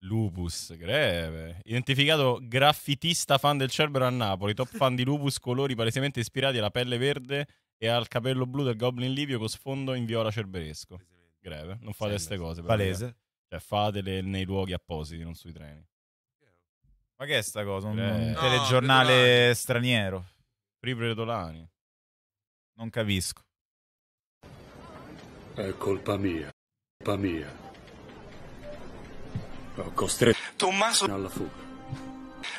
Lupus, greve. Identificato graffitista fan del Cerbero a Napoli, top fan di Lupus, colori palesemente ispirati alla pelle verde e al capello blu del Goblin Livio con sfondo in viola cerberesco. Greve, non fate queste cose. Palese. Cioè, fatele nei luoghi appositi, non sui treni. Ma che è sta cosa? Un, greve. telegiornale Bredolani. straniero. Free Bredolani. Non capisco. È colpa mia. Colpa mia. Ho costretto Tommaso alla fuga.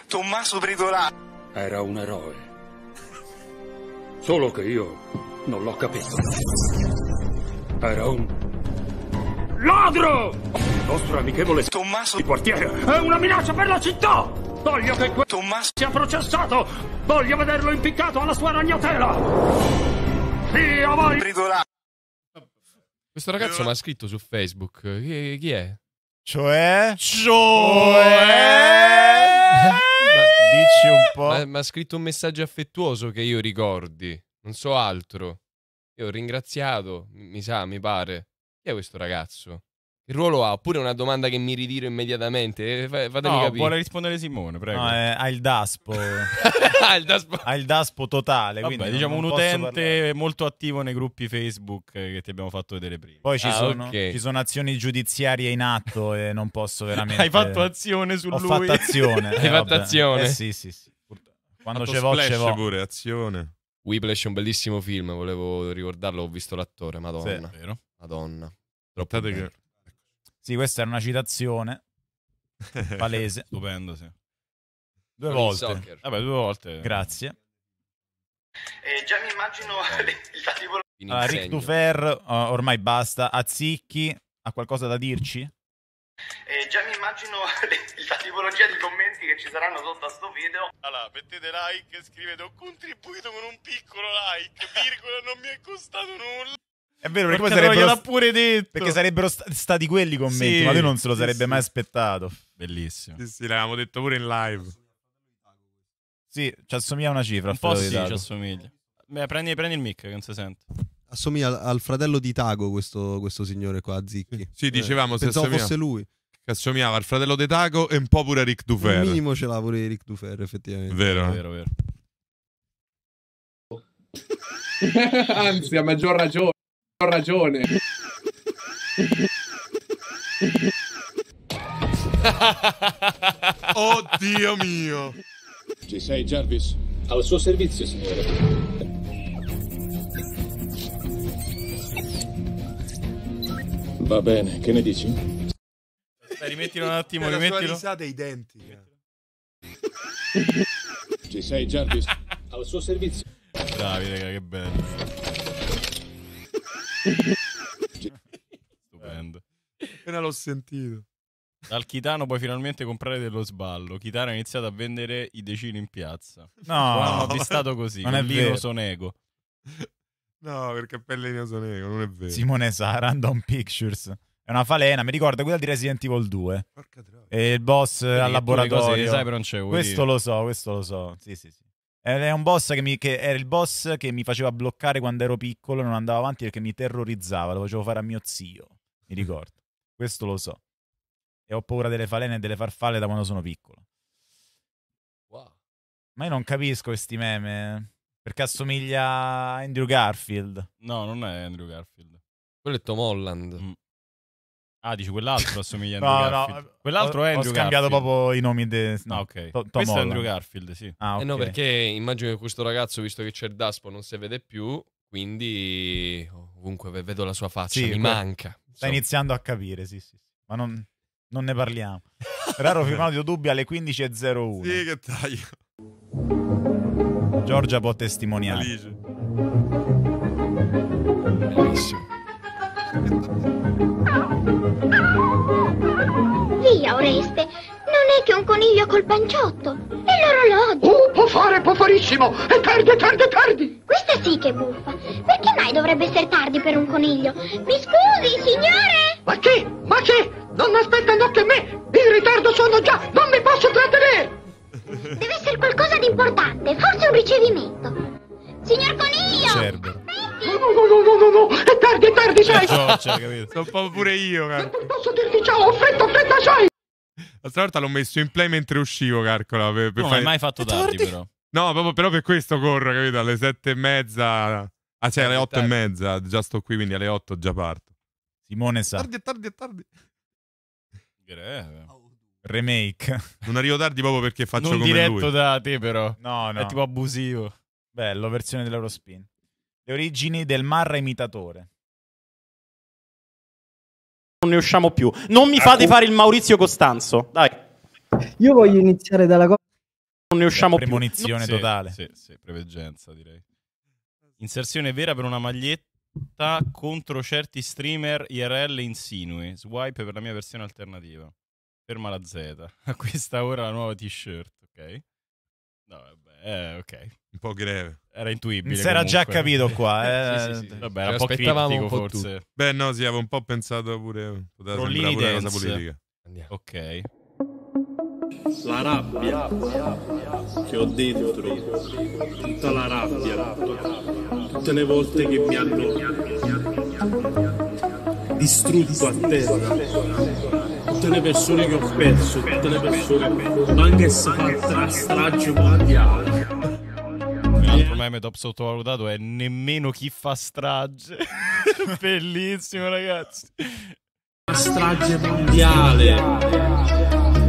Tommaso Bredolà era un eroe. Solo che io non l'ho capito. Era un ladro! Il vostro amichevole Tommaso di quartiere è una minaccia per la città! Voglio che quel Tommaso sia processato! Voglio vederlo impiccato alla sua ragnatela! Io voglio... Bridolà. Questo ragazzo mi ha scritto su Facebook. Chi, chi è? Cioè? Cioè? cioè? ma Dici un po'. Ma ha scritto un messaggio affettuoso che io ricordi. Non so altro. Io ho ringraziato, mi sa, mi pare. Chi è questo ragazzo? il ruolo ha? Oppure è una domanda che mi ritiro immediatamente? Eh, fatemi no, capire. Vuole rispondere Simone, prego. No, è, eh, ha il DASPO. ha, il DASPO. ha il DASPO totale. Vabbè, quindi diciamo un utente parlare. molto attivo nei gruppi Facebook eh, che ti abbiamo fatto vedere prima. Poi ci, ah, sono, okay. ci sono, azioni giudiziarie in atto e non posso veramente. Hai fatto azione su Ho lui. fatto azione. Hai eh, fatto vabbè. azione. Eh, sì, sì, sì. Quando ce vo, ce vo. pure, azione. Whiplash è un bellissimo film, volevo ricordarlo, ho visto l'attore, madonna. Sì, Madonna. Troppo che sì, questa era una citazione palese. Stupendo, sì. Due Con volte. Vabbè, due volte. Grazie. Eh, già mi immagino eh. la tipo... Allora, Rick Dufer, uh, ormai basta. Azzicchi, ha qualcosa da dirci? Eh, già mi immagino le, la tipologia di commenti che ci saranno sotto a sto video. Allora, mettete like, e scrivete ho contribuito con un piccolo like, virgola, non mi è costato nulla. È vero, perché, perché poi sarebbero, pure detto. Perché sarebbero stati quelli i commenti, sì, ma lui non se lo sarebbe sì, mai aspettato. Bellissimo. Sì, sì, l'avevamo detto pure in live. Sì, ci assomiglia una cifra. Un po' sì, ci assomiglia. Beh, prendi, prendi, il mic che non si sente. Assomiglia al, al fratello di Tago questo, questo, signore qua, Zicchi. Sì, dicevamo eh, se Pensavo fosse lui. Che assomigliava al fratello di Tago e un po' pure a Ric Dufer. Il minimo ce l'ha pure Rick Dufer, effettivamente. Vero, eh? vero, vero. Anzi, a maggior ragione ho ragione. Oddio mio. Ci sei, Jarvis? Al suo servizio, signore. Va bene, che ne dici? Aspetta, rimettilo un attimo, la rimettilo. La risata è identica. Ci sei, Jarvis? Al suo servizio. Davide, che bello. Stupendo. Appena l'ho sentito. Dal Chitano puoi finalmente comprare dello sballo. Chitano ha iniziato a vendere i decini in piazza. No, no è stato così. Non è vero. sono ego. No, perché Pellino Sonego, non è vero. Simone Sa, Random Pictures. È una falena, mi ricorda quella di Resident Evil 2. E il boss Quindi al laboratorio. Sai, Questo dire. lo so, questo lo so. Sì, sì, sì. È un boss che, mi, che era il boss che mi faceva bloccare quando ero piccolo, non andavo avanti perché mi terrorizzava, lo facevo fare a mio zio, mi ricordo. Questo lo so. E ho paura delle falene e delle farfalle da quando sono piccolo. Wow. Ma io non capisco questi meme. Eh. Perché assomiglia a Andrew Garfield. No, non è Andrew Garfield. Quello è Tom Holland. Mm. Ah, dici quell'altro assomiglia a Andrew no, Garfield. No, eh, quell'altro ho, è Andrew Garfield. Ho scambiato Garfield. proprio i nomi. di... No, ah, ok. To- Questo Holland. è Andrew Garfield, sì. Ah, okay. eh no, perché immagino che questo ragazzo, visto che c'è il Daspo, non si vede più, quindi oh, ovunque vedo la sua faccia, sì, mi manca. Sta iniziando a capire, sì, sì. Ma non, non ne parliamo. Raro firmato dubbi alle 15.01. Sì, che taglio. Giorgia può testimoniare. Bellissimo. Via, Oreste, non è che un coniglio col panciotto, è l'orologio. Uh, oh, può fare, può farissimo, è tardi, è tardi, è tardi. Questa sì che è buffa, perché mai dovrebbe essere tardi per un coniglio? Mi scusi, signore? Ma che, ma che, non aspettano che me, in ritardo sono già, non mi posso trattenere. Deve essere qualcosa di importante, forse un ricevimento. Signor Coniglio! Cerbero. No, no, no, no, no, no, è tardi, è tardi, sai. Giorgia, capito? Sono un po' pure io, cara. Posso dirti ciao, fretta, fretta, sai. L'altra volta l'ho messo in play mentre uscivo, Carcola. non fare... hai mai fatto tardi, tardi, però. No, proprio, però per questo corro, capito? Alle sette e mezza... Ah, cioè, alle otto e mezza, già sto qui, quindi alle otto già parto. Simone sa. Tardi, è tardi, è tardi. Greve. Remake. Non arrivo tardi proprio perché faccio non come diretto lui. diretto da te, però. No, no. È tipo abusivo. Bello, versione dell'Eurospin le origini del Marra imitatore. Non ne usciamo più. Non mi fate fare il Maurizio Costanzo. Dai. Io voglio iniziare dalla cosa. Non ne usciamo più. Premonizione totale. Sì, sì, sì, preveggenza direi. Inserzione vera per una maglietta contro certi streamer IRL insinui. Swipe per la mia versione alternativa. Ferma la Z. Acquista ora la nuova t-shirt, ok? No, vabbè, eh, ok un po' greve. Era intuibile. Si era già capito qua. Eh. sì, sì, sì. Vabbè, era un po' critico un po forse. Tutto. Beh, no, sì, avevo un po' pensato pure. Poteva sembrare pure una cosa politica. Andiamo. Ok. La rabbia che ho dentro, tutta la rabbia, tutte le volte che mi hanno distrutto a terra tutte le persone che ho perso, tutte le persone, ma anche se fatta strage mondiale meme top sottovalutato è nemmeno chi fa strage. Bellissimo, ragazzi. La Strage mondiale.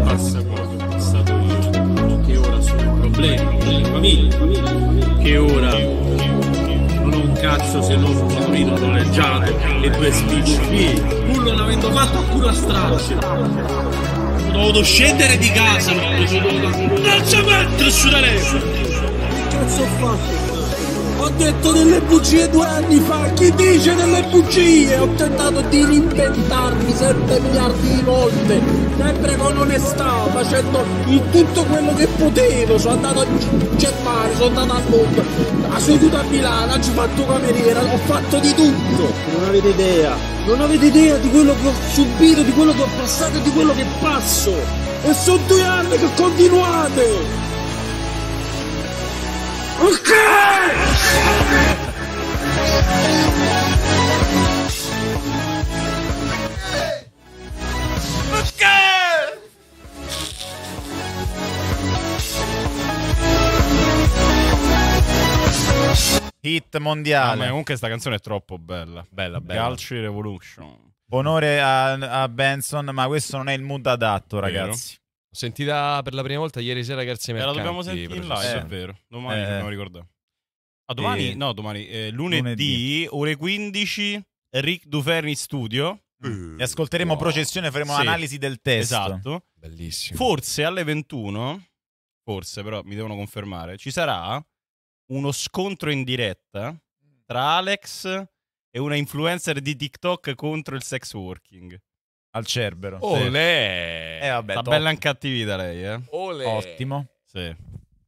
Passa poco, passato io. Che ora sono problemi delle famiglie. Che ora non ho un cazzo se non un motorino noleggiato e due spicci qui. Pur non avendo fatto pura strage ho dovuto scendere di casa, non ci metto su da Che cazzo ho fatto? Ho detto delle bugie due anni fa, chi dice delle bugie? Ho tentato di reinventarmi sempre miliardi di volte, sempre con onestà, facendo il tutto quello che potevo. Sono andato a Germania, sono andato a Londra, ho seduto a Milano, ho fatto cameriera, ho fatto di tutto. Non avete idea, non avete idea di quello che ho subito, di quello che ho passato e di quello che passo. E sono due anni che continuate! Hit mondiale. Ah, comunque questa canzone è troppo bella. Bella, bella. Calci Revolution. Onore a, a Benson, ma questo non è il mood adatto, ragazzi. Vero? Sentita per la prima volta ieri sera grazie a me. La dobbiamo sentire in live, eh, è vero. Domani eh. dobbiamo ricordare. Ah, domani? E... Eh. No, domani. Eh, lunedì, lunedì, ore 15, Rick Duferni Studio. Uh, e ascolteremo wow. processione, faremo sì. l'analisi del testo. Esatto. Bellissimo. Forse alle 21, forse però mi devono confermare, ci sarà uno scontro in diretta tra Alex e una influencer di TikTok contro il sex working al Cerbero. Olè! Sì. Eh, vabbè, Sta top. bella incattivita lei, eh. Olè. Ottimo. Sì.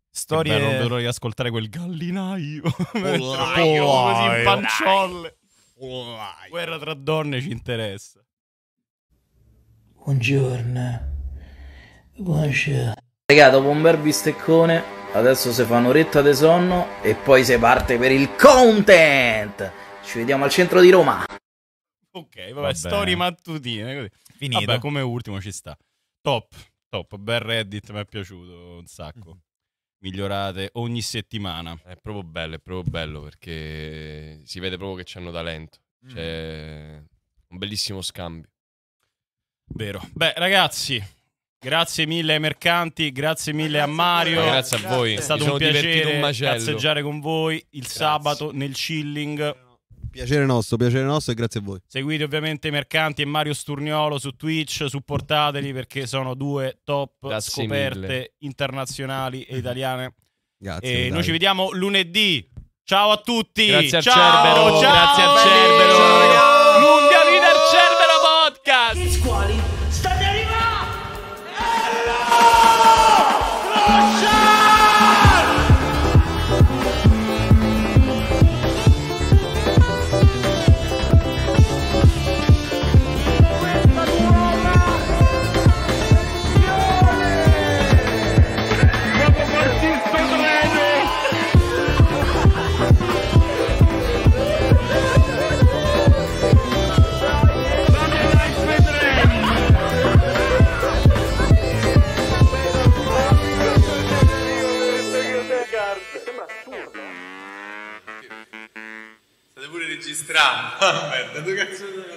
Storie... Che bello, dovrò riascoltare quel gallinaio. Ollaio, così in panciolle. Ollaio. Guerra tra donne ci interessa. Buongiorno. Buongiorno. Raga, dopo un bel bisteccone, adesso si fa un'oretta di sonno e poi si parte per il content. Ci vediamo al centro di Roma. Ok, vabbè, vabbè. storie mattutine. Così. Finito. Vabbè, come ultimo ci sta. Top, top. Bel Reddit, mi è piaciuto un sacco. Mhm. Migliorate ogni settimana. È proprio bello, è proprio bello perché si vede proprio che c'hanno talento. Mm. C'è cioè, un bellissimo scambio. Vero. Beh, ragazzi, Grazie mille ai mercanti, grazie mille grazie a Mario. grazie a voi. È stato Mi un piacere un passeggiare con voi il grazie. sabato nel chilling. Piacere nostro, piacere nostro e grazie a voi. Seguite ovviamente Mercanti e Mario Sturniolo su Twitch, supportateli perché sono due top grazie scoperte mille. internazionali e italiane. Grazie. E noi ci vediamo lunedì. Ciao a tutti. Grazie a Cerbero. Ciao, grazie a Cerbero. Ciao. leader Cerbero Podcast. Gli squali state arrivando? Lo Lasciate! Trump, merda, dove cazzo